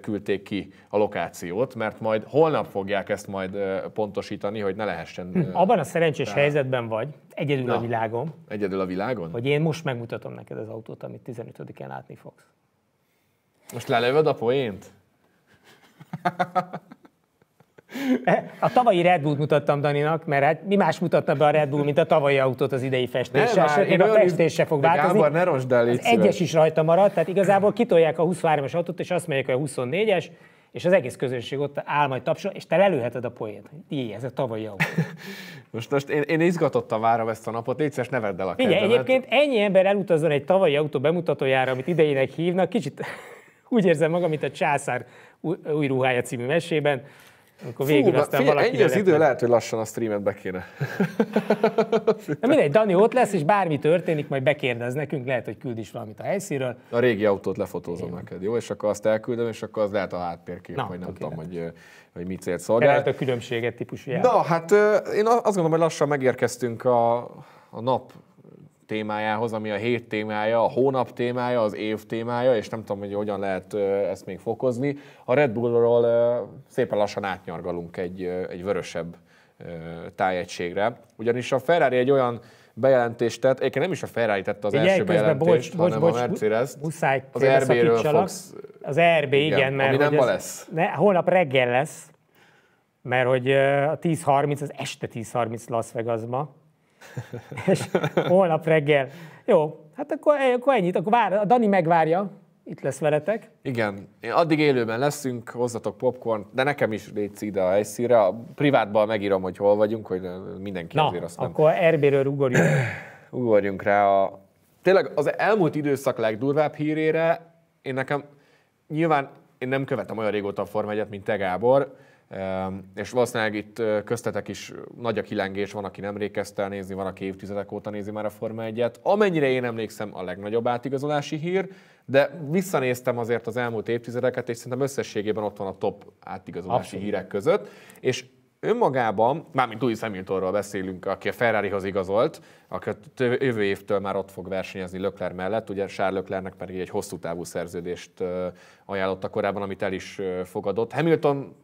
küldték ki a lokációt, mert majd holnap fogják ezt majd pontosítani, hogy ne lehessen. Hm, abban a szerencsés rá. helyzetben vagy, egyedül Na, a világon. Egyedül a világon? Hogy én most megmutatom neked az autót, amit 15-en látni fogsz. Most lelőd a poént? Eh, a tavalyi Red Bull mutattam Daninak, mert hát mi más mutatna be a Red Bull, mint a tavalyi autót az idei festéssel, sőt, még a festés se fog izé, változni. Gábor, ne rossd el, az egyes is rajta maradt, tehát igazából kitolják a 23-as autót, és azt mondják, hogy a 24-es, és az egész közönség ott áll majd tapsol, és te lelőheted a poént. Így, ez a tavalyi autó. most, most én, én izgatottan várom ezt a napot, légy szíves, ne vedd el a Igen, egyébként ennyi ember elutazzon egy tavalyi autó bemutatójára, amit idejének hívnak, kicsit úgy érzem magam, mint a császár új ruhája című mesében, akkor végül Fú, aztán figyelj, valaki ennyi az idő, meg. lehet, hogy lassan a streamet be kéne. Na mindegy, Dani ott lesz, és bármi történik, majd bekérdez nekünk, lehet, hogy küld is valamit a helyszínről. A régi autót lefotózom Én. neked, jó? És akkor azt elküldöm, és akkor az lehet a háttérkép, Na, vagy nem tudom, hogy hogy mit célt szolgál. Lehet a különbséget típusú jel. Na, hát én azt gondolom, hogy lassan megérkeztünk a, a nap témájához, ami a hét témája, a hónap témája, az év témája, és nem tudom, hogy hogyan lehet ezt még fokozni. A Red Bullról szépen lassan átnyargalunk egy, egy vörösebb tájegységre. Ugyanis a Ferrari egy olyan bejelentést tett, egyébként nem is a Ferrari tette az Ugye, első bejelentést, bocs, hanem bocs, bocs, a Mercedes. Muszáj az rb fogsz. Az RB, igen, igen mert... Ami nem ma lesz. Ne, holnap reggel lesz, mert hogy a 10.30, az este 10.30 Las Vegasba, és holnap reggel. Jó, hát akkor, akkor ennyit, akkor vár, a Dani megvárja, itt lesz veletek. Igen, addig élőben leszünk, hozzatok popcorn, de nekem is létszi ide a helyszínre. A privátban megírom, hogy hol vagyunk, hogy mindenki Na, azért azt akkor nem... ugorjunk. ugorjunk rá a... Tényleg az elmúlt időszak legdurvább hírére, én nekem nyilván én nem követem olyan régóta a Forma 1 mint te Gábor, és valószínűleg itt köztetek is nagy a kilengés, van, aki nem kezdte el nézni, van, aki évtizedek óta nézi már a Forma 1-et. Amennyire én emlékszem, a legnagyobb átigazolási hír, de visszanéztem azért az elmúlt évtizedeket, és szerintem összességében ott van a top átigazolási Abszolút. hírek között. És önmagában, mármint Louis Hamiltonról beszélünk, aki a Ferrarihoz igazolt, aki jövő évtől már ott fog versenyezni Lökler mellett, ugye Charles Löklernek pedig egy hosszú távú szerződést ajánlotta korábban, amit el is fogadott. Hamilton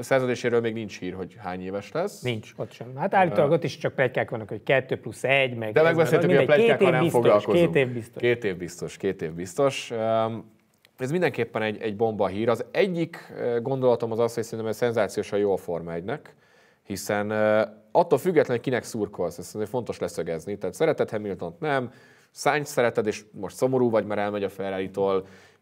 szerződéséről még nincs hír, hogy hány éves lesz. Nincs, ott sem. Hát állítólag ott is csak plegykák vannak, hogy kettő plusz egy meg... De megbeszéltük, hogy a plegykákkal nem biztos, foglalkozunk. Két év biztos. Két év biztos, két év biztos. Ez mindenképpen egy, egy bomba hír. Az egyik gondolatom az az, hogy szerintem ez szenzációsan jó a Forma egynek, hiszen attól függetlenül, kinek szurkolsz, Ez fontos leszögezni. Tehát szereted Hamiltont, nem, Sainz szereted, és most szomorú vagy, mert elmegy a ferrari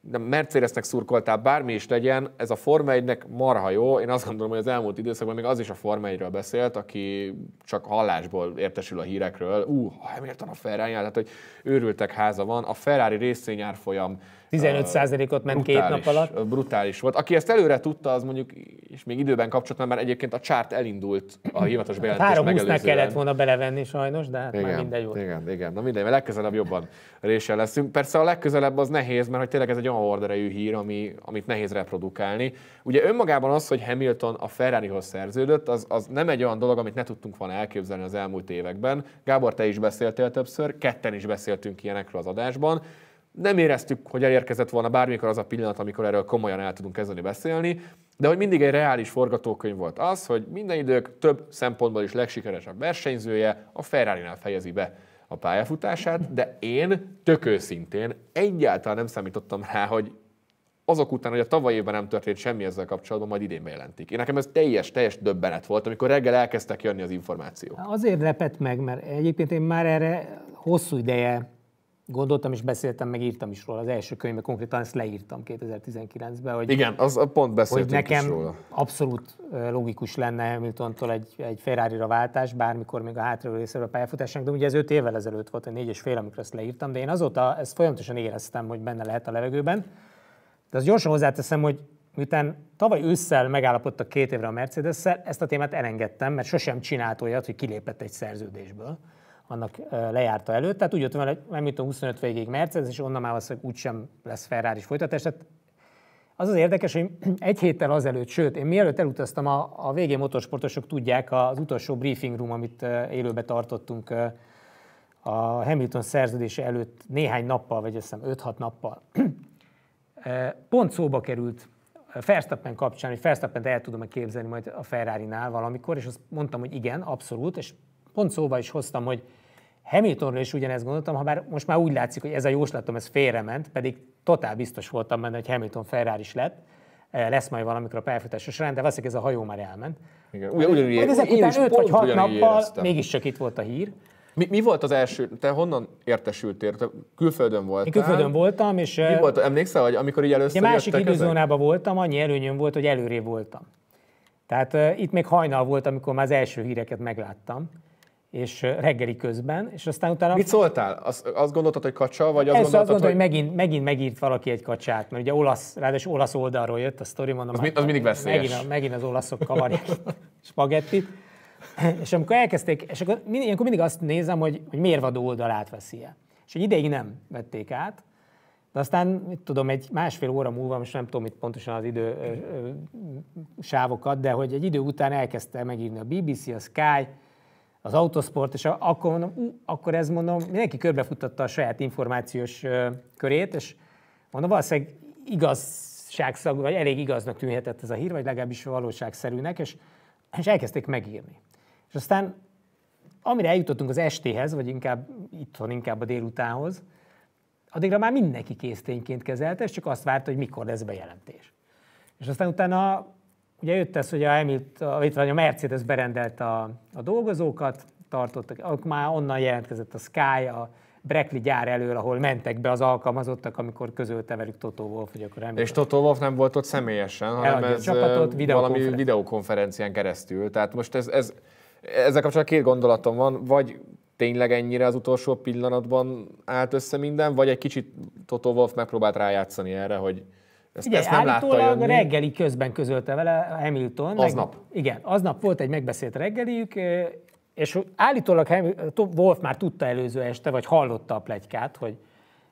de Mercedesnek szurkoltál, bármi is legyen, ez a Forma 1-nek marha jó. Én azt gondolom, hogy az elmúlt időszakban még az is a Forma 1-ről beszélt, aki csak hallásból értesül a hírekről. Ú, Hamilton a Ferrari, tehát hogy őrültek háza van. A Ferrari részvényárfolyam 15%-ot ment két nap alatt. Brutális volt. Aki ezt előre tudta, az mondjuk, és még időben kapcsolatban, mert egyébként a csárt elindult a hivatalos hát bejelentés Három megelőzően. kellett volna belevenni sajnos, de hát igen, már minden jó. Igen, igen. Na minden, mert legközelebb jobban résen leszünk. Persze a legközelebb az nehéz, mert hogy tényleg ez egy olyan orderejű hír, ami, amit nehéz reprodukálni. Ugye önmagában az, hogy Hamilton a Ferrarihoz szerződött, az, az nem egy olyan dolog, amit ne tudtunk volna elképzelni az elmúlt években. Gábor, te is beszéltél többször, ketten is beszéltünk ilyenekről az adásban nem éreztük, hogy elérkezett volna bármikor az a pillanat, amikor erről komolyan el tudunk kezdeni beszélni, de hogy mindig egy reális forgatókönyv volt az, hogy minden idők több szempontból is legsikeresebb versenyzője a ferrari fejezi be a pályafutását, de én tök őszintén egyáltalán nem számítottam rá, hogy azok után, hogy a tavaly évben nem történt semmi ezzel kapcsolatban, majd idén bejelentik. Én nekem ez teljes, teljes döbbenet volt, amikor reggel elkezdtek jönni az információk. Azért repett meg, mert egyébként én már erre hosszú ideje gondoltam, és beszéltem, meg írtam is róla. Az első könyvben konkrétan ezt leírtam 2019-ben. Hogy, Igen, az pont beszéltünk hogy nekem is róla. abszolút logikus lenne Hamiltontól egy, egy Ferrari-ra váltás, bármikor még a hátralévő részéről a pályafutásnak, de ugye ez öt évvel ezelőtt volt, a négy és fél, amikor ezt leírtam, de én azóta ezt folyamatosan éreztem, hogy benne lehet a levegőben. De azt gyorsan hozzáteszem, hogy miután tavaly ősszel megállapodtak két évre a mercedes ezt a témát elengedtem, mert sosem csinált olyat, hogy kilépett egy szerződésből annak lejárta előtt. Tehát úgy jöttem hogy nem jutom 25 végig Mercedes, és onnan már valószínűleg úgysem lesz Ferrari folytatás. Tehát az az érdekes, hogy egy héttel azelőtt, sőt, én mielőtt elutaztam, a, a végén motorsportosok tudják az utolsó briefing room, amit élőbe tartottunk a Hamilton szerződése előtt néhány nappal, vagy azt hiszem 5-6 nappal. Pont szóba került Verstappen kapcsán, hogy Verstappen el tudom képzelni majd a Ferrari-nál valamikor, és azt mondtam, hogy igen, abszolút, és pont szóba is hoztam, hogy Hamiltonra is ugyanezt gondoltam, ha bár most már úgy látszik, hogy ez a jóslatom, ez félrement, pedig totál biztos voltam benne, hogy Hamilton Ferrari is lett. Eh, lesz majd valamikor a pályafutásos során, de valószínűleg ez a hajó már elment. Igen, ugyanúgy ugyanúgy, ezek után 5 vagy 6 nappal mégiscsak itt volt a hír. Mi, mi volt az első, te honnan értesültél? Te külföldön voltál? Én külföldön voltam, és... Mi eh, volt, emlékszel, hogy amikor így először A másik időzónában voltam, annyi előnyöm volt, hogy előré voltam. Tehát uh, itt még hajnal volt, amikor már az első híreket megláttam és reggeli közben, és aztán utána... Mit szóltál? Azt, azt gondoltad, hogy kacsa, vagy azt gondoltad, azt gondoltam, hogy... hogy... megint, megint megírt valaki egy kacsát, mert ugye olasz, ráadásul olasz oldalról jött a sztori, mondom... Az, mi, hát az mindig veszélyes. Megint, megint az olaszok kavarják spagettit. És amikor elkezdték, és akkor mindig, ilyenkor mindig azt nézem, hogy, hogy mérvadó oldal átveszi -e. És egy ideig nem vették át, de aztán, mit tudom, egy másfél óra múlva, most nem tudom itt pontosan az idő ö, ö, sávokat, de hogy egy idő után elkezdte megírni a BBC, a Sky, az autosport, és akkor mondom, ú, akkor ez mondom, mindenki körbefutatta a saját információs körét, és mondom, valószínűleg igazságszag, vagy elég igaznak tűnhetett ez a hír, vagy legalábbis valóságszerűnek, és, és elkezdték megírni. És aztán amire eljutottunk az estéhez, vagy inkább itthon, inkább a délutához, addigra már mindenki késztényként kezelte, és csak azt várta, hogy mikor lesz bejelentés. És aztán utána Ugye jött ez, hogy a, Hamilton, a Mercedes berendelt a, a dolgozókat, tartottak, akkor már onnan jelentkezett a Sky, a Brekli gyár elől, ahol mentek be az alkalmazottak, amikor közölte velük Totó Wolf, hogy akkor Hamilton. És Totó Wolf nem volt ott személyesen, hanem ez csapatot, videokonferen- valami videokonferencián keresztül. Tehát most ez, ez, ezzel kapcsolatban két gondolatom van, vagy tényleg ennyire az utolsó pillanatban állt össze minden, vagy egy kicsit Totó Wolf megpróbált rájátszani erre, hogy ezt, Ugye, ezt nem látta reggeli közben közölte vele Hamilton. Aznap. Meg, igen, aznap volt egy megbeszélt reggeliük, és állítólag Hamilton, Wolf már tudta előző este, vagy hallotta a plegykát, hogy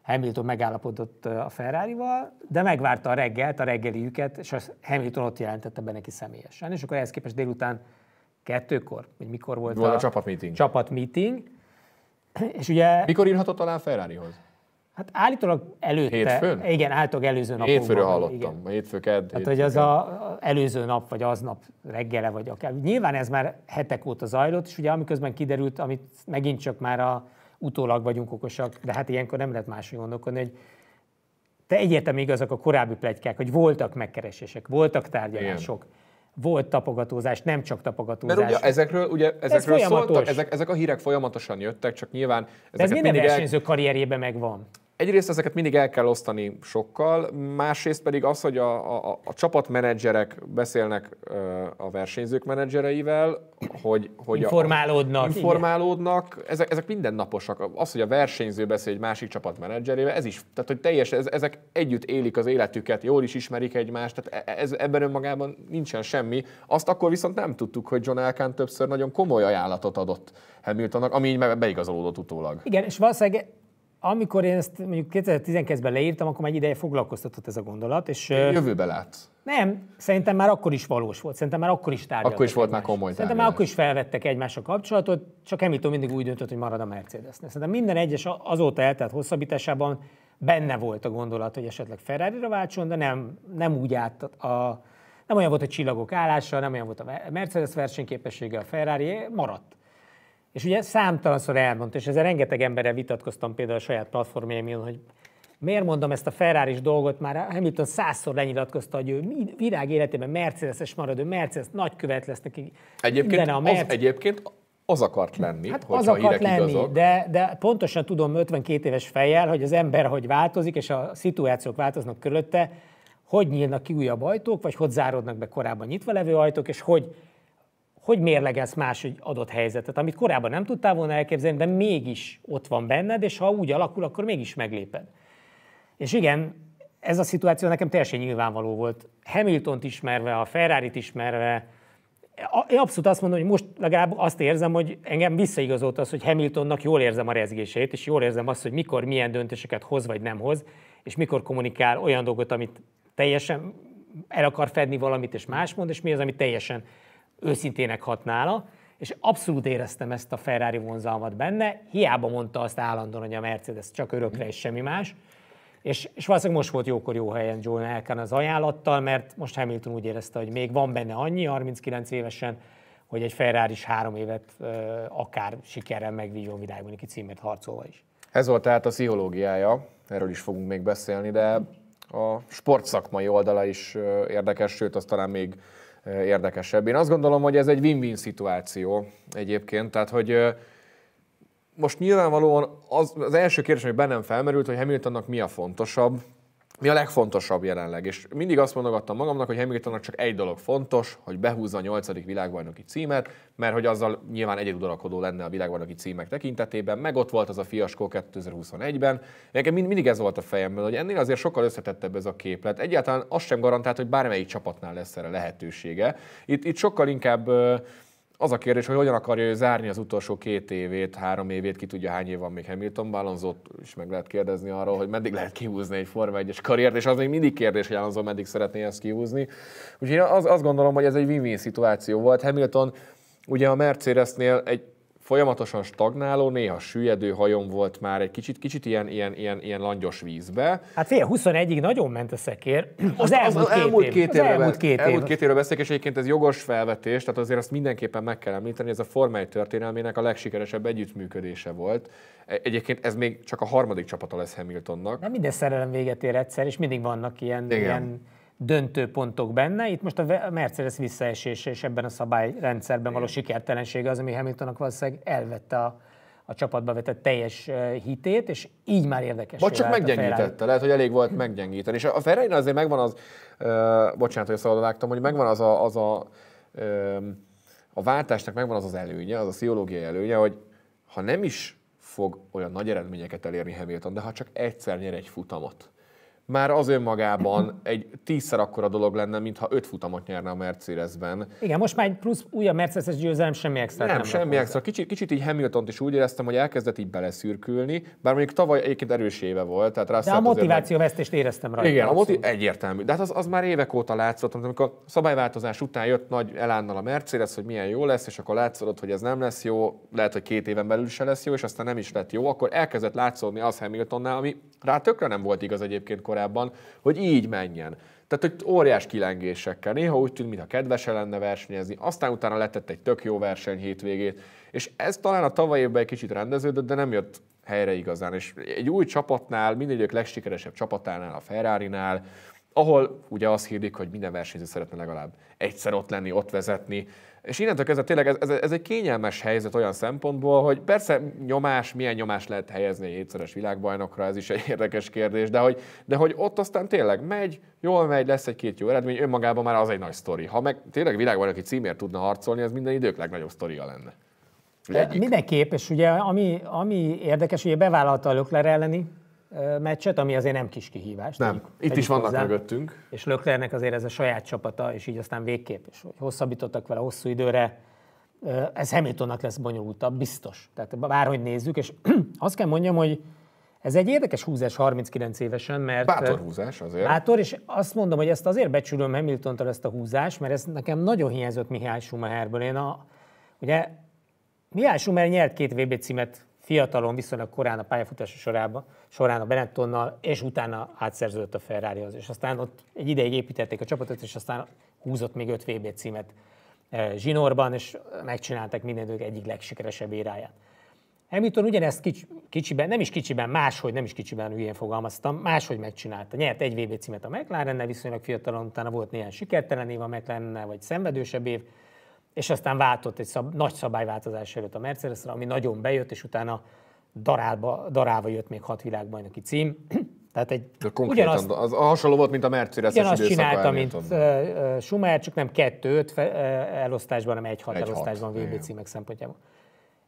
Hamilton megállapodott a ferrari de megvárta a reggelt, a reggeliüket, és Hamilton ott jelentette be neki személyesen. És akkor ehhez képest délután kettőkor, vagy mikor volt, volt a, a csapatmeeting. csapatmeeting. És ugye... Mikor írhatott alá a Ferrarihoz? Hát állítólag előtte. Hétfőn? Igen, állítólag előző nap. Hétfőről hallottam. Igen. Hétfő, kedd, hát, hogy az a, előző nap, vagy aznap reggele, vagy akár. Nyilván ez már hetek óta zajlott, és ugye amiközben kiderült, amit megint csak már a utólag vagyunk okosak, de hát ilyenkor nem lehet máshogy gondolkodni, hogy te egyértelmű igazak a korábbi plegykák, hogy voltak megkeresések, voltak tárgyalások. Igen volt tapogatózás, nem csak tapogatózás. Mert ugye ezekről, ugye ezekről Ez szóltak, ezek, ezek a hírek folyamatosan jöttek, csak nyilván... De ez minden versenyző el... karrierjében megvan. Egyrészt ezeket mindig el kell osztani sokkal, másrészt pedig az, hogy a, a, a csapatmenedzserek beszélnek a versenyzők menedzsereivel, hogy, hogy informálódnak. A, informálódnak, ezek, ezek mindennaposak. Az, hogy a versenyző beszél egy másik csapatmenedzserével, ez is, tehát hogy teljes, ez, ezek együtt élik az életüket, jól is ismerik egymást, tehát e, ez, ebben önmagában nincsen semmi. Azt akkor viszont nem tudtuk, hogy John Elkán többször nagyon komoly ajánlatot adott Hamiltonnak, ami így beigazolódott utólag. Igen, és valószínűleg amikor én ezt mondjuk 2019-ben leírtam, akkor már egy ideje foglalkoztatott ez a gondolat. És, Jövőbe látsz. Nem, szerintem már akkor is valós volt, szerintem már akkor is tárgyaltak. Akkor is volt egymás. már komoly Szerintem már akkor is felvettek a kapcsolatot, csak Hamilton mindig úgy döntött, hogy marad a -nél. Szerintem minden egyes azóta eltelt hosszabbításában benne volt a gondolat, hogy esetleg Ferrari-ra váltson, de nem, nem úgy állt a, nem olyan volt a csillagok állása, nem olyan volt a Mercedes versenyképessége, a Ferrari maradt. És ugye számtalanszor elmondta, és ezzel rengeteg emberrel vitatkoztam például a saját platformjaimon, hogy miért mondom ezt a ferrari dolgot, már Hamilton százszor lenyilatkozta, hogy ő virág életében Mercedes-es marad, ő Mercedes nagykövet lesz neki. Egyébként, a Mercedes... az, egyébként az akart lenni, hát az akart lenni, igazok. De, de pontosan tudom 52 éves fejjel, hogy az ember hogy változik, és a szituációk változnak körülötte, hogy nyílnak ki újabb ajtók, vagy hogy záródnak be korábban nyitva levő ajtók, és hogy hogy mérlegelsz más egy adott helyzetet, amit korábban nem tudtál volna elképzelni, de mégis ott van benned, és ha úgy alakul, akkor mégis megléped. És igen, ez a szituáció nekem teljesen nyilvánvaló volt. Hamilton-t ismerve, a Ferrari-t ismerve, én abszolút azt mondom, hogy most legalább azt érzem, hogy engem visszaigazolt az, hogy Hamiltonnak jól érzem a rezgését, és jól érzem azt, hogy mikor milyen döntéseket hoz vagy nem hoz, és mikor kommunikál olyan dolgot, amit teljesen el akar fedni valamit, és más mond, és mi az, amit teljesen őszintének hat nála, és abszolút éreztem ezt a Ferrari vonzalmat benne, hiába mondta azt állandóan, hogy a Mercedes csak örökre és semmi más, és, és valószínűleg most volt jókor jó helyen Joel Elkan az ajánlattal, mert most Hamilton úgy érezte, hogy még van benne annyi, 39 évesen, hogy egy Ferrari is három évet ö, akár sikerrel megvívjon világbajnoki címért harcolva is. Ez volt tehát a pszichológiája, erről is fogunk még beszélni, de a sportszakmai oldala is érdekes, sőt, az talán még érdekesebb. Én azt gondolom, hogy ez egy win-win szituáció egyébként, tehát hogy most nyilvánvalóan az, az első kérdés, ami bennem felmerült, hogy Hamiltonnak mi a fontosabb, mi a legfontosabb jelenleg? És mindig azt mondogattam magamnak, hogy Hamiltonnak csak egy dolog fontos, hogy behúzza a nyolcadik világbajnoki címet, mert hogy azzal nyilván egyeduralkodó lenne a világbajnoki címek tekintetében, meg ott volt az a fiaskó 2021-ben. Nekem mindig ez volt a fejemben, hogy ennél azért sokkal összetettebb ez a képlet. Egyáltalán azt sem garantált, hogy bármelyik csapatnál lesz erre lehetősége. Itt, itt sokkal inkább az a kérdés, hogy hogyan akarja ő zárni az utolsó két évét, három évét, ki tudja hány év van még Hamilton, alonso is meg lehet kérdezni arról, hogy meddig lehet kihúzni egy Forma 1-es karriert, és az még mindig kérdés, hogy Alonso meddig szeretné ezt kihúzni. Úgyhogy én az, azt gondolom, hogy ez egy win-win szituáció volt. Hamilton ugye a Mercedesnél egy folyamatosan stagnáló, néha süllyedő hajom volt már egy kicsit, kicsit ilyen, ilyen, ilyen, ilyen langyos vízbe. Hát fél 21-ig nagyon ment a szekér. Az, elmúlt, az, az elmúlt két, év. elmúlt két, év. elmúlt két évről beszélek, és egyébként ez jogos felvetés, tehát azért azt mindenképpen meg kell említeni, ez a formai történelmének a legsikeresebb együttműködése volt. E, egyébként ez még csak a harmadik csapata lesz Hamiltonnak. Nem minden szerelem véget ér egyszer, és mindig vannak ilyen, Igen. ilyen döntő pontok benne. Itt most a Mercedes visszaesés és ebben a szabályrendszerben való sikertelensége az, ami Hamiltonnak valószínűleg elvette a, a csapatba vetett teljes hitét, és így már érdekes. Vagy csak meggyengítette, lehet, hogy elég volt meggyengíteni. És a ferrari azért megvan az, ö, uh, bocsánat, hogy szabadon szóval láttam, hogy megvan az a, az a ö, um, a váltásnak megvan az az előnye, az a sziológiai előnye, hogy ha nem is fog olyan nagy eredményeket elérni Hamilton, de ha csak egyszer nyer egy futamot, már az önmagában egy tízszer akkora dolog lenne, mintha öt futamot nyerne a Mercedesben. Igen, most már egy plusz újabb Mercedes győzelem semmi extra. Nem, nem semmi extra. Kicsit, kicsit így hamilton is úgy éreztem, hogy elkezdett így beleszürkülni, bár mondjuk tavaly egyébként erős éve volt. Tehát De a motiváció meg... éreztem rajta. Igen, a moti... egyértelmű. De hát az, az már évek óta látszott, amikor a szabályváltozás után jött nagy elánnal a Mercedes, hogy milyen jó lesz, és akkor látszott, hogy ez nem lesz jó, lehet, hogy két éven belül se lesz jó, és aztán nem is lett jó, akkor elkezdett látszódni az Hamiltonnál, ami rá tökre nem volt igaz egyébként korábban korábban, hogy így menjen. Tehát, hogy óriás kilengésekkel. Néha úgy tűnt, mintha kedvese lenne versenyezni, aztán utána letett egy tök jó verseny hétvégét, és ez talán a tavaly évben egy kicsit rendeződött, de nem jött helyre igazán. És egy új csapatnál, mindegyik legsikeresebb csapatánál, a ferrari ahol ugye azt hirdik, hogy minden versenyző szeretne legalább egyszer ott lenni, ott vezetni, és innentől kezdve tényleg ez, ez, ez egy kényelmes helyzet olyan szempontból, hogy persze nyomás, milyen nyomás lehet helyezni egy hétszeres világbajnokra, ez is egy érdekes kérdés, de hogy, de hogy ott aztán tényleg megy, jól megy, lesz egy-két jó eredmény, önmagában már az egy nagy sztori. Ha meg tényleg világbajnoki címért tudna harcolni, ez minden idők legnagyobb sztoria lenne. Egyik. Mindenképp, és ugye ami, ami érdekes, ugye bevállalta a Lökler elleni meccset, ami azért nem kis kihívás. Nem, tegyük, itt tegyük is vannak hozzá. mögöttünk. És Löklernek azért ez a saját csapata, és így aztán végképp is, hogy hosszabbítottak vele hosszú időre, ez Hamiltonnak lesz bonyolultabb, biztos. Tehát bárhogy nézzük, és azt kell mondjam, hogy ez egy érdekes húzás 39 évesen, mert... Bátor húzás azért. Bátor, és azt mondom, hogy ezt azért becsülöm hamilton ezt a húzást, mert ez nekem nagyon hiányzott Mihály Schumacherből. Én a, ugye Mihály Schumacher nyert két VB címet fiatalon viszonylag korán a pályafutása sorába, során a Benettonnal, és utána átszerződött a Ferrarihoz. És aztán ott egy ideig építették a csapatot, és aztán húzott még 5 VB címet eh, zsinórban, és megcsinálták minden ők egyik legsikeresebb éráját. Hamilton ugyanezt kics, kicsiben, nem is kicsiben, máshogy, nem is kicsiben hülyén fogalmaztam, máshogy megcsinálta. Nyert egy VB címet a McLarennel viszonylag fiatalon, utána volt néhány sikertelen év a McLarennel, vagy szenvedősebb év, és aztán váltott egy szab, nagy szabályváltozás előtt a mercedes ami nagyon bejött, és utána darálba, darálva jött még hat világbajnoki cím. Tehát egy De konkrétan, ugyanazt, az hasonló volt, mint a Mercedes Ugyanazt csinálta, mint uh, Schumacher, csak nem kettőt elosztásban, hanem egy hat egy elosztásban hat. VB címek szempontjából.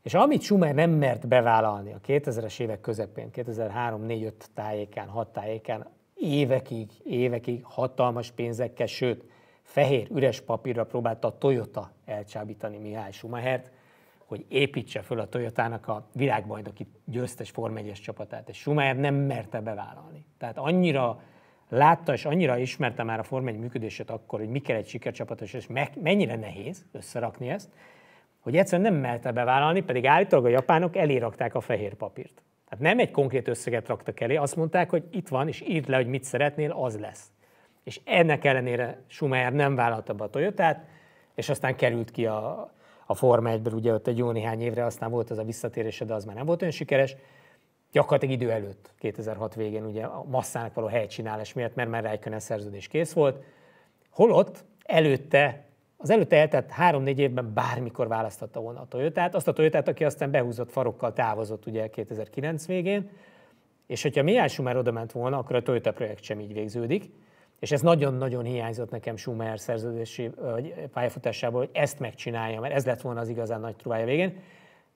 És amit Schumer nem mert bevállalni a 2000-es évek közepén, 2003 4 5 tájékán, 6 tájékán, évekig, évekig hatalmas pénzekkel, sőt, fehér üres papírra próbálta a Toyota elcsábítani Mihály Schumachert, hogy építse föl a Toyotának a világbajnoki győztes formegyes csapatát, és Schumacher nem merte bevállalni. Tehát annyira látta és annyira ismerte már a Form működését akkor, hogy mi kell egy sikercsapatos, és mennyire nehéz összerakni ezt, hogy egyszerűen nem merte bevállalni, pedig állítólag a japánok elérakták a fehér papírt. Tehát nem egy konkrét összeget raktak elé, azt mondták, hogy itt van, és írd le, hogy mit szeretnél, az lesz és ennek ellenére Schumacher nem vállalta be a toyota és aztán került ki a, a Forma 1 ugye ott egy jó néhány évre, aztán volt az a visszatérése, de az már nem volt olyan sikeres. Gyakorlatilag idő előtt, 2006 végén ugye a masszának való helycsinálás miatt, mert már Rijkönen szerződés kész volt. Holott előtte, az előtte eltelt három-négy évben bármikor választotta volna a toyota azt a toyota aki aztán behúzott farokkal távozott ugye 2009 végén, és hogyha Mihály Schumer oda ment volna, akkor a Toyota projekt sem így végződik és ez nagyon-nagyon hiányzott nekem Schumacher szerződési vagy pályafutásából, hogy ezt megcsinálja, mert ez lett volna az igazán nagy truvája végén.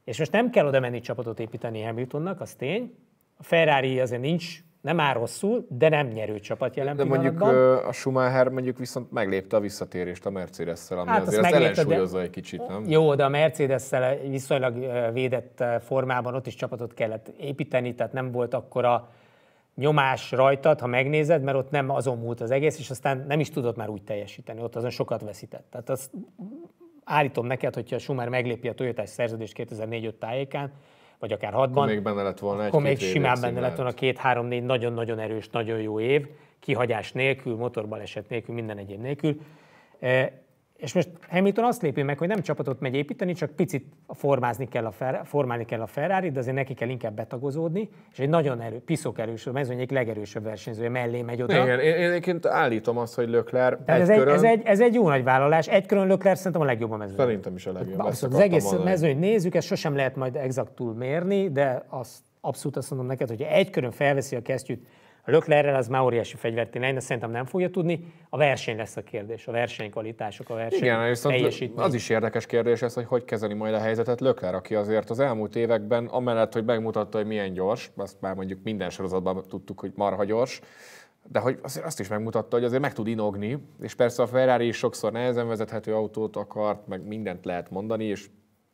És most nem kell oda menni csapatot építeni Hamiltonnak, az tény. A Ferrari azért nincs, nem áll rosszul, de nem nyerő csapat jelen De mondjuk a Schumacher mondjuk viszont meglépte a visszatérést a Mercedes-szel, ami hát azért ezt ellensúlyozza de... egy kicsit, nem? Jó, de a Mercedes-szel viszonylag védett formában ott is csapatot kellett építeni, tehát nem volt akkora nyomás rajtad, ha megnézed, mert ott nem azon múlt az egész, és aztán nem is tudott már úgy teljesíteni, ott azon sokat veszített. Tehát azt állítom neked, hogyha Schumer meglépi a toyota szerződést 2004-5 tájékán, vagy akár 6 még benne lett volna akkor még simán benne lett volna két-három-négy nagyon-nagyon erős, nagyon jó év, kihagyás nélkül, motorbaleset nélkül, minden egyéb nélkül. Eh, és most Hamilton azt lépi meg, hogy nem csapatot megy építeni, csak picit formázni kell a Ferrari, formálni kell a ferrari de azért neki kell inkább betagozódni, és egy nagyon erő, piszok erős, a mezőny egyik legerősebb versenyzője mellé megy oda. Igen, én, én egyébként állítom azt, hogy Lökler egy ez, körön... egy, ez, egy, ez egy jó nagy vállalás. Egy körön Lökler szerintem a legjobb a mezőny. Szerintem is a legjobb. Abszolút, szóval az egész mondani. mezőnyt nézzük, ezt sosem lehet majd exaktul mérni, de azt abszolút azt mondom neked, hogy egy körön felveszi a kesztyűt a Löklerrel az már óriási fegyvertény de szerintem nem fogja tudni. A verseny lesz a kérdés, a versenykvalitások, a verseny Igen, viszont az is érdekes kérdés ez, hogy hogy kezeli majd a helyzetet Lökler, aki azért az elmúlt években, amellett, hogy megmutatta, hogy milyen gyors, azt már mondjuk minden sorozatban tudtuk, hogy marha gyors, de hogy azért azt is megmutatta, hogy azért meg tud inogni, és persze a Ferrari is sokszor nehezen vezethető autót akart, meg mindent lehet mondani, és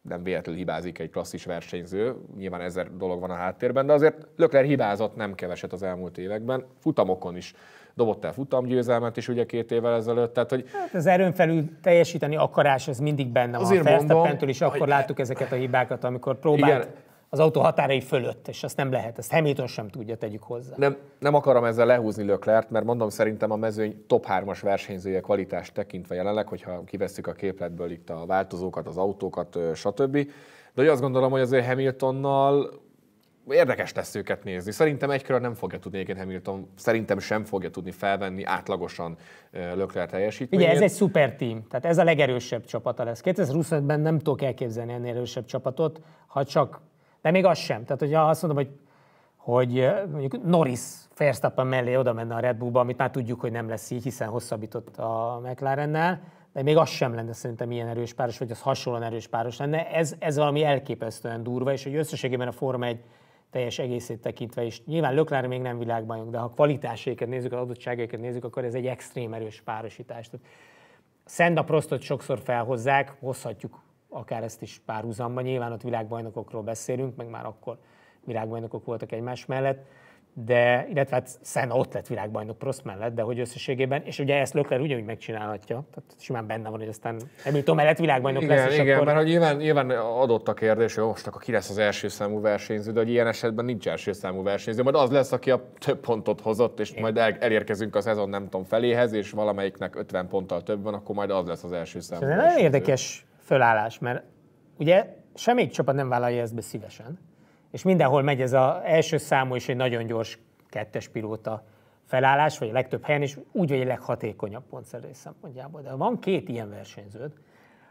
nem véletlenül hibázik egy klasszis versenyző, nyilván ezer dolog van a háttérben, de azért Lökler hibázott nem keveset az elmúlt években, futamokon is dobott el futamgyőzelmet is ugye két évvel ezelőtt. Tehát, hogy hát az erőn felül teljesíteni akarás az mindig benne van. Azért mondom, is akkor láttuk ezeket a hibákat, amikor próbált igen, az autó határai fölött, és azt nem lehet, ezt Hamilton sem tudja, tegyük hozzá. Nem, nem akarom ezzel lehúzni Löklert, mert mondom, szerintem a mezőny top 3-as versenyzője kvalitást tekintve jelenleg, hogyha kivesszük a képletből itt a változókat, az autókat, stb. De azt gondolom, hogy azért Hamiltonnal érdekes lesz őket nézni. Szerintem egy nem fogja tudni egyébként Hamilton, szerintem sem fogja tudni felvenni átlagosan Lökler teljesítményét. Ugye ez egy szuper team, tehát ez a legerősebb csapata lesz. 2025-ben nem tudok elképzelni ennél erősebb csapatot, ha csak de még az sem. Tehát, hogyha azt mondom, hogy, hogy mondjuk Norris Fairstappen mellé oda menne a Red Bullba, amit már tudjuk, hogy nem lesz így, hiszen hosszabbított a McLarennel, de még az sem lenne szerintem ilyen erős páros, vagy az hasonlóan erős páros lenne. Ez, ez valami elképesztően durva, és hogy összességében a Forma egy teljes egészét tekintve is. Nyilván Löklár még nem világbajnok, de ha kvalitásaiket nézzük, az adottságaikat nézzük, akkor ez egy extrém erős párosítás. Tehát Szenda Prostot sokszor felhozzák, hozhatjuk akár ezt is párhuzamban, nyilván ott világbajnokokról beszélünk, meg már akkor világbajnokok voltak egymás mellett, de, illetve hát Senna ott lett világbajnok Prost mellett, de hogy összességében, és ugye ezt Lökler ugyanúgy megcsinálhatja, tehát simán benne van, hogy aztán Hamilton mellett világbajnok igen, lesz, és Igen, akkor... mert hogy nyilván, nyilván adott a kérdés, hogy most akkor ki lesz az első számú versenyző, de hogy ilyen esetben nincs első számú versenyző, majd az lesz, aki a több pontot hozott, és igen. majd el, elérkezünk a szezon nem tudom feléhez, és valamelyiknek 50 ponttal több van, akkor majd az lesz az első számú. Ez nagyon érdekes fölállás, mert ugye semmelyik csapat nem vállalja ezt be szívesen, és mindenhol megy ez az első számú és egy nagyon gyors kettes pilóta felállás, vagy a legtöbb helyen, is úgy vagy a leghatékonyabb pontszerzés szempontjából. De van két ilyen versenyződ,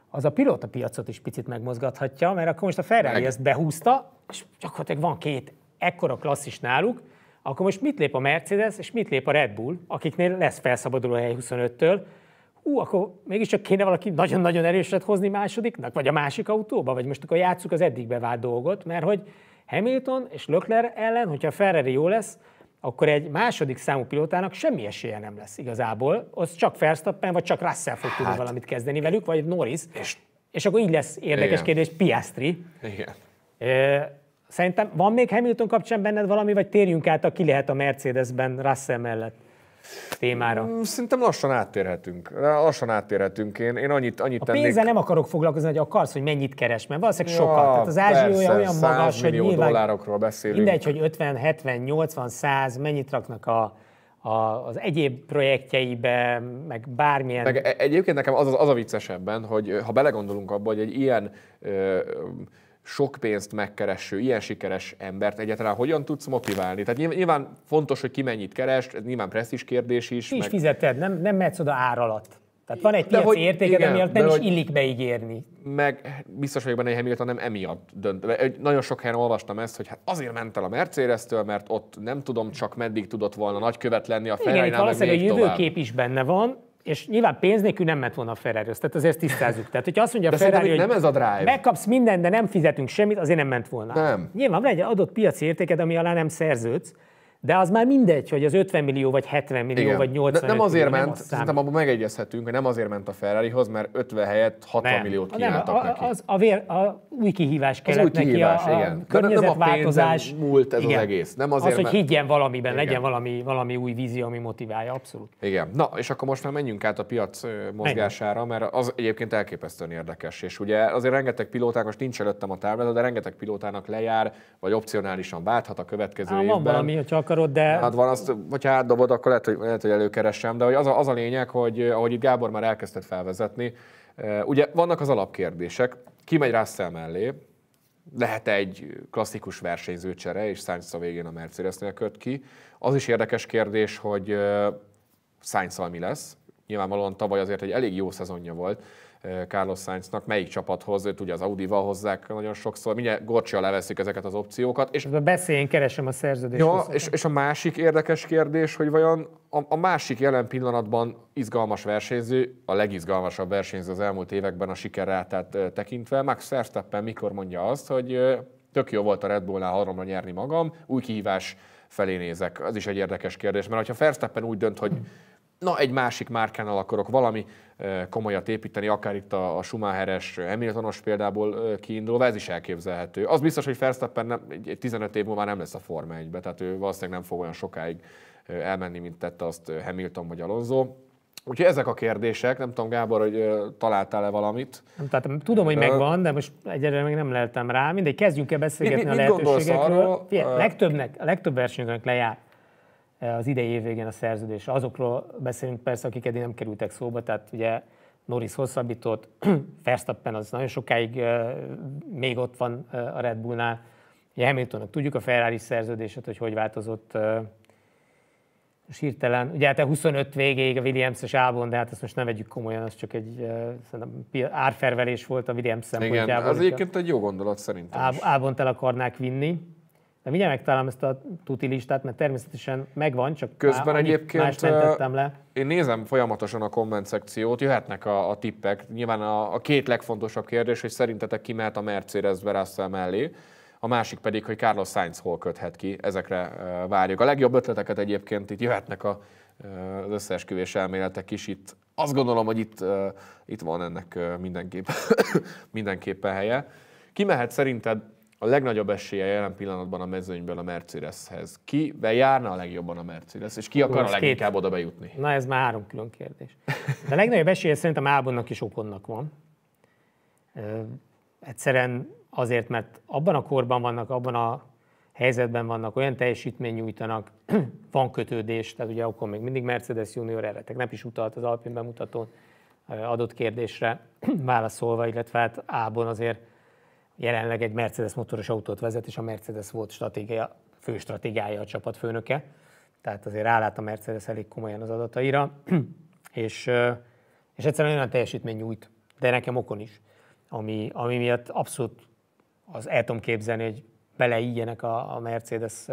az a pilóta piacot is picit megmozgathatja, mert akkor most a Ferrari ezt behúzta, és gyakorlatilag van két ekkora klasszis náluk, akkor most mit lép a Mercedes, és mit lép a Red Bull, akiknél lesz felszabaduló hely 25-től, ú, akkor mégiscsak kéne valaki nagyon-nagyon erőset hozni másodiknak, vagy a másik autóba, vagy most akkor játsszuk az eddig bevált dolgot, mert hogy Hamilton és Lökler ellen, hogyha Ferrari jó lesz, akkor egy második számú pilótának semmi esélye nem lesz igazából. Az csak Verstappen, vagy csak Russell fog tudni hát, valamit kezdeni velük, vagy Norris. És, és akkor így lesz érdekes igen. kérdés Piastri. Igen. E, szerintem van még Hamilton kapcsán benned valami, vagy térjünk át, a ki lehet a Mercedesben Russell mellett? témára? Mm, szerintem lassan áttérhetünk. Lassan áttérhetünk. Én, én annyit, annyit a tennék... pénzzel nem akarok foglalkozni, hogy akarsz, hogy mennyit keres, mert valószínűleg ja, sokat. Tehát az ázsiója olyan magas, hogy nyilván... dollárokról beszélünk. Mindegy, hogy 50, 70, 80, 100, mennyit raknak a, a, az egyéb projektjeibe, meg bármilyen... Meg e-, egyébként nekem az, az, az a ebben, hogy ha belegondolunk abba, hogy egy ilyen ö, sok pénzt megkereső, ilyen sikeres embert egyáltalán hogyan tudsz motiválni? Tehát nyilván fontos, hogy ki mennyit keres, ez nyilván presztis kérdés is. Ki is meg... fizeted, nem, nem mehetsz oda ár alatt. Tehát van egy piaci értéke, igen, amiatt nem is hogy, illik beígérni. Meg biztos vagyok benne, hogy Hamilton nem emiatt dönt. Nagyon sok helyen olvastam ezt, hogy hát azért ment el a Mercedes-től, mert ott nem tudom csak meddig tudott volna nagykövet lenni a ferrari Igen, valószínűleg a jövőkép tovább. is benne van, és nyilván pénz nélkül nem ment volna a Ferrari, tehát azért tisztázzuk. Tehát, hogyha azt mondja de a Ferrari, hogy nem ez a drive. megkapsz mindent, de nem fizetünk semmit, azért nem ment volna. Nem. Nyilván van egy adott piaci értéked, ami alá nem szerződsz, de az már mindegy, hogy az 50 millió, vagy 70 millió, Igen. vagy 80 millió, Nem azért millió, ment, nem szerintem abban megegyezhetünk, hogy nem azért ment a Ferrarihoz, mert 50 helyett 60 nem. milliót kínáltak nem, a, neki. Az, a, vér, a új kihívás kellett új kihívás, neki, a, igen. a környezetváltozás. Nem a múlt ez igen. az egész. Nem azért, az, hogy mert... higgyen valamiben, igen. legyen valami, valami új vízió, ami motiválja, abszolút. Igen. Na, és akkor most már menjünk át a piac mozgására, mert az egyébként elképesztően érdekes. És ugye azért rengeteg pilóták, most nincs előttem a táblázat, de rengeteg pilótának lejár, vagy opcionálisan válthat a következő Á, évben. Van valami, csak akarod, de... Hát van azt, hogyha átdobod, akkor lehet, hogy, lehet, hogy előkeressem, de hogy az, a, az a lényeg, hogy ahogy itt Gábor már elkezdett felvezetni, eh, ugye vannak az alapkérdések, ki megy Russell mellé, lehet egy klasszikus versenyzőcsere, és Sainz a végén a Mercedesnél köt ki. Az is érdekes kérdés, hogy eh, Sainz mi lesz. Nyilvánvalóan tavaly azért egy elég jó szezonja volt, Carlos Sainznak, melyik csapathoz, őt ugye az Audi-val hozzák nagyon sokszor, mindjárt gorcsia leveszik ezeket az opciókat. És a beszéljén keresem a szerződést. Ja, és, és, a másik érdekes kérdés, hogy vajon a, a, másik jelen pillanatban izgalmas versenyző, a legizgalmasabb versenyző az elmúlt években a sikerrátát tekintve, Max Verstappen mikor mondja azt, hogy tök jó volt a Red Bullnál haromra nyerni magam, új kihívás felé nézek. az is egy érdekes kérdés, mert ha Verstappen úgy dönt, hogy na egy másik márkánál akarok valami komolyat építeni, akár itt a, Schumacheres Hamiltonos példából kiindulva, ez is elképzelhető. Az biztos, hogy Verstappen nem, 15 év múlva nem lesz a Forma 1 tehát ő valószínűleg nem fog olyan sokáig elmenni, mint tette azt Hamilton vagy Alonso. Úgyhogy ezek a kérdések, nem tudom Gábor, hogy találtál-e valamit? Nem, tehát tudom, hogy megvan, de most egyre még nem leltem rá. Mindegy, kezdjünk el beszélgetni mi, mi, a lehetőségekről. Arról, Figyelj, legtöbbnek, a legtöbb versenyeknek lejár az idei év végén a szerződés. Azokról beszélünk persze, akik eddig nem kerültek szóba, tehát ugye Norris hosszabbított, Verstappen az nagyon sokáig még ott van a Red Bullnál, ugye Hamiltonnak tudjuk a Ferrari szerződését, hogy hogy változott most hirtelen, ugye hát a 25 végéig a Williams-es álbon, de hát ezt most nem vegyük komolyan, az csak egy árfervelés volt a Williams szempontjából. Igen, az egyébként egy jó gondolat szerintem. Ábont el akarnák vinni. De mindjárt megtalálom ezt a tuti listát, mert természetesen megvan, csak Közben egyébként más nem le. Én nézem folyamatosan a komment szekciót, jöhetnek a, a tippek. Nyilván a, a két legfontosabb kérdés, hogy szerintetek ki mehet a Mercedes-be Russell mellé, a másik pedig, hogy Carlos Sainz hol köthet ki, ezekre várjuk. A legjobb ötleteket egyébként itt jöhetnek a, az összeesküvés elméletek is itt. Azt gondolom, hogy itt, itt van ennek mindenképp, mindenképpen helye. Ki mehet szerinted a legnagyobb esélye jelen pillanatban a mezőnyből a Mercedeshez. Ki járna a legjobban a Mercedes, és ki akar a leginkább két... oda bejutni? Na ez már három külön kérdés. De a legnagyobb esélye szerintem Ábonnak is Okonnak van. Ö, egyszerűen azért, mert abban a korban vannak, abban a helyzetben vannak, olyan teljesítmény nyújtanak, van kötődés, tehát ugye akkor még mindig Mercedes junior erre Nem is utalt az Alpin bemutatón adott kérdésre válaszolva, illetve hát Ábon azért jelenleg egy Mercedes motoros autót vezet, és a Mercedes volt stratégia, fő stratégiája a csapat főnöke, tehát azért rálát a Mercedes elég komolyan az adataira, és, és egyszerűen olyan teljesítmény nyújt, de nekem okon is, ami, ami miatt abszolút az el tudom képzelni, hogy beleígyenek a, a Mercedes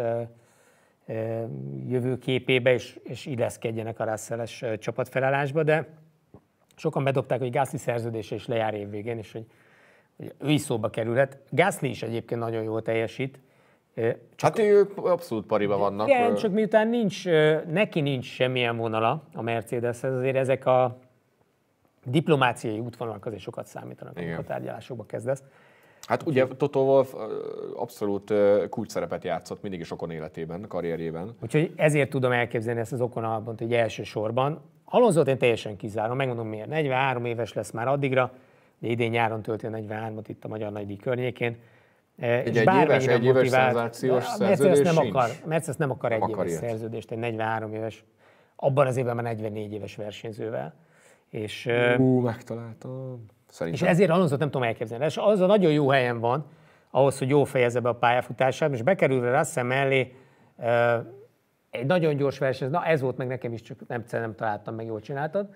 jövőképébe, és, és illeszkedjenek a russell csapatfelállásba, de sokan bedobták, hogy Gasly szerződése is lejár évvégén, és hogy ő is szóba kerülhet. Gászli is egyébként nagyon jól teljesít. Csak hát ő abszolút pariba vannak. Igen, csak miután nincs, neki nincs semmilyen vonala a mercedes azért ezek a diplomáciai útvonalak azért sokat számítanak, amikor a tárgyalásokba kezdesz. Hát ugye Toto Wolf abszolút kulcs szerepet játszott mindig is Okon életében, karrierében. Úgyhogy ezért tudom elképzelni ezt az Okon albant, hogy elsősorban. Alonzót én teljesen kizárom, megmondom miért. 43 éves lesz már addigra, de idén nyáron tölti a 43-at itt a Magyar Nagydi környékén. E, egy, egy éves, egy éves szenzációs szerződés nem akar, Mercedes nem akar nem egy akar éves szerződést, egy 43 éves, abban az évben már 44 éves versenyzővel. És, Ú, megtaláltam. Szerintem. És ezért Alonso nem tudom elképzelni. És az a nagyon jó helyen van, ahhoz, hogy jó fejezze be a pályafutását, és bekerülve Russell mellé egy nagyon gyors verseny, na ez volt meg nekem is, csak nem, nem találtam, meg jól csináltad.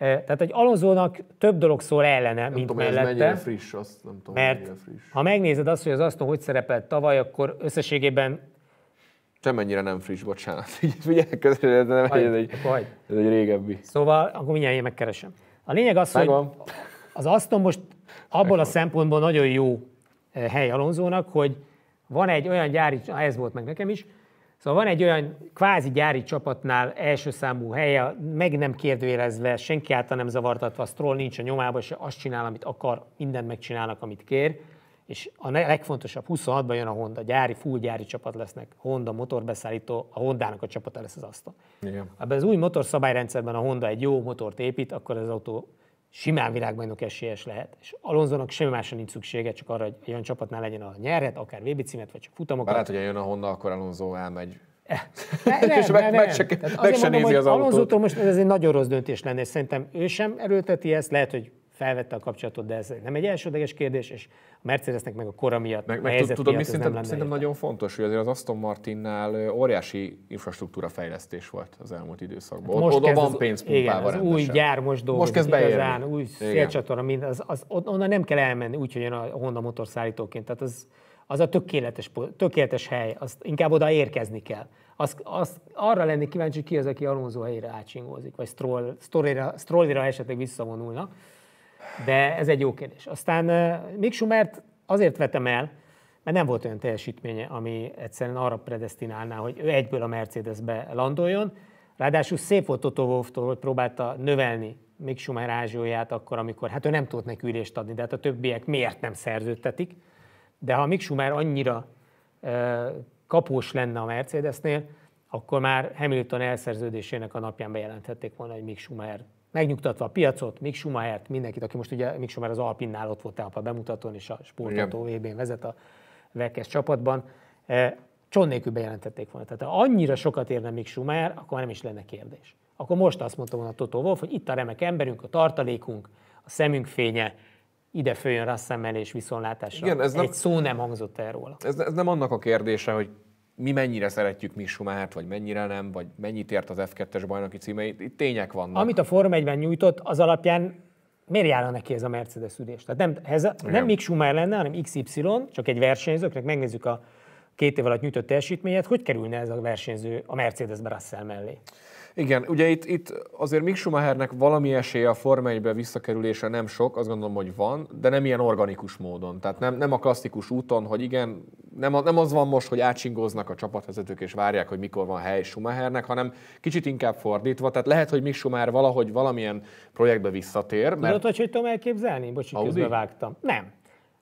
Tehát egy Alonzónak több dolog szól ellene, nem mint tudom, mellette. Ez mennyire friss, azt nem tudom, mert mennyire friss. ha megnézed azt, hogy az Aston hogy szerepelt tavaly, akkor összességében mennyire nem friss, bocsánat. Figyelj, közül, ez, nem, hagy, ez, egy, ez egy régebbi. Szóval akkor mindjárt én megkeresem. A lényeg az, Megvan. hogy az Aston most abból Megvan. a szempontból nagyon jó hely Alonzónak, hogy van egy olyan gyári, ez volt meg nekem is, Szóval van egy olyan kvázi gyári csapatnál első számú helye, meg nem kérdőjelezve, senki által nem zavartatva, a Stroll nincs a nyomában, és azt csinál, amit akar, mindent megcsinálnak, amit kér. És a legfontosabb, 26-ban jön a Honda, gyári, full gyári csapat lesznek, Honda motorbeszállító, a Hondának a csapata lesz az asztal. Igen. ha az új motorszabályrendszerben a Honda egy jó motort épít, akkor az autó simán világbajnok esélyes lehet, és alonzonak semmi másra nincs szüksége, csak arra, hogy olyan csapatnál legyen, a nyerhet, akár VB címet, vagy csak futamokat. Hát, hogy jön a Honda, akkor Alonso elmegy. Ne, eh, nem, és meg, nem. meg se, meg se mondom, nézi az autót. Alonzótól most ez egy nagyon rossz döntés lenne, és szerintem ő sem erőlteti ezt, lehet, hogy felvette a kapcsolatot, de ez nem egy elsődleges kérdés, és a Mercedesnek meg a kora miatt, meg, meg tudod, miatt mi szerintem, nem szerintem nagyon fontos, hogy azért az Aston Martinnál óriási infrastruktúra fejlesztés volt az elmúlt időszakban. Hát most ott van pénz igen, az rendesen. új gyár most dolgozik most kezd igazán, új szélcsatorna, mind, az, az, onnan nem kell elmenni, úgy, hogy jön a Honda motorszállítóként. Tehát az, az a tökéletes, tökéletes hely, azt inkább oda érkezni kell. Az, az, arra lenni kíváncsi, ki az, aki Alonso helyére átsingózik, vagy Stroll, Strollira, esetleg visszavonulnak. De ez egy jó kérdés. Aztán Mick Schumert azért vetem el, mert nem volt olyan teljesítménye, ami egyszerűen arra predestinálná, hogy ő egyből a Mercedesbe landoljon. Ráadásul szép volt Toto Wolftól, hogy próbálta növelni Mick Schumer ázsióját akkor, amikor hát ő nem tudott neki ülést adni, de hát a többiek miért nem szerződtetik. De ha Mick Schumer annyira ö, kapós lenne a Mercedesnél, akkor már Hamilton elszerződésének a napján bejelenthették volna, hogy Mick Schumer megnyugtatva a piacot, Mick Schumachert, mindenkit, aki most ugye Mick Schumacher az Alpinnál ott volt a bemutatón, és a sportató vb vezet a vekes csapatban, e, cson nélkül bejelentették volna. Tehát ha annyira sokat érne Mick Schumacher, akkor nem is lenne kérdés. Akkor most azt mondta volna Totó Wolf, hogy itt a remek emberünk, a tartalékunk, a szemünk fénye, ide följön Rasszemmel és viszonlátásra. Igen, ez nem, Egy szó nem hangzott el róla. Ez, ez nem annak a kérdése, hogy mi mennyire szeretjük mi vagy mennyire nem, vagy mennyit ért az F2-es bajnoki címe, itt tények vannak. Amit a Form 1-ben nyújtott, az alapján miért járna neki ez a Mercedes üdés? Tehát nem, ez, a, nem Mick Schumacher lenne, hanem XY, csak egy versenyzőknek megnézzük a két év alatt nyújtott teljesítményet, hogy kerülne ez a versenyző a Mercedes Russell mellé? Igen, ugye itt, itt azért Mick Schumachernek valami esélye a Forma 1 visszakerülése nem sok, azt gondolom, hogy van, de nem ilyen organikus módon. Tehát nem, nem a klasszikus úton, hogy igen, nem, nem az van most, hogy átsingoznak a csapatvezetők és várják, hogy mikor van hely Schumachernek, hanem kicsit inkább fordítva. Tehát lehet, hogy Mick Schumacher valahogy valamilyen projektbe visszatér. Mert... Tudod, hogy tudom elképzelni? Bocsi, közbevágtam. Nem.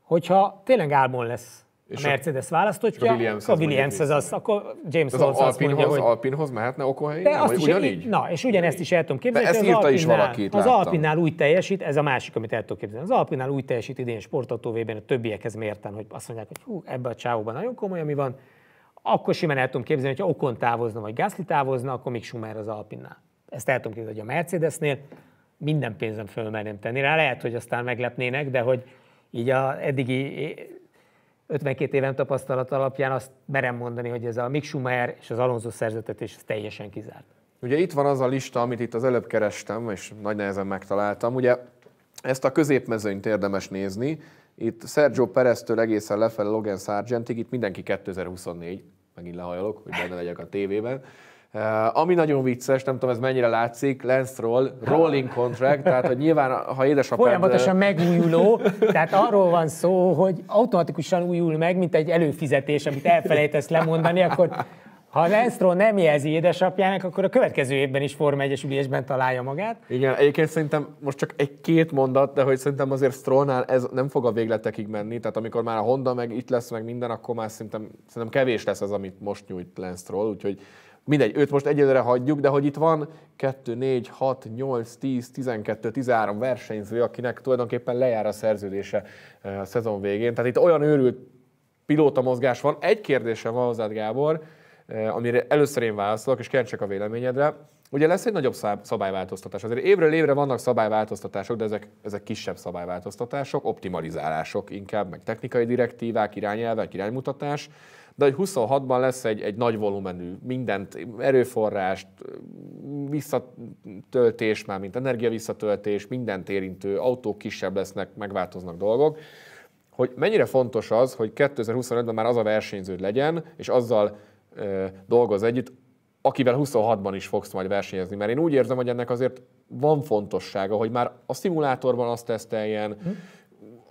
Hogyha tényleg álmon lesz és a Mercedes választotja, a Williams, a Williams az, az, akkor James az Rolls az azt mondja, hogy... Az Alpinhoz mehetne Okonhelyi? De nem, azt is, ugyanígy? na, és ugyanezt is el tudom képzelni. De ezt írta is valaki, Az Alpinnál úgy teljesít, ez a másik, amit el tudok képzelni. Az Alpinnál úgy teljesít idén sportató a többiekhez mérten, hogy azt mondják, hogy hú, ebben a csávóban nagyon komoly, ami van. Akkor simán el tudom képzelni, hogyha Okon távozna, vagy Gasly távozna, akkor még Schumer az Alpinnál. Ezt el tudom képzelni, hogy a Mercedesnél minden pénzem fölmerném tenni rá. Lehet, hogy aztán meglepnének, de hogy így a eddigi 52 éven tapasztalat alapján azt merem mondani, hogy ez a Mick Schumacher és az Alonso szerzetetés teljesen kizárt. Ugye itt van az a lista, amit itt az előbb kerestem, és nagy nehezen megtaláltam. Ugye ezt a középmezőnyt érdemes nézni. Itt Sergio Pereztől egészen lefelé Logan Sargentig, itt mindenki 2024, megint lehajolok, hogy benne legyek a tévében. Eh, ami nagyon vicces, nem tudom, ez mennyire látszik, lance Stroll, rolling contract, tehát hogy nyilván, ha édesapád... Folyamatosan eh, megújuló, tehát arról van szó, hogy automatikusan újul meg, mint egy előfizetés, amit elfelejtesz lemondani, akkor ha Lensztról nem jelzi édesapjának, akkor a következő évben is Forma 1 ülésben találja magát. Igen, egyébként szerintem most csak egy-két mondat, de hogy szerintem azért Strollnál ez nem fog a végletekig menni, tehát amikor már a Honda meg itt lesz, meg minden, akkor már szerintem, szerintem kevés lesz az, amit most nyújt Lensztról, úgyhogy Mindegy, őt most egyelőre hagyjuk, de hogy itt van 2, 4, 6, 8, 10, 12, 13 versenyző, akinek tulajdonképpen lejár a szerződése a szezon végén. Tehát itt olyan őrült pilóta mozgás van. Egy kérdésem van hozzád, Gábor, amire először én válaszolok, és kérd a véleményedre. Ugye lesz egy nagyobb szabályváltoztatás. Azért évről évre vannak szabályváltoztatások, de ezek, ezek kisebb szabályváltoztatások, optimalizálások inkább, meg technikai direktívák, irányelvek, iránymutatás de hogy 26-ban lesz egy, egy nagy volumenű mindent, erőforrást, visszatöltés, már mint energiavisszatöltés, mindent érintő autók kisebb lesznek, megváltoznak dolgok, hogy mennyire fontos az, hogy 2025-ben már az a versenyződ legyen, és azzal e, dolgoz együtt, akivel 26-ban is fogsz majd versenyezni. Mert én úgy érzem, hogy ennek azért van fontossága, hogy már a szimulátorban azt teszteljen, hm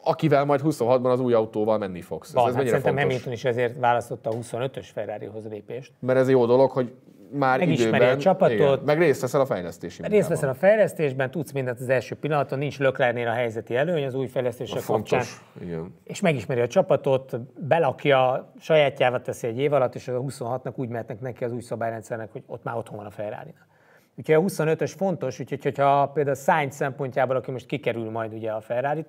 akivel majd 26-ban az új autóval menni fogsz. ez, ez hát mennyire szerintem fontos? Hamilton is ezért választotta a 25-ös Ferrarihoz lépést. Mert ez jó dolog, hogy már Megismeri időben, a csapatot. Igen, meg részt veszel a fejlesztési munkában. Részt veszel a fejlesztésben, tudsz mindent az első pillanaton, nincs Löklernél a helyzeti előny az új fejlesztések kapcsán. És megismeri a csapatot, belakja, sajátjává teszi egy év alatt, és a 26-nak úgy mehetnek neki az új szabályrendszernek, hogy ott már otthon van a ferrari -nál. Úgyhogy a 25-ös fontos, úgyhogy ha például Sainz szempontjából, aki most kikerül majd ugye a ferrari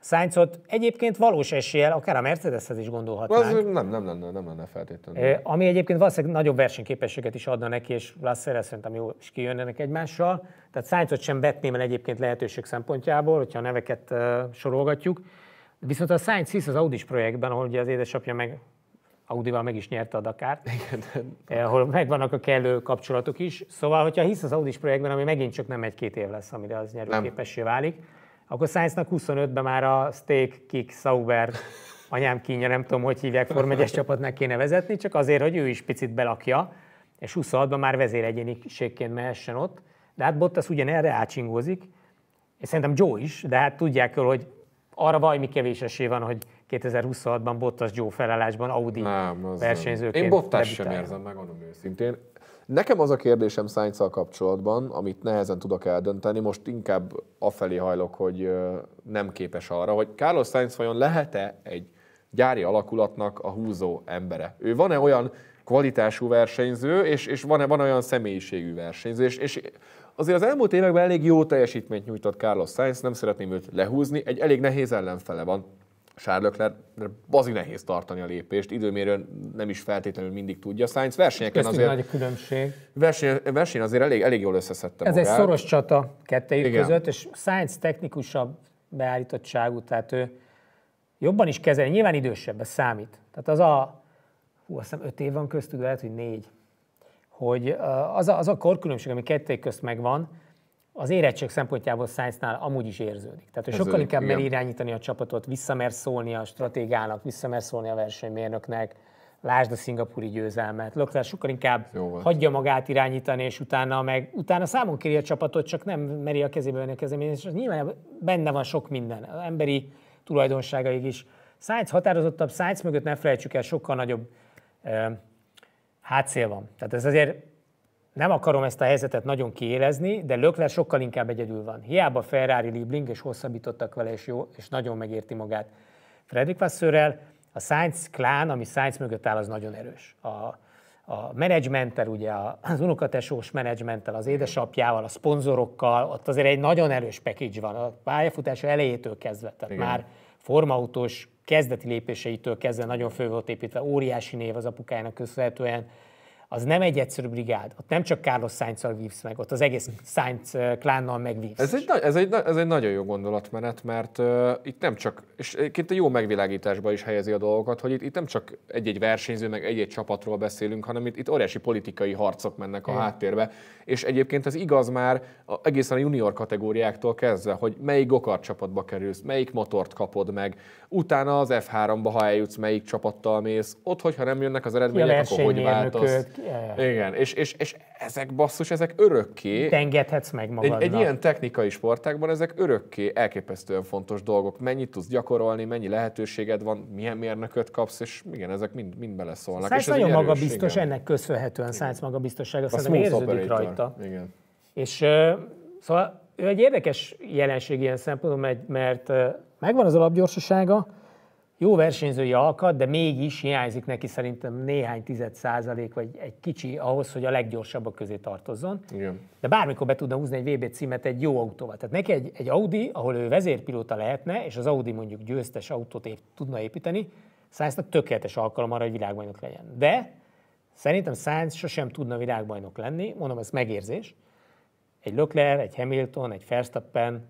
Sainzot egyébként valós eséllyel, akár a Mercedeshez is gondolhatnánk. Az nem, nem, nem, nem, nem lenne feltétlenül. Ami egyébként valószínűleg nagyobb versenyképességet is adna neki, és Russell szerintem jó és kijönnek egymással. Tehát Sainzot sem vetném el egyébként lehetőség szempontjából, hogyha a neveket sorolgatjuk. Viszont a Sainz hisz az Audis projektben, ahol ugye az édesapja meg Audival meg is nyerte a Dakárt, Igen. ahol megvannak a kellő kapcsolatok is. Szóval, hogyha hisz az Audis projektben, ami megint csak nem egy-két év lesz, amire az nyerőképessé válik, akkor Sainznak 25-ben már a Steak, Kick, Sauber, anyám kínja, nem tudom, hogy hívják, Form 1 csapatnak kéne vezetni, csak azért, hogy ő is picit belakja, és 26-ban már vezéregyéniségként mehessen ott. De hát Bottas ugyanerre ácsingózik, és szerintem Joe is, de hát tudják hogy arra valami kevés esély van, hogy 2026-ban Bottas Joe felállásban Audi nem, versenyzőként. Nem. Én Bottas debitál. sem érzem, megmondom őszintén. Nekem az a kérdésem sainz kapcsolatban, amit nehezen tudok eldönteni, most inkább afelé hajlok, hogy nem képes arra, hogy Carlos Sainz vajon lehet-e egy gyári alakulatnak a húzó embere. Ő van-e olyan kvalitású versenyző, és, és van-e van olyan személyiségű versenyző, és, és azért az elmúlt években elég jó teljesítményt nyújtott Carlos Sainz, nem szeretném őt lehúzni, egy elég nehéz ellenfele van. Charles Leclerc, bazi nehéz tartani a lépést, időmérőn nem is feltétlenül mindig tudja. Sainz versenyeken Köszönöm azért... nagy különbség. Verseny, verseny azért elég, elég jól összeszedte Ez magát. egy szoros csata kettejük Igen. között, és Sainz technikusabb beállítottságú, tehát ő jobban is kezeli, nyilván idősebb, ez számít. Tehát az a, hú, azt hiszem öt év van köztük, lehet, hogy négy, hogy az a, az a korkülönbség, ami kettejük közt megvan, az érettség szempontjából Science-nál amúgy is érződik. Tehát hogy Ez sokkal inkább mer irányítani a csapatot, visszamer szólni a stratégának, visszamer szólni a versenymérnöknek, lásd a szingapúri győzelmet. Lökler sokkal inkább hagyja magát irányítani, és utána meg utána számon kéri a csapatot, csak nem meri a kezébe venni a kezdeményezést, és nyilván benne van sok minden, az emberi tulajdonságaik is. Science határozottabb, Science mögött ne felejtsük el, sokkal nagyobb ö, hátszél van. Tehát ez azért nem akarom ezt a helyzetet nagyon kiélezni, de Lökler sokkal inkább egyedül van. Hiába Ferrari Liebling, és hosszabbítottak vele, és jó, és nagyon megérti magát. Fredrik Vasszörrel a Science klán, ami Science mögött áll, az nagyon erős. A, a menedzsmenttel, ugye az unokatesós menedzsmenttel, az édesapjával, a szponzorokkal, ott azért egy nagyon erős package van, a pályafutása elejétől kezdve, tehát Igen. már formautós kezdeti lépéseitől kezdve nagyon fő volt építve, óriási név az apukájának köszönhetően, az nem egy egyszerű brigád. Ott nem csak Carlos sainz vívsz meg, ott az egész Sainz klánnal megvívsz. Ez egy, ez, egy, ez egy nagyon jó gondolatmenet, mert uh, itt nem csak, és egyébként jó megvilágításba is helyezi a dolgokat, hogy itt, itt nem csak egy-egy versenyző, meg egy-egy csapatról beszélünk, hanem itt, itt óriási politikai harcok mennek a háttérbe. És egyébként ez igaz már a, egészen a junior kategóriáktól kezdve, hogy melyik gokart csapatba kerülsz, melyik motort kapod meg, utána az F3-ba, ha eljutsz, melyik csapattal mész, ott, hogyha nem jönnek az eredmények, akkor hogy váltasz Yeah. Igen, és, és, és ezek basszus, ezek örökké... Tengedhetsz meg magadnak. Egy, egy ilyen technikai sportákban ezek örökké elképesztően fontos dolgok. Mennyit tudsz gyakorolni, mennyi lehetőséged van, milyen mérnököt kapsz, és igen, ezek mind, mind beleszólnak. Szállsz nagyon magabiztos, igen. ennek köszönhetően Szájsz magabiztossága, szerintem érződik operator. rajta. Igen. És szóval ő egy érdekes jelenség ilyen szempontból, mert megvan az alapgyorsasága, jó versenyzői alkat, de mégis hiányzik neki szerintem néhány tized százalék, vagy egy kicsi ahhoz, hogy a leggyorsabbak közé tartozzon. Igen. De bármikor be tudna húzni egy VB címet egy jó autóval. Tehát neki egy, egy Audi, ahol ő vezérpilóta lehetne, és az Audi mondjuk győztes autót ép, tudna építeni, Sainznak tökéletes alkalom arra, hogy világbajnok legyen. De szerintem Sainz sosem tudna világbajnok lenni, mondom, ez megérzés. Egy Leclerc, egy Hamilton, egy Verstappen,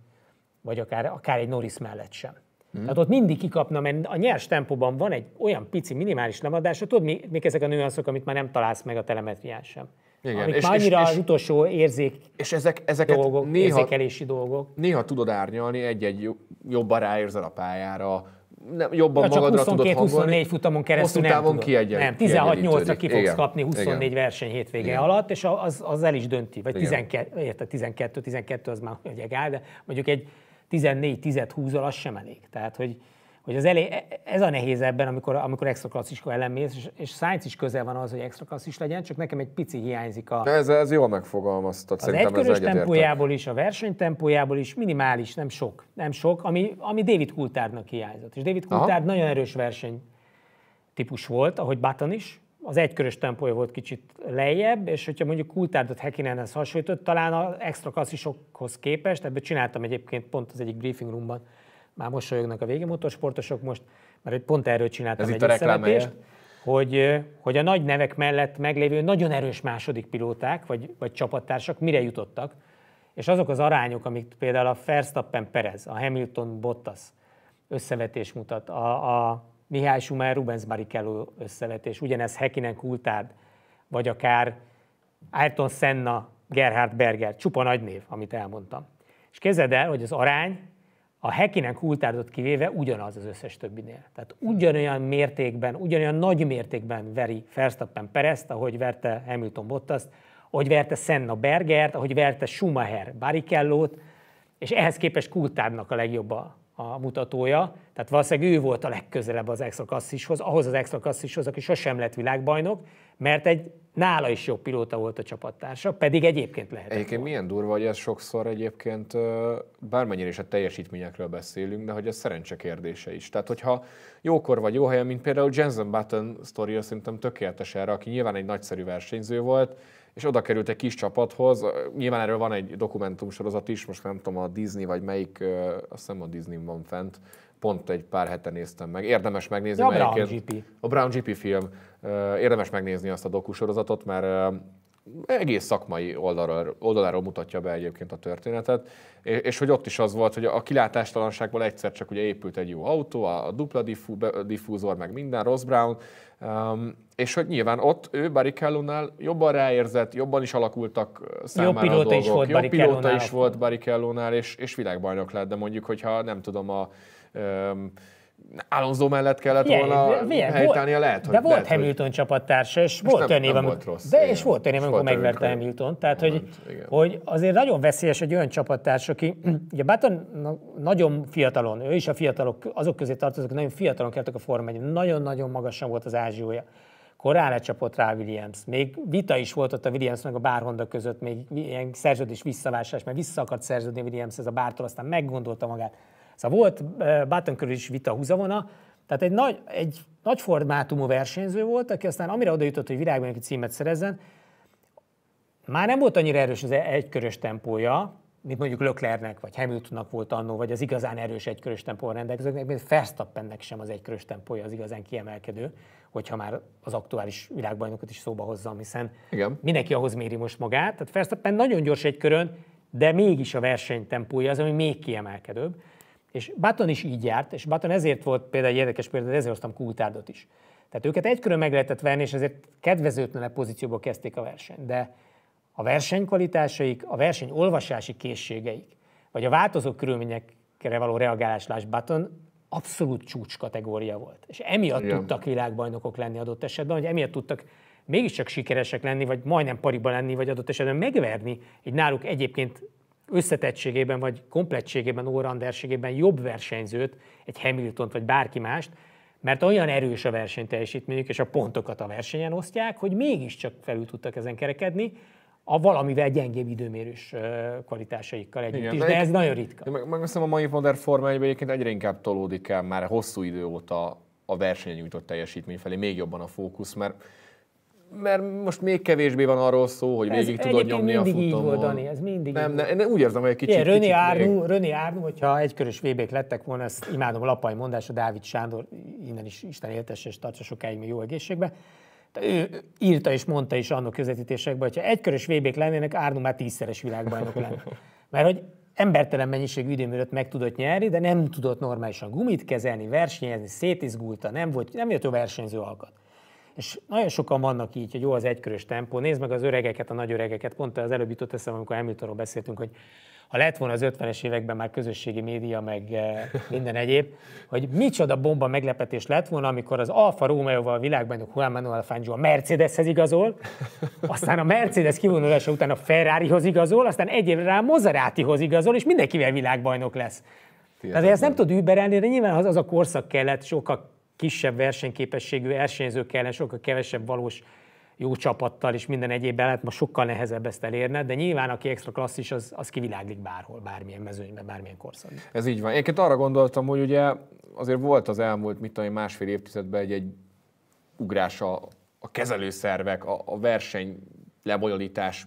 vagy akár, akár egy Norris mellett sem. Hmm. Tehát ott mindig kikapna, mert a nyers tempóban van egy olyan pici minimális lemadása, tudod, még mik ezek a nőanszok, amit már nem találsz meg a telemetrián sem. Igen. Amik és, már annyira és, az utolsó érzék és ezek, ezeket dolgok, néha, érzékelési dolgok. Néha tudod árnyalni, egy-egy jobban ráérzel a pályára, nem, jobban Na, magadra csak 22, tudod hangolni. 24 futamon keresztül nem tudod. kiegyen, Nem, 16-8-ra ki fogsz Igen. kapni 24 Igen. verseny hétvége Igen. alatt, és az, az el is dönti. Vagy 12, 12-12 az már egy egál, de mondjuk egy 14 10 húzol, az sem elég. Tehát, hogy, hogy az elé, e- ez a nehéz ebben, amikor, amikor extra klassziska és, és science is közel van az, hogy extra klasszis legyen, csak nekem egy pici hiányzik a... De ez, ez jól megfogalmazta, az egykörös tempójából is, a verseny tempójából is minimális, nem sok, nem sok, ami, ami David Coulthardnak hiányzott. És David Coulthard nagyon erős verseny típus volt, ahogy Button is, az egykörös tempója volt kicsit lejjebb, és hogyha mondjuk Kultárdot Hekinenhez hasonlított, talán az extra klasszisokhoz képest, ebből csináltam egyébként pont az egyik briefing roomban, már mosolyognak a vége motorsportosok most, mert pont erről csináltam Ez egy itt hogy, hogy a nagy nevek mellett meglévő nagyon erős második pilóták, vagy, vagy csapattársak mire jutottak, és azok az arányok, amik például a Verstappen Perez, a Hamilton Bottas összevetés mutat, a, a Mihály Schumann, Rubens Barrichello összevetés, ugyanez Hekinen Kultád, vagy akár Ayrton Senna, Gerhard Berger, csupa nagy név, amit elmondtam. És kezded el, hogy az arány a Hekinen kultárdot kivéve ugyanaz az összes többinél. Tehát ugyanolyan mértékben, ugyanolyan nagy mértékben veri Verstappen Perezt, ahogy verte Hamilton bottas ahogy verte Senna Bergert, ahogy verte Schumacher Barrichello-t, és ehhez képest kultárnak a legjobb a a mutatója, tehát valószínűleg ő volt a legközelebb az extra klasszishoz, ahhoz az extra klasszishoz, aki sosem lett világbajnok, mert egy nála is jobb pilóta volt a csapattársa, pedig egyébként lehet. Egyébként volna. milyen durva, hogy ez sokszor egyébként bármennyire is a teljesítményekről beszélünk, de hogy ez szerencse kérdése is. Tehát, hogyha jókor vagy jó helyen, mint például Jensen Button sztoria szerintem tökéletes erre, aki nyilván egy nagyszerű versenyző volt, és oda került egy kis csapathoz. Nyilván erről van egy dokumentumsorozat is, most nem tudom, a Disney vagy melyik, azt hiszem a Disney van fent, pont egy pár hete néztem meg. Érdemes megnézni. A Brown GP. A Brown GP film. Érdemes megnézni azt a dokusorozatot, mert egész szakmai oldalról, oldaláról mutatja be egyébként a történetet, és, és hogy ott is az volt, hogy a kilátástalanságból egyszer csak ugye épült egy jó autó, a, a dupla diffú, be, diffúzor, meg minden, Ross Brown, um, és hogy nyilván ott ő Barrichellónál jobban ráérzett, jobban is alakultak számára jobb a dolgok, is volt jobb pilóta is volt Barrichellónál, és, és világbajnok lett, de mondjuk, hogyha nem tudom, a um, Alonso mellett kellett volna yeah, a lehet, hogy... De volt lehet, Hamilton hogy... csapattársa, és volt olyan év, amikor, de, és volt megverte Hamilton, tehát hogy, hogy, azért nagyon veszélyes egy olyan csapattárs, aki, ugye Button nagyon fiatalon, ő is a fiatalok, azok közé tartozik, nagyon fiatalon kertek a Forma nagyon-nagyon magasan volt az ázsiója korán lecsapott rá Williams. Még vita is volt ott a Williams meg a bárhonda között, még ilyen szerződés visszavásárlás, mert vissza akart szerződni Williams ez a Bártól, aztán meggondolta magát. Szóval volt eh, Button körül is vita húzavona, tehát egy nagy, egy nagy formátumú versenyző volt, aki aztán amire oda jutott, hogy világbajnoki címet szerezzen, már nem volt annyira erős az e- egykörös tempója, mint mondjuk Löklernek, vagy Hamiltonnak volt annó, vagy az igazán erős egykörös tempóval rendelkezőknek, mint Verstappennek sem az egykörös tempója az igazán kiemelkedő, hogyha már az aktuális világbajnokot is szóba hozzam, hiszen Igen. mindenki ahhoz méri most magát. Tehát Verstappen nagyon gyors egykörön, de mégis a tempója, az, ami még kiemelkedőbb. És Button is így járt, és Button ezért volt például egy érdekes példa, ezért hoztam Kultárdot is. Tehát őket egykörön meg lehetett venni, és ezért kedvezőtlenebb pozícióból kezdték a versenyt. De a versenykvalitásaik, a verseny olvasási készségeik, vagy a változó körülményekre való reagáláslás Button abszolút csúcs kategória volt. És emiatt Igen. tudtak világbajnokok lenni adott esetben, hogy emiatt tudtak mégiscsak sikeresek lenni, vagy majdnem pariba lenni, vagy adott esetben megverni egy náluk egyébként összetettségében vagy komplettségében, óranderségében jobb versenyzőt, egy Hamiltont vagy bárki mást, mert olyan erős a versenyteljesítményük, és a pontokat a versenyen osztják, hogy mégiscsak felül tudtak ezen kerekedni, a valamivel gyengébb időmérős kvalitásaikkal együtt Igen, is, de, de ez egy, nagyon ritka. Meg, meg azt hiszem a mai Modern Forma egyébként egyre inkább tolódik el már hosszú idő óta a versenyen nyújtott teljesítmény felé, még jobban a fókusz, mert mert most még kevésbé van arról szó, hogy végig ez tudod nyomni mindig a futamon. Így volt, Dani, ez mindig nem, így ne nem, úgy érzem, hogy egy kicsit... Igen, Röni, kicsit Árnú, még... Röni Árnú, hogyha egykörös VB-k lettek volna, ezt imádom a lapai mondása, Dávid Sándor, innen is Isten éltesse és tartsa sokáig még jó egészségbe. De ő írta és mondta is annak közvetítésekben, hogyha egykörös VB-k lennének, Árnú már tízszeres világbajnok lenne. Mert hogy embertelen mennyiségű időmérőt meg tudott nyerni, de nem tudott normálisan gumit kezelni, versenyezni, szétizgulta, nem, volt, nem jött a versenyző alkat. És nagyon sokan vannak így, hogy jó az egykörös tempó, nézd meg az öregeket, a nagy öregeket, pont az előbb jutott eszem, amikor Hamiltonról beszéltünk, hogy ha lett volna az 50-es években már közösségi média, meg eh, minden egyéb, hogy micsoda bomba meglepetés lett volna, amikor az Alfa romeo a világbajnok Juan Manuel Fangio a Mercedeshez igazol, aztán a Mercedes kivonulása után a Ferrarihoz igazol, aztán egy évre rá Maseratihoz igazol, és mindenkivel világbajnok lesz. Tehát ezt nem tud überelni, de nyilván az, az a korszak kellett sokkal kisebb versenyképességű versenyzők ellen sokkal kevesebb valós jó csapattal és minden egyéb lehet ma sokkal nehezebb ezt elérned, de nyilván aki extra klasszis, az, az kiviláglik bárhol, bármilyen mezőnyben, bármilyen korszakban. Ez így van. Énként arra gondoltam, hogy ugye azért volt az elmúlt, mit tudom, másfél évtizedben egy, egy ugrás a, a kezelőszervek, a, a verseny lebonyolítás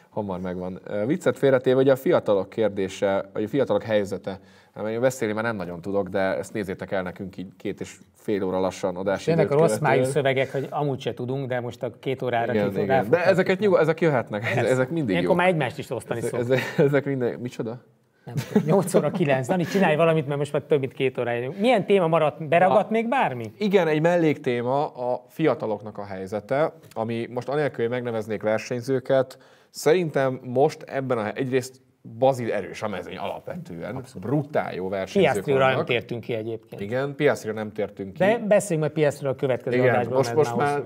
hamar megvan. Viccet félretéve, hogy a fiatalok kérdése, vagy a fiatalok helyzete, mert én beszélni már nem nagyon tudok, de ezt nézzétek el nekünk így két és fél óra lassan adás Ennek a rossz májú szövegek, hogy amúgy se tudunk, de most a két órára igen, két igen. De ezeket nyugod, ezek jöhetnek, ezek mindig Ilyenkor jó. már egymást is osztani ezek, Ezek, ezek minden, micsoda? nem tudom, 8 óra 9, Dani, csinálj valamit, mert most már több mint két óra. órája. Milyen téma maradt? Beragadt a, még bármi? Igen, egy melléktéma a fiataloknak a helyzete, ami most anélkül, hogy megneveznék versenyzőket, szerintem most ebben a, egyrészt Bazil erős a mezőny alapvetően. Abszolút. Brutál jó versenyzők vannak. nem tértünk ki egyébként. Igen, Piastriról nem tértünk ki. De beszéljünk majd Piastriról a következő Igen, adásban. Most, most már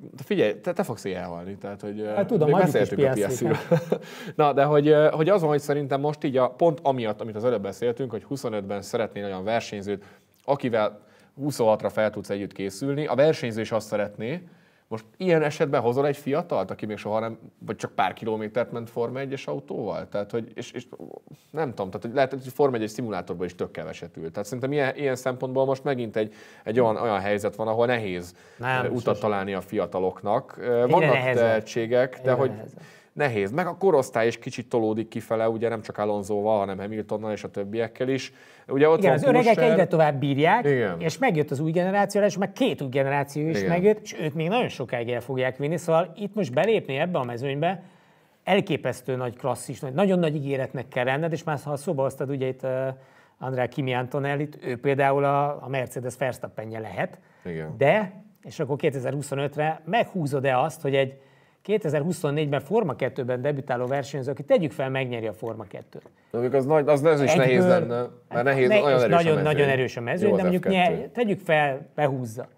de figyelj, te, te fogsz így elhalni, tehát hogy hát, tudom, még beszéltünk a piacról. Na, de hogy, hogy az van, hogy szerintem most így a pont amiatt, amit az előbb beszéltünk, hogy 25-ben szeretnél olyan versenyzőt, akivel 26-ra fel tudsz együtt készülni, a versenyző is azt szeretné, most ilyen esetben hozol egy fiatalt, aki még soha nem, vagy csak pár kilométert ment Forma 1 autóval? Tehát, hogy, és, és nem tudom, tehát hogy lehet, hogy Forma 1 szimulátorban is tök keveset ül. Tehát szerintem ilyen, ilyen szempontból most megint egy, egy olyan, olyan helyzet van, ahol nehéz nem, eh, utat sosem. találni a fiataloknak. Eh, vannak tehetségek, de Egyre hogy... Nehezebb nehéz. Meg a korosztály is kicsit tolódik kifele, ugye nem csak Alonsoval, hanem Hamiltonnal és a többiekkel is. Ugye ott igen, az öregek egyre tovább bírják, igen. és megjött az új generáció, és már két új generáció is igen. megjött, és ők még nagyon sokáig el fogják vinni, szóval itt most belépni ebbe a mezőnybe, elképesztő nagy klasszis, nagyon nagy ígéretnek kell lenned, és már ha szóba hoztad ugye itt eh, Andrea Kimi Antonellit, ő például a, a Mercedes verstappen lehet, Igen. de, és akkor 2025-re meghúzod-e azt, hogy egy 2024-ben Forma 2-ben debütáló versenyző, aki tegyük fel, megnyeri a Forma 2-t. Mondjuk az, nagy, az, az is Egyből, nehéz lenne, mert hát nehéz, ne, olyan erős nagyon, a Nagyon erős a mező, de mondjuk nyer, tegyük fel, behúzza.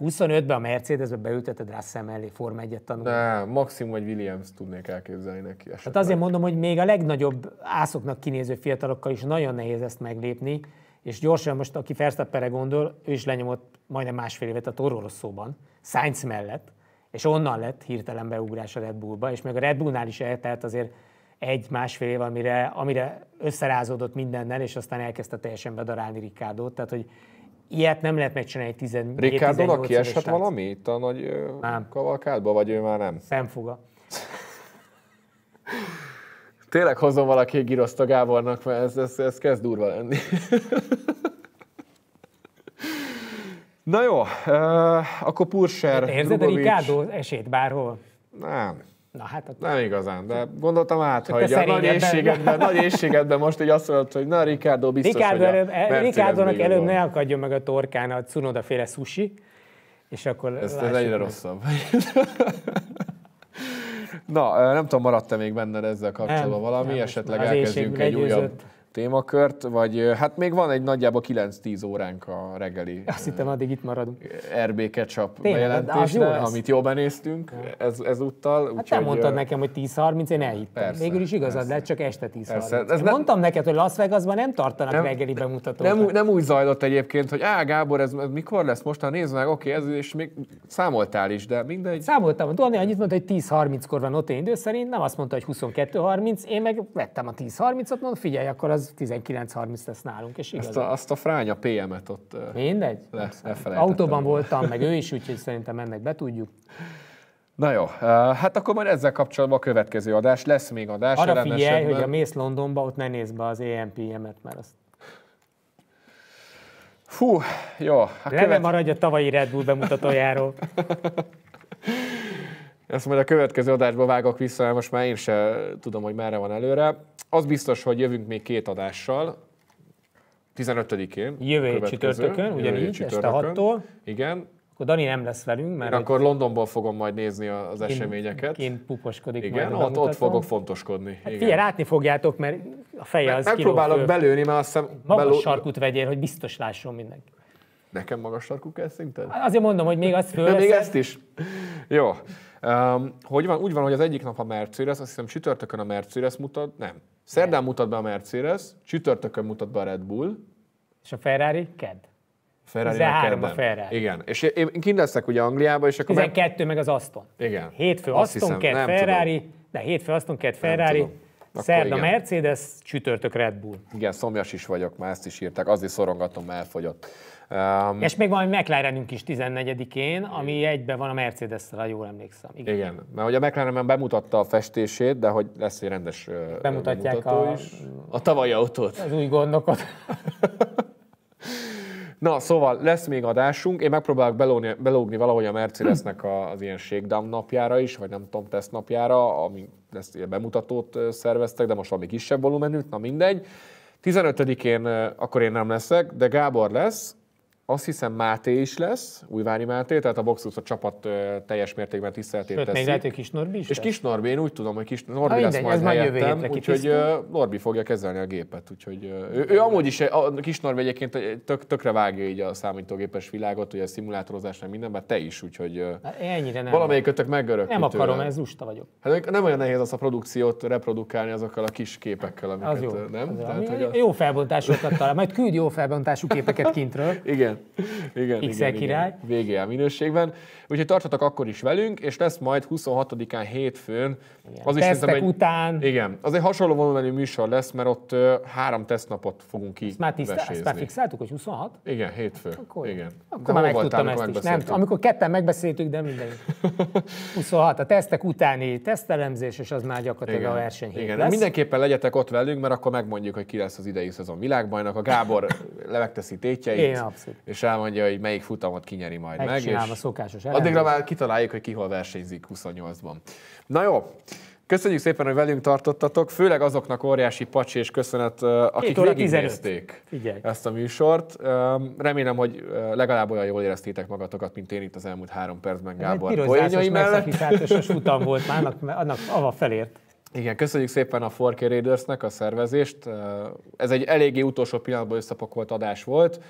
25-ben a Mercedesbe beülteted Russell mellé Forma 1-et tanulni. maximum, egy Williams tudnék elképzelni neki. Esetleg. Hát azért mondom, hogy még a legnagyobb ászoknak kinéző fiatalokkal is nagyon nehéz ezt meglépni, és gyorsan most, aki Verstappenre gondol, ő is lenyomott majdnem másfél évet a Toro Rosszóban, Sainz mellett és onnan lett hirtelen beugrás a Red Bullba, és meg a Red Bullnál is eltelt azért egy-másfél év, amire, amire összerázódott mindennel, és aztán elkezdte teljesen bedarálni Rickardót, tehát hogy ilyet nem lehet megcsinálni egy 17 Ricardo kiesett valami itt a nagy nem. kavalkádba, vagy ő már nem? Szemfuga. Tényleg hozom valaki egy Gábornak, mert ez, ez, ez kezd durva lenni. Na jó, uh, akkor Purser, hát Érzed Drugovics... Ricardo esét bárhol? Nem. Na hát akkor... Nem igazán, de gondoltam át, hogy a nagy éjségedben, nagy éjségedben most így azt mondod, hogy na Ricardo biztos, Ricardo hogy előbb, ricardo Ricardonak előbb ne akadjon meg a torkán a Cunoda féle sushi, és akkor Ez, ez egyre meg. rosszabb. na, nem tudom, maradt-e még benned ezzel kapcsolatban valami, nem, esetleg elkezdjünk egy újabb témakört, vagy hát még van egy nagyjából 9-10 óránk a reggeli. Azt hittem, addig itt maradunk. RB Ketchup bejelentésre, amit jól benéztünk ez, ezúttal. Hát úgy, te hogy, mondtad nekem, hogy 10-30, én elhittem. Persze, Végül is igazad persze. lett, csak este 10 Persze, ez nem, mondtam neked, hogy Las Vegasban nem tartanak nem, reggeli bemutatót. Nem, nem úgy zajlott egyébként, hogy á, Gábor, ez, ez mikor lesz mostan, hát nézd meg, oké, ez és még számoltál is, de mindegy. Számoltam, Dani annyit mondta, hogy 10 30 kor van ott én idő szerint, nem azt mondta, hogy 22-30, én meg vettem a 10-30-ot, mondom, figyelj, akkor az az 1930 lesz nálunk, és igaz. Azt a, azt a fránya PM-et ott Mindegy? Le, Autóban voltam, meg ő is, úgyhogy szerintem ennek be tudjuk. Na jó, hát akkor majd ezzel kapcsolatban a következő adás, lesz még adás. Arra figyelj, hogy a mész Londonba, ott ne nézd be az EMPM-et, mert azt Fú, jó. A követ... maradj a tavalyi Red Bull bemutatójáról. Ezt majd a következő adásba vágok vissza, mert most már én sem tudom, hogy merre van előre. Az biztos, hogy jövünk még két adással, 15-én. Jövő hét csütörtökön, ugyanígy, este 6-tól. Igen, akkor Dani nem lesz velünk, mert... Én akkor Londonból fogom majd nézni az én, eseményeket. Én puposkodik Igen, majd ott, ott fogok fontoskodni. Hát igen. Figyelj, látni fogjátok, mert a feje az Megpróbálok belőni, mert azt hiszem... Magas belő... sarkút vegyél, hogy biztos lásson mindenki. Nekem magas sarkú kell szinten? Azért mondom, hogy még azt föl. még ezt is? Jó. Um, hogy van? Úgy van, hogy az egyik nap a Mercedes, azt hiszem csütörtökön a Mercedes mutat, nem. Szerdán mutat be a Mercedes, csütörtökön mutat be a Red Bull. És a Ferrari kedd. Ferrari 13 a Ferrari. Igen, és én kint leszek ugye Angliába, és akkor... 12 meg, meg az Aston. Igen. Hétfő Azt Aston, hiszem, kedd Ferrari, tudom. de hétfő Aston, kedd Ferrari, Szerda igen. Mercedes, csütörtök Red Bull. Igen, szomjas is vagyok, már ezt is írták, azért szorongatom, elfogyott. Um, és még van hogy McLarenünk is 14-én, ami egyben van a mercedes ha jól emlékszem. Igen. igen, mert hogy a McLaren bemutatta a festését, de hogy lesz egy rendes Bemutatják a, is. A tavalyi autót. Az új gondokat. Na, szóval lesz még adásunk. Én megpróbálok belógni, belógni valahogy a Mercedesnek az ilyen shakedown napjára is, vagy nem tudom, teszt napjára, ami ezt ilyen bemutatót szerveztek, de most valami kisebb volumenűt, na mindegy. 15-én akkor én nem leszek, de Gábor lesz, azt hiszem Máté is lesz, Újvári Máté, tehát a Boxus a csapat teljes mértékben tiszteltét Sőt, teszi. még lehet, hogy Kis Norbi is És Kis Norbi, én úgy tudom, hogy Kis Norbi Na, lesz minden, majd helyettem, úgyhogy Norbi fogja kezelni a gépet. Úgyhogy, ő, ő amúgy is, a Kis Norbi egyébként tök, tökre vágja így a számítógépes világot, ugye a szimulátorozásnál mindenben, te is, úgyhogy hát, ennyire nem. valamelyikötök megörökli Nem akarom, tőle. ez usta vagyok. Hát nem olyan nehéz az a produkciót reprodukálni azokkal a kis képekkel, amiket az jó, nem? Az tehát, jó. az. jó felbontásokat talál, majd küld jó felbontású képeket kintről. Igen igen, XL igen, király. Igen. VGA minőségben. Úgyhogy tartsatok akkor is velünk, és lesz majd 26-án hétfőn. Igen. Az is Tesztek egy, után. Igen, az egy hasonló volumenű műsor lesz, mert ott uh, három tesznapot fogunk ki. Ezt már, tiszta, ezt már fixáltuk, hogy 26? Igen, hétfő. Akkor, igen. akkor már megtudtam ezt is. Nem, amikor ketten megbeszéltük, de mindegy. 26, a tesztek utáni tesztelemzés, és az már gyakorlatilag igen. a verseny igen. Lesz. Mindenképpen legyetek ott velünk, mert akkor megmondjuk, hogy ki lesz az idei szezon világbajnak. A Gábor levegteszi tétjeit. Én abszolút és elmondja, hogy melyik futamot kinyeri majd meg. meg és a szokásos elemény. Addigra már kitaláljuk, hogy ki hol versenyzik 28-ban. Na jó, Köszönjük szépen, hogy velünk tartottatok, főleg azoknak óriási pacsi és köszönet, akik végignézték ezt a műsort. Remélem, hogy legalább olyan jól éreztétek magatokat, mint én itt az elmúlt három percben Gábor Egy mellett. Egy futam volt már, annak, annak ava felért. Igen, köszönjük szépen a 4K Raidersnek a szervezést. Ez egy eléggé utolsó pillanatban összepakolt adás volt.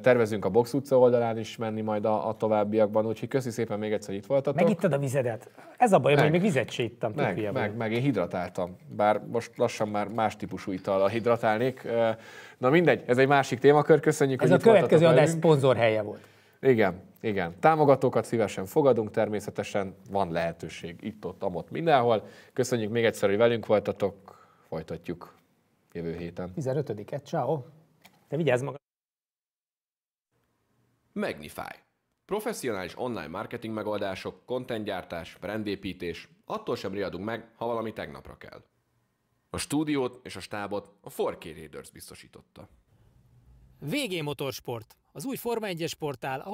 Tervezünk a Box utca oldalán is menni majd a, a továbbiakban, úgyhogy köszi szépen még egyszer itt voltatok. Megittad a vizedet. Ez a baj, hogy még vizet se ittam. Meg, meg, meg, én hidratáltam. Bár most lassan már más típusú a hidratálnék. Na mindegy, ez egy másik témakör. Köszönjük, ez hogy a itt következő adás szponzor helye volt. Igen, igen. Támogatókat szívesen fogadunk, természetesen van lehetőség itt, ott, amott, mindenhol. Köszönjük még egyszer, hogy velünk voltatok, folytatjuk jövő héten. 15-et, ciao. Te vigyázz magad. Magnify. Professzionális online marketing megoldások, kontentgyártás, brandépítés. attól sem riadunk meg, ha valami tegnapra kell. A stúdiót és a stábot a 4K Raiders biztosította. VG Motorsport, az új Forma 1-es portál, ahol